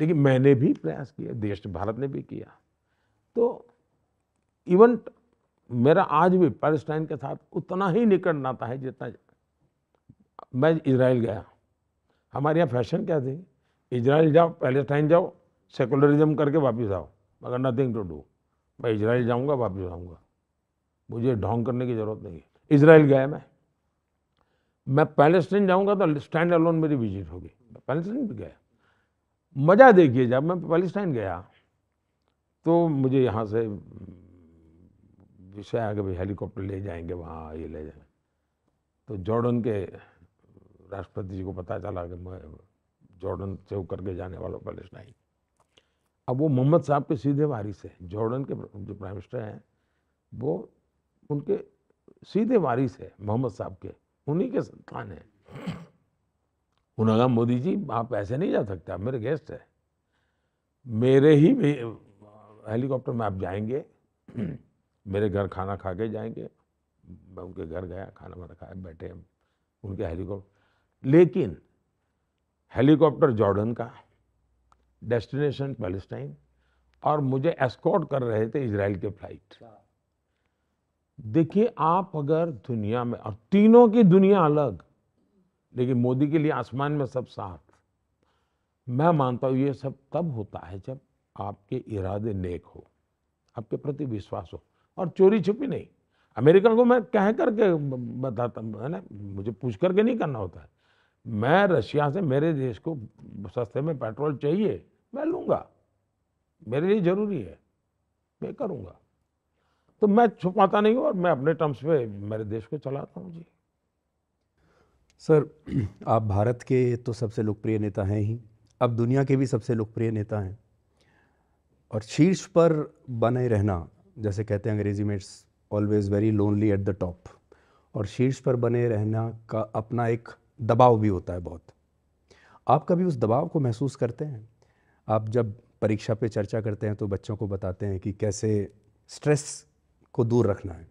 लेकिन मैंने भी प्रयास किया देश भारत ने भी किया तो इवन मेरा आज भी पैलेस्टाइन के साथ उतना ही निकट नाता है जितना मैं इसराइल गया हमारे यहाँ फैशन क्या थी इसराइल जाओ पैलेस्टाइन जाओ सेकुलरिज्म करके वापस आओ मगर नथिंग टू डू मैं इसराइल जाऊँगा वापस आऊँगा मुझे ढोंग करने की ज़रूरत नहीं है इसराइल गया मैं मैं पैलेस्टाइन जाऊँगा तो स्टैंड अलोन मेरी विजिट होगी पैलेस्टाइन भी गया मज़ा देखिए जब मैं पैलेस्टाइन गया तो मुझे यहाँ से विषय आ कि भाई हेलीकॉप्टर ले जाएंगे वहाँ ये ले जाएंगे तो जॉर्डन के राष्ट्रपति जी को पता चला कि मैं जॉर्डन से होकर के जाने वाला पैलेस्टाइन अब वो मोहम्मद साहब के सीधे वारिस है जॉर्डन के जो प्राइम मिनिस्टर हैं वो उनके सीधे वारिस है मोहम्मद साहब के उन्हीं के संतान हैं उन्होंने कहा मोदी जी आप ऐसे नहीं जा सकते आप मेरे गेस्ट हैं मेरे ही हेलीकॉप्टर में आप जाएंगे मेरे घर खाना खा के जाएंगे मैं उनके घर गया खाना वाना खाया बैठे हम उनके हेलीकॉप्टर लेकिन हेलीकॉप्टर जॉर्डन का डेस्टिनेशन पैलेस्टाइन और मुझे एस्कॉर्ट कर रहे थे इसराइल के फ्लाइट अच्छा। देखिए आप अगर दुनिया में और तीनों की दुनिया अलग लेकिन मोदी के लिए आसमान में सब साथ मैं मानता हूँ ये सब तब होता है जब आपके इरादे नेक हो आपके प्रति विश्वास हो और चोरी छुपी नहीं अमेरिकन को मैं कह करके बताता है ना मुझे पूछ करके नहीं करना होता है मैं रशिया से मेरे देश को सस्ते में पेट्रोल चाहिए मैं लूँगा मेरे लिए ज़रूरी है मैं करूँगा तो मैं छुपाता नहीं हूँ और मैं अपने टर्म्स पे मेरे देश को चलाता हूँ जी सर आप भारत के तो सबसे लोकप्रिय नेता हैं ही अब दुनिया के भी सबसे लोकप्रिय नेता हैं और शीर्ष पर बने रहना जैसे कहते हैं अंग्रेजी में it's always very lonely at the top और शीर्ष पर बने रहना का अपना एक दबाव भी होता है बहुत आप कभी उस दबाव को महसूस करते हैं आप जब परीक्षा पे चर्चा करते हैं तो बच्चों को बताते हैं कि कैसे स्ट्रेस को दूर रखना है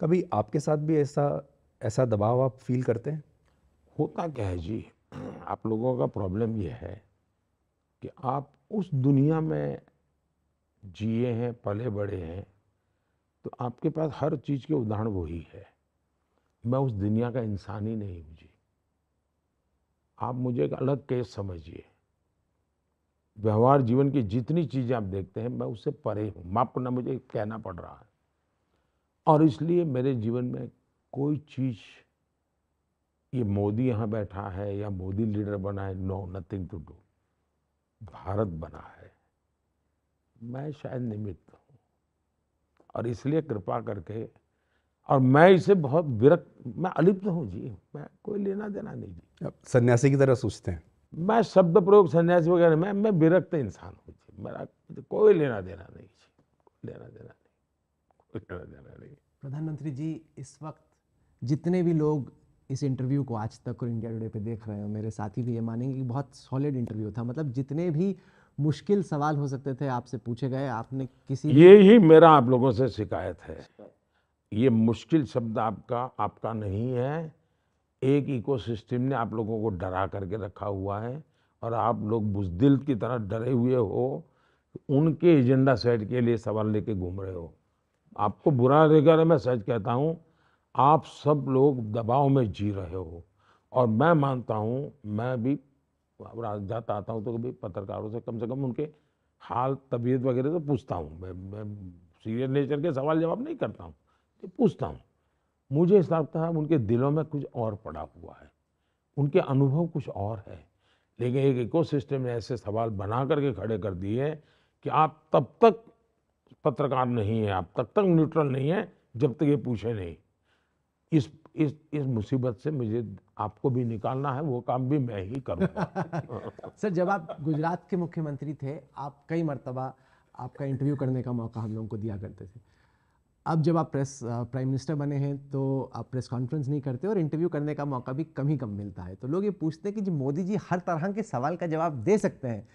कभी आपके साथ भी ऐसा ऐसा दबाव आप फील करते हैं होता क्या है जी आप लोगों का प्रॉब्लम यह है कि आप उस दुनिया में जिए हैं पले बड़े हैं तो आपके पास हर चीज़ के उदाहरण वही है मैं उस दुनिया का इंसान ही नहीं हूँ जी आप मुझे एक अलग केस समझिए व्यवहार जीवन की जितनी चीज़ें आप देखते हैं मैं उससे परे हूँ माफ करना मुझे कहना पड़ रहा है और इसलिए मेरे जीवन में कोई चीज़ ये मोदी यहाँ बैठा है या मोदी लीडर बना है no nothing to do Bharat बना है मैं शायद निमित्त हूँ और इसलिए कृपा करके और मैं इसे बहुत विरक्त मैं अलिप्त हूँ जी मैं कोई लेना देना नहीं जी अब सन्यासी की तरह सोचते हैं मैं शब्द प्रयोग सन्यासी वगैरह मैं मैं विरक्त इंसान हूँ जी मेरा कोई लेना देना नहीं जी लेना देना नहीं कोई लेना देना नहीं प्रधानमंत्री जी इस वक्त जितने भी लोग इस इंटरव्यू को आज तक और इंडिया टुडे पे देख रहे हो मेरे साथी भी ये मानेंगे कि बहुत सॉलिड इंटरव्यू था मतलब जितने भी मुश्किल सवाल हो सकते थे आपसे पूछे गए आपने किसी ये ही मेरा आप लोगों से शिकायत है ये मुश्किल शब्द आपका आपका नहीं है एक इकोसिस्टम ने आप लोगों को डरा करके रखा हुआ है और आप लोग बुजदिल की तरह डरे हुए हो उनके एजेंडा सेट के लिए सवाल लेके घूम रहे हो आपको बुरा लगेगा मैं सच कहता हूँ आप सब लोग दबाव में जी रहे हो और मैं मानता हूँ मैं भी जाता आता हूँ तो कभी पत्रकारों से कम से कम उनके हाल तबीयत वगैरह तो पूछता हूँ मैं, मैं सीरियस नेचर के सवाल जवाब नहीं करता हूँ तो पूछता हूँ मुझे इस लगता है उनके दिलों में कुछ और पड़ा हुआ है उनके अनुभव कुछ और है लेकिन एक इको सिस्टम ने ऐसे सवाल बना करके खड़े कर दिए कि आप तब तक पत्रकार नहीं हैं आप तब तक न्यूट्रल नहीं हैं जब तक ये पूछे नहीं इस इस इस मुसीबत से मुझे आपको भी निकालना है वो काम भी मैं ही करूँगा सर जब आप गुजरात के मुख्यमंत्री थे आप कई मरतबा आपका इंटरव्यू करने का मौका हम लोगों को दिया करते थे अब जब आप प्रेस प्राइम मिनिस्टर बने हैं तो आप प्रेस कॉन्फ्रेंस नहीं करते और इंटरव्यू करने का मौका भी कम ही कम मिलता है तो लोग ये पूछते हैं कि जी मोदी जी हर तरह के सवाल का जवाब दे सकते हैं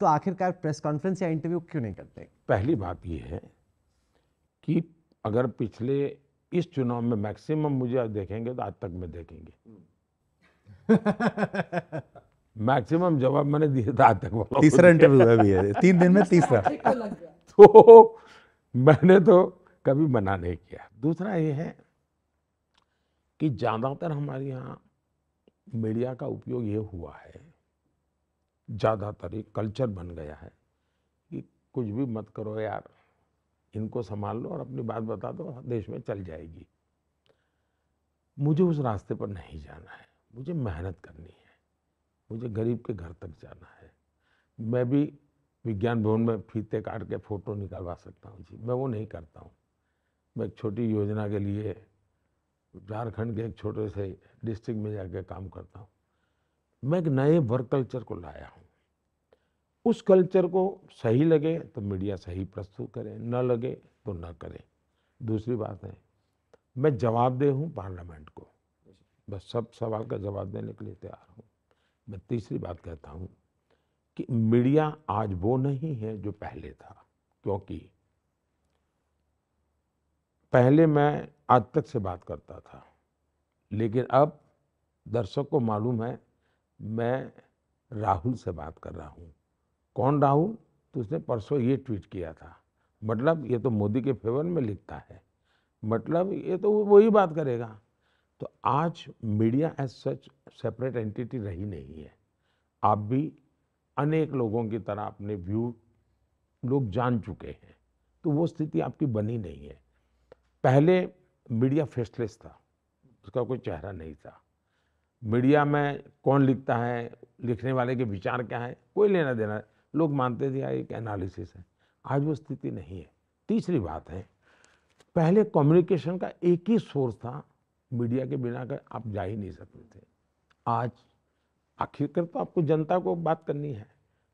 तो आखिरकार प्रेस कॉन्फ्रेंस या इंटरव्यू क्यों नहीं करते पहली बात यह है कि अगर पिछले इस चुनाव में मैक्सिमम मुझे आज देखेंगे तो आज तक में देखेंगे मैक्सिमम जवाब मैंने दिए था आज तक तीसरा इंटरव्यू है तीन दिन में तीसरा तो, तो मैंने तो कभी मना नहीं किया दूसरा ये है कि ज़्यादातर हमारे यहाँ मीडिया का उपयोग ये हुआ है ज़्यादातर एक कल्चर बन गया है कि कुछ भी मत करो यार इनको संभाल लो और अपनी बात बता दो देश में चल जाएगी मुझे उस रास्ते पर नहीं जाना है मुझे मेहनत करनी है मुझे गरीब के घर तक जाना है मैं भी विज्ञान भवन में फीते काट के फ़ोटो निकलवा सकता हूँ जी मैं वो नहीं करता हूँ मैं एक छोटी योजना के लिए झारखंड के एक छोटे से डिस्ट्रिक्ट में जाकर काम करता हूँ मैं एक नए वर्क कल्चर को लाया हूँ उस कल्चर को सही लगे तो मीडिया सही प्रस्तुत करे न लगे तो न करे दूसरी बात है मैं जवाब दे हूँ पार्लियामेंट को बस सब सवाल का जवाब देने के लिए तैयार हूँ मैं तीसरी बात कहता हूँ कि मीडिया आज वो नहीं है जो पहले था क्योंकि पहले मैं आज तक से बात करता था लेकिन अब दर्शक को मालूम है मैं राहुल से बात कर रहा हूँ कौन राहुल तो उसने परसों ये ट्वीट किया था मतलब ये तो मोदी के फेवर में लिखता है मतलब ये तो वही बात करेगा तो आज media as such separate entity रही नहीं है आप भी अनेक लोगों की तरह अपने व्यू लोग जान चुके हैं तो वो स्थिति आपकी बनी नहीं है पहले मीडिया फेसलेस था उसका कोई चेहरा नहीं था मीडिया में कौन लिखता है लिखने वाले के विचार क्या है कोई लेना देना है लोग मानते थे हाँ, एक एनालिसिस है आज वो स्थिति नहीं है तीसरी बात है पहले कम्युनिकेशन का एक ही सोर्स था मीडिया के बिना कर आप जा ही नहीं सकते थे आज आखिरकार तो आपको जनता को बात करनी है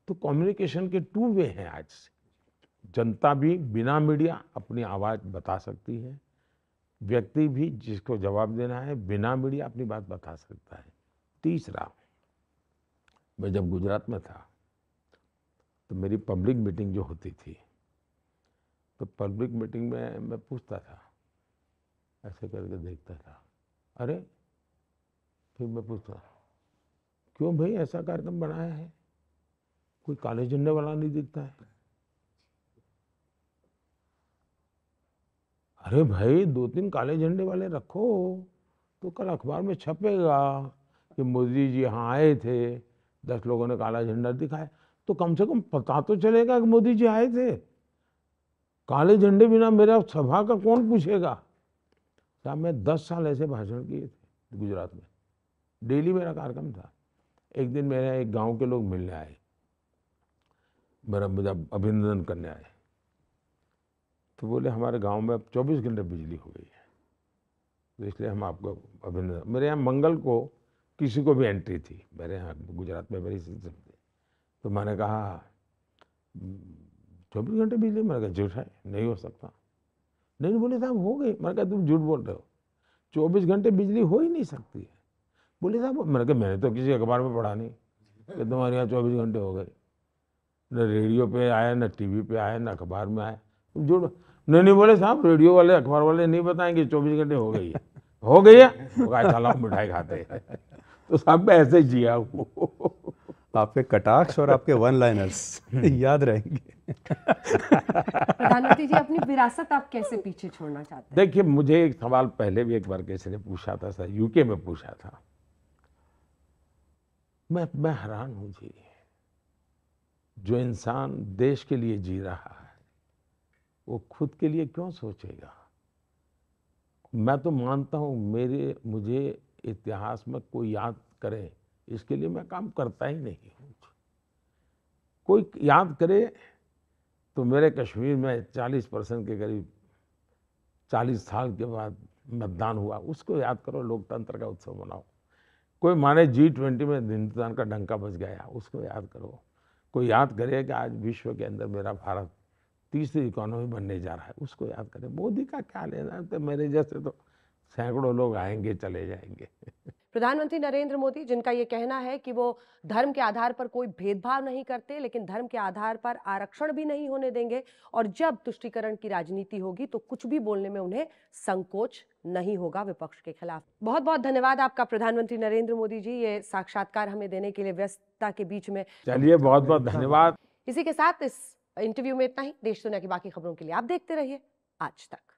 तो कम्युनिकेशन के टू वे हैं आज से जनता भी बिना मीडिया अपनी आवाज़ बता सकती है व्यक्ति भी जिसको जवाब देना है बिना मीडिया अपनी बात बता सकता है तीसरा मैं जब गुजरात में था तो मेरी पब्लिक मीटिंग जो होती थी तो पब्लिक मीटिंग में मैं पूछता था ऐसे करके देखता था अरे फिर मैं पूछता क्यों भाई ऐसा कार्यक्रम बनाया है कोई काले झंडे वाला नहीं दिखता है अरे भाई दो तीन काले झंडे वाले रखो तो कल अखबार में छपेगा कि मोदी जी यहाँ आए थे दस लोगों ने काला झंडा दिखाया तो कम से कम पता तो चलेगा कि मोदी जी आए थे काले झंडे बिना मेरा सभा का कौन पूछेगा साहब मैं दस साल ऐसे भाषण किए थे गुजरात में डेली मेरा कार्यक्रम था एक दिन मेरे एक गांव के लोग मिलने आए मेरा मुझे अभिनंदन करने आए तो बोले हमारे गांव में अब चौबीस घंटे बिजली हो गई है तो इसलिए हम आपको अभिनंदन मेरे यहाँ मंगल को किसी को भी एंट्री थी मेरे यहाँ गुजरात में मेरी तो मैंने कहा हम्म, चौबीस घंटे बिजली मैंने कहा झूठ है नहीं हो सकता नहीं बोले साहब हो गई मैंने कहा तुम झूठ बोल रहे हो चौबीस घंटे बिजली हो ही नहीं सकती है बोले साहब मैंने कहा मैंने तो किसी अखबार में पढ़ा नहीं कि तुम्हारे यहाँ चौबीस घंटे हो गए न रेडियो पे आया न टीवी पे आया न अखबार में आया तुम झूठ नहीं नहीं बोले साहब रेडियो वाले अखबार वाले नहीं बताएंगे चौबीस घंटे हो गई है हो गई है मिठाई खाते तो साहब मैं ऐसे जिया हूँ तो आपके कटाक्ष और आपके वन लाइनर्स याद रहेंगे जी अपनी विरासत आप कैसे पीछे छोड़ना चाहते हैं देखिए मुझे एक सवाल पहले भी एक बार किसी ने पूछा था सर यूके में पूछा था मैं मैं हैरान हूं जी जो इंसान देश के लिए जी रहा है वो खुद के लिए क्यों सोचेगा मैं तो मानता हूं मेरे मुझे इतिहास में कोई याद करे इसके लिए मैं काम करता ही नहीं हूँ कोई याद करे तो मेरे कश्मीर में 40 परसेंट के करीब 40 साल के बाद मतदान हुआ उसको याद करो लोकतंत्र का उत्सव मनाओ कोई माने जी ट्वेंटी में हिंदुस्तान का डंका बच गया उसको याद करो कोई याद करे कि आज विश्व के अंदर मेरा भारत तीसरी इकोनॉमी बनने जा रहा है उसको याद करें मोदी का क्या लेना है तो मेरे जैसे तो सैकड़ों लोग आएंगे चले जाएंगे प्रधानमंत्री नरेंद्र मोदी जिनका ये कहना है कि वो धर्म के आधार पर कोई भेदभाव नहीं करते लेकिन धर्म के आधार पर आरक्षण भी नहीं होने देंगे और जब तुष्टिकरण की राजनीति होगी तो कुछ भी बोलने में उन्हें संकोच नहीं होगा विपक्ष के खिलाफ बहुत बहुत धन्यवाद आपका प्रधानमंत्री नरेंद्र मोदी जी ये साक्षात्कार हमें देने के लिए व्यस्तता के बीच में चलिए बहुत बहुत धन्यवाद इसी के साथ इस इंटरव्यू में इतना ही देश दुनिया की बाकी खबरों के लिए आप देखते रहिए आज तक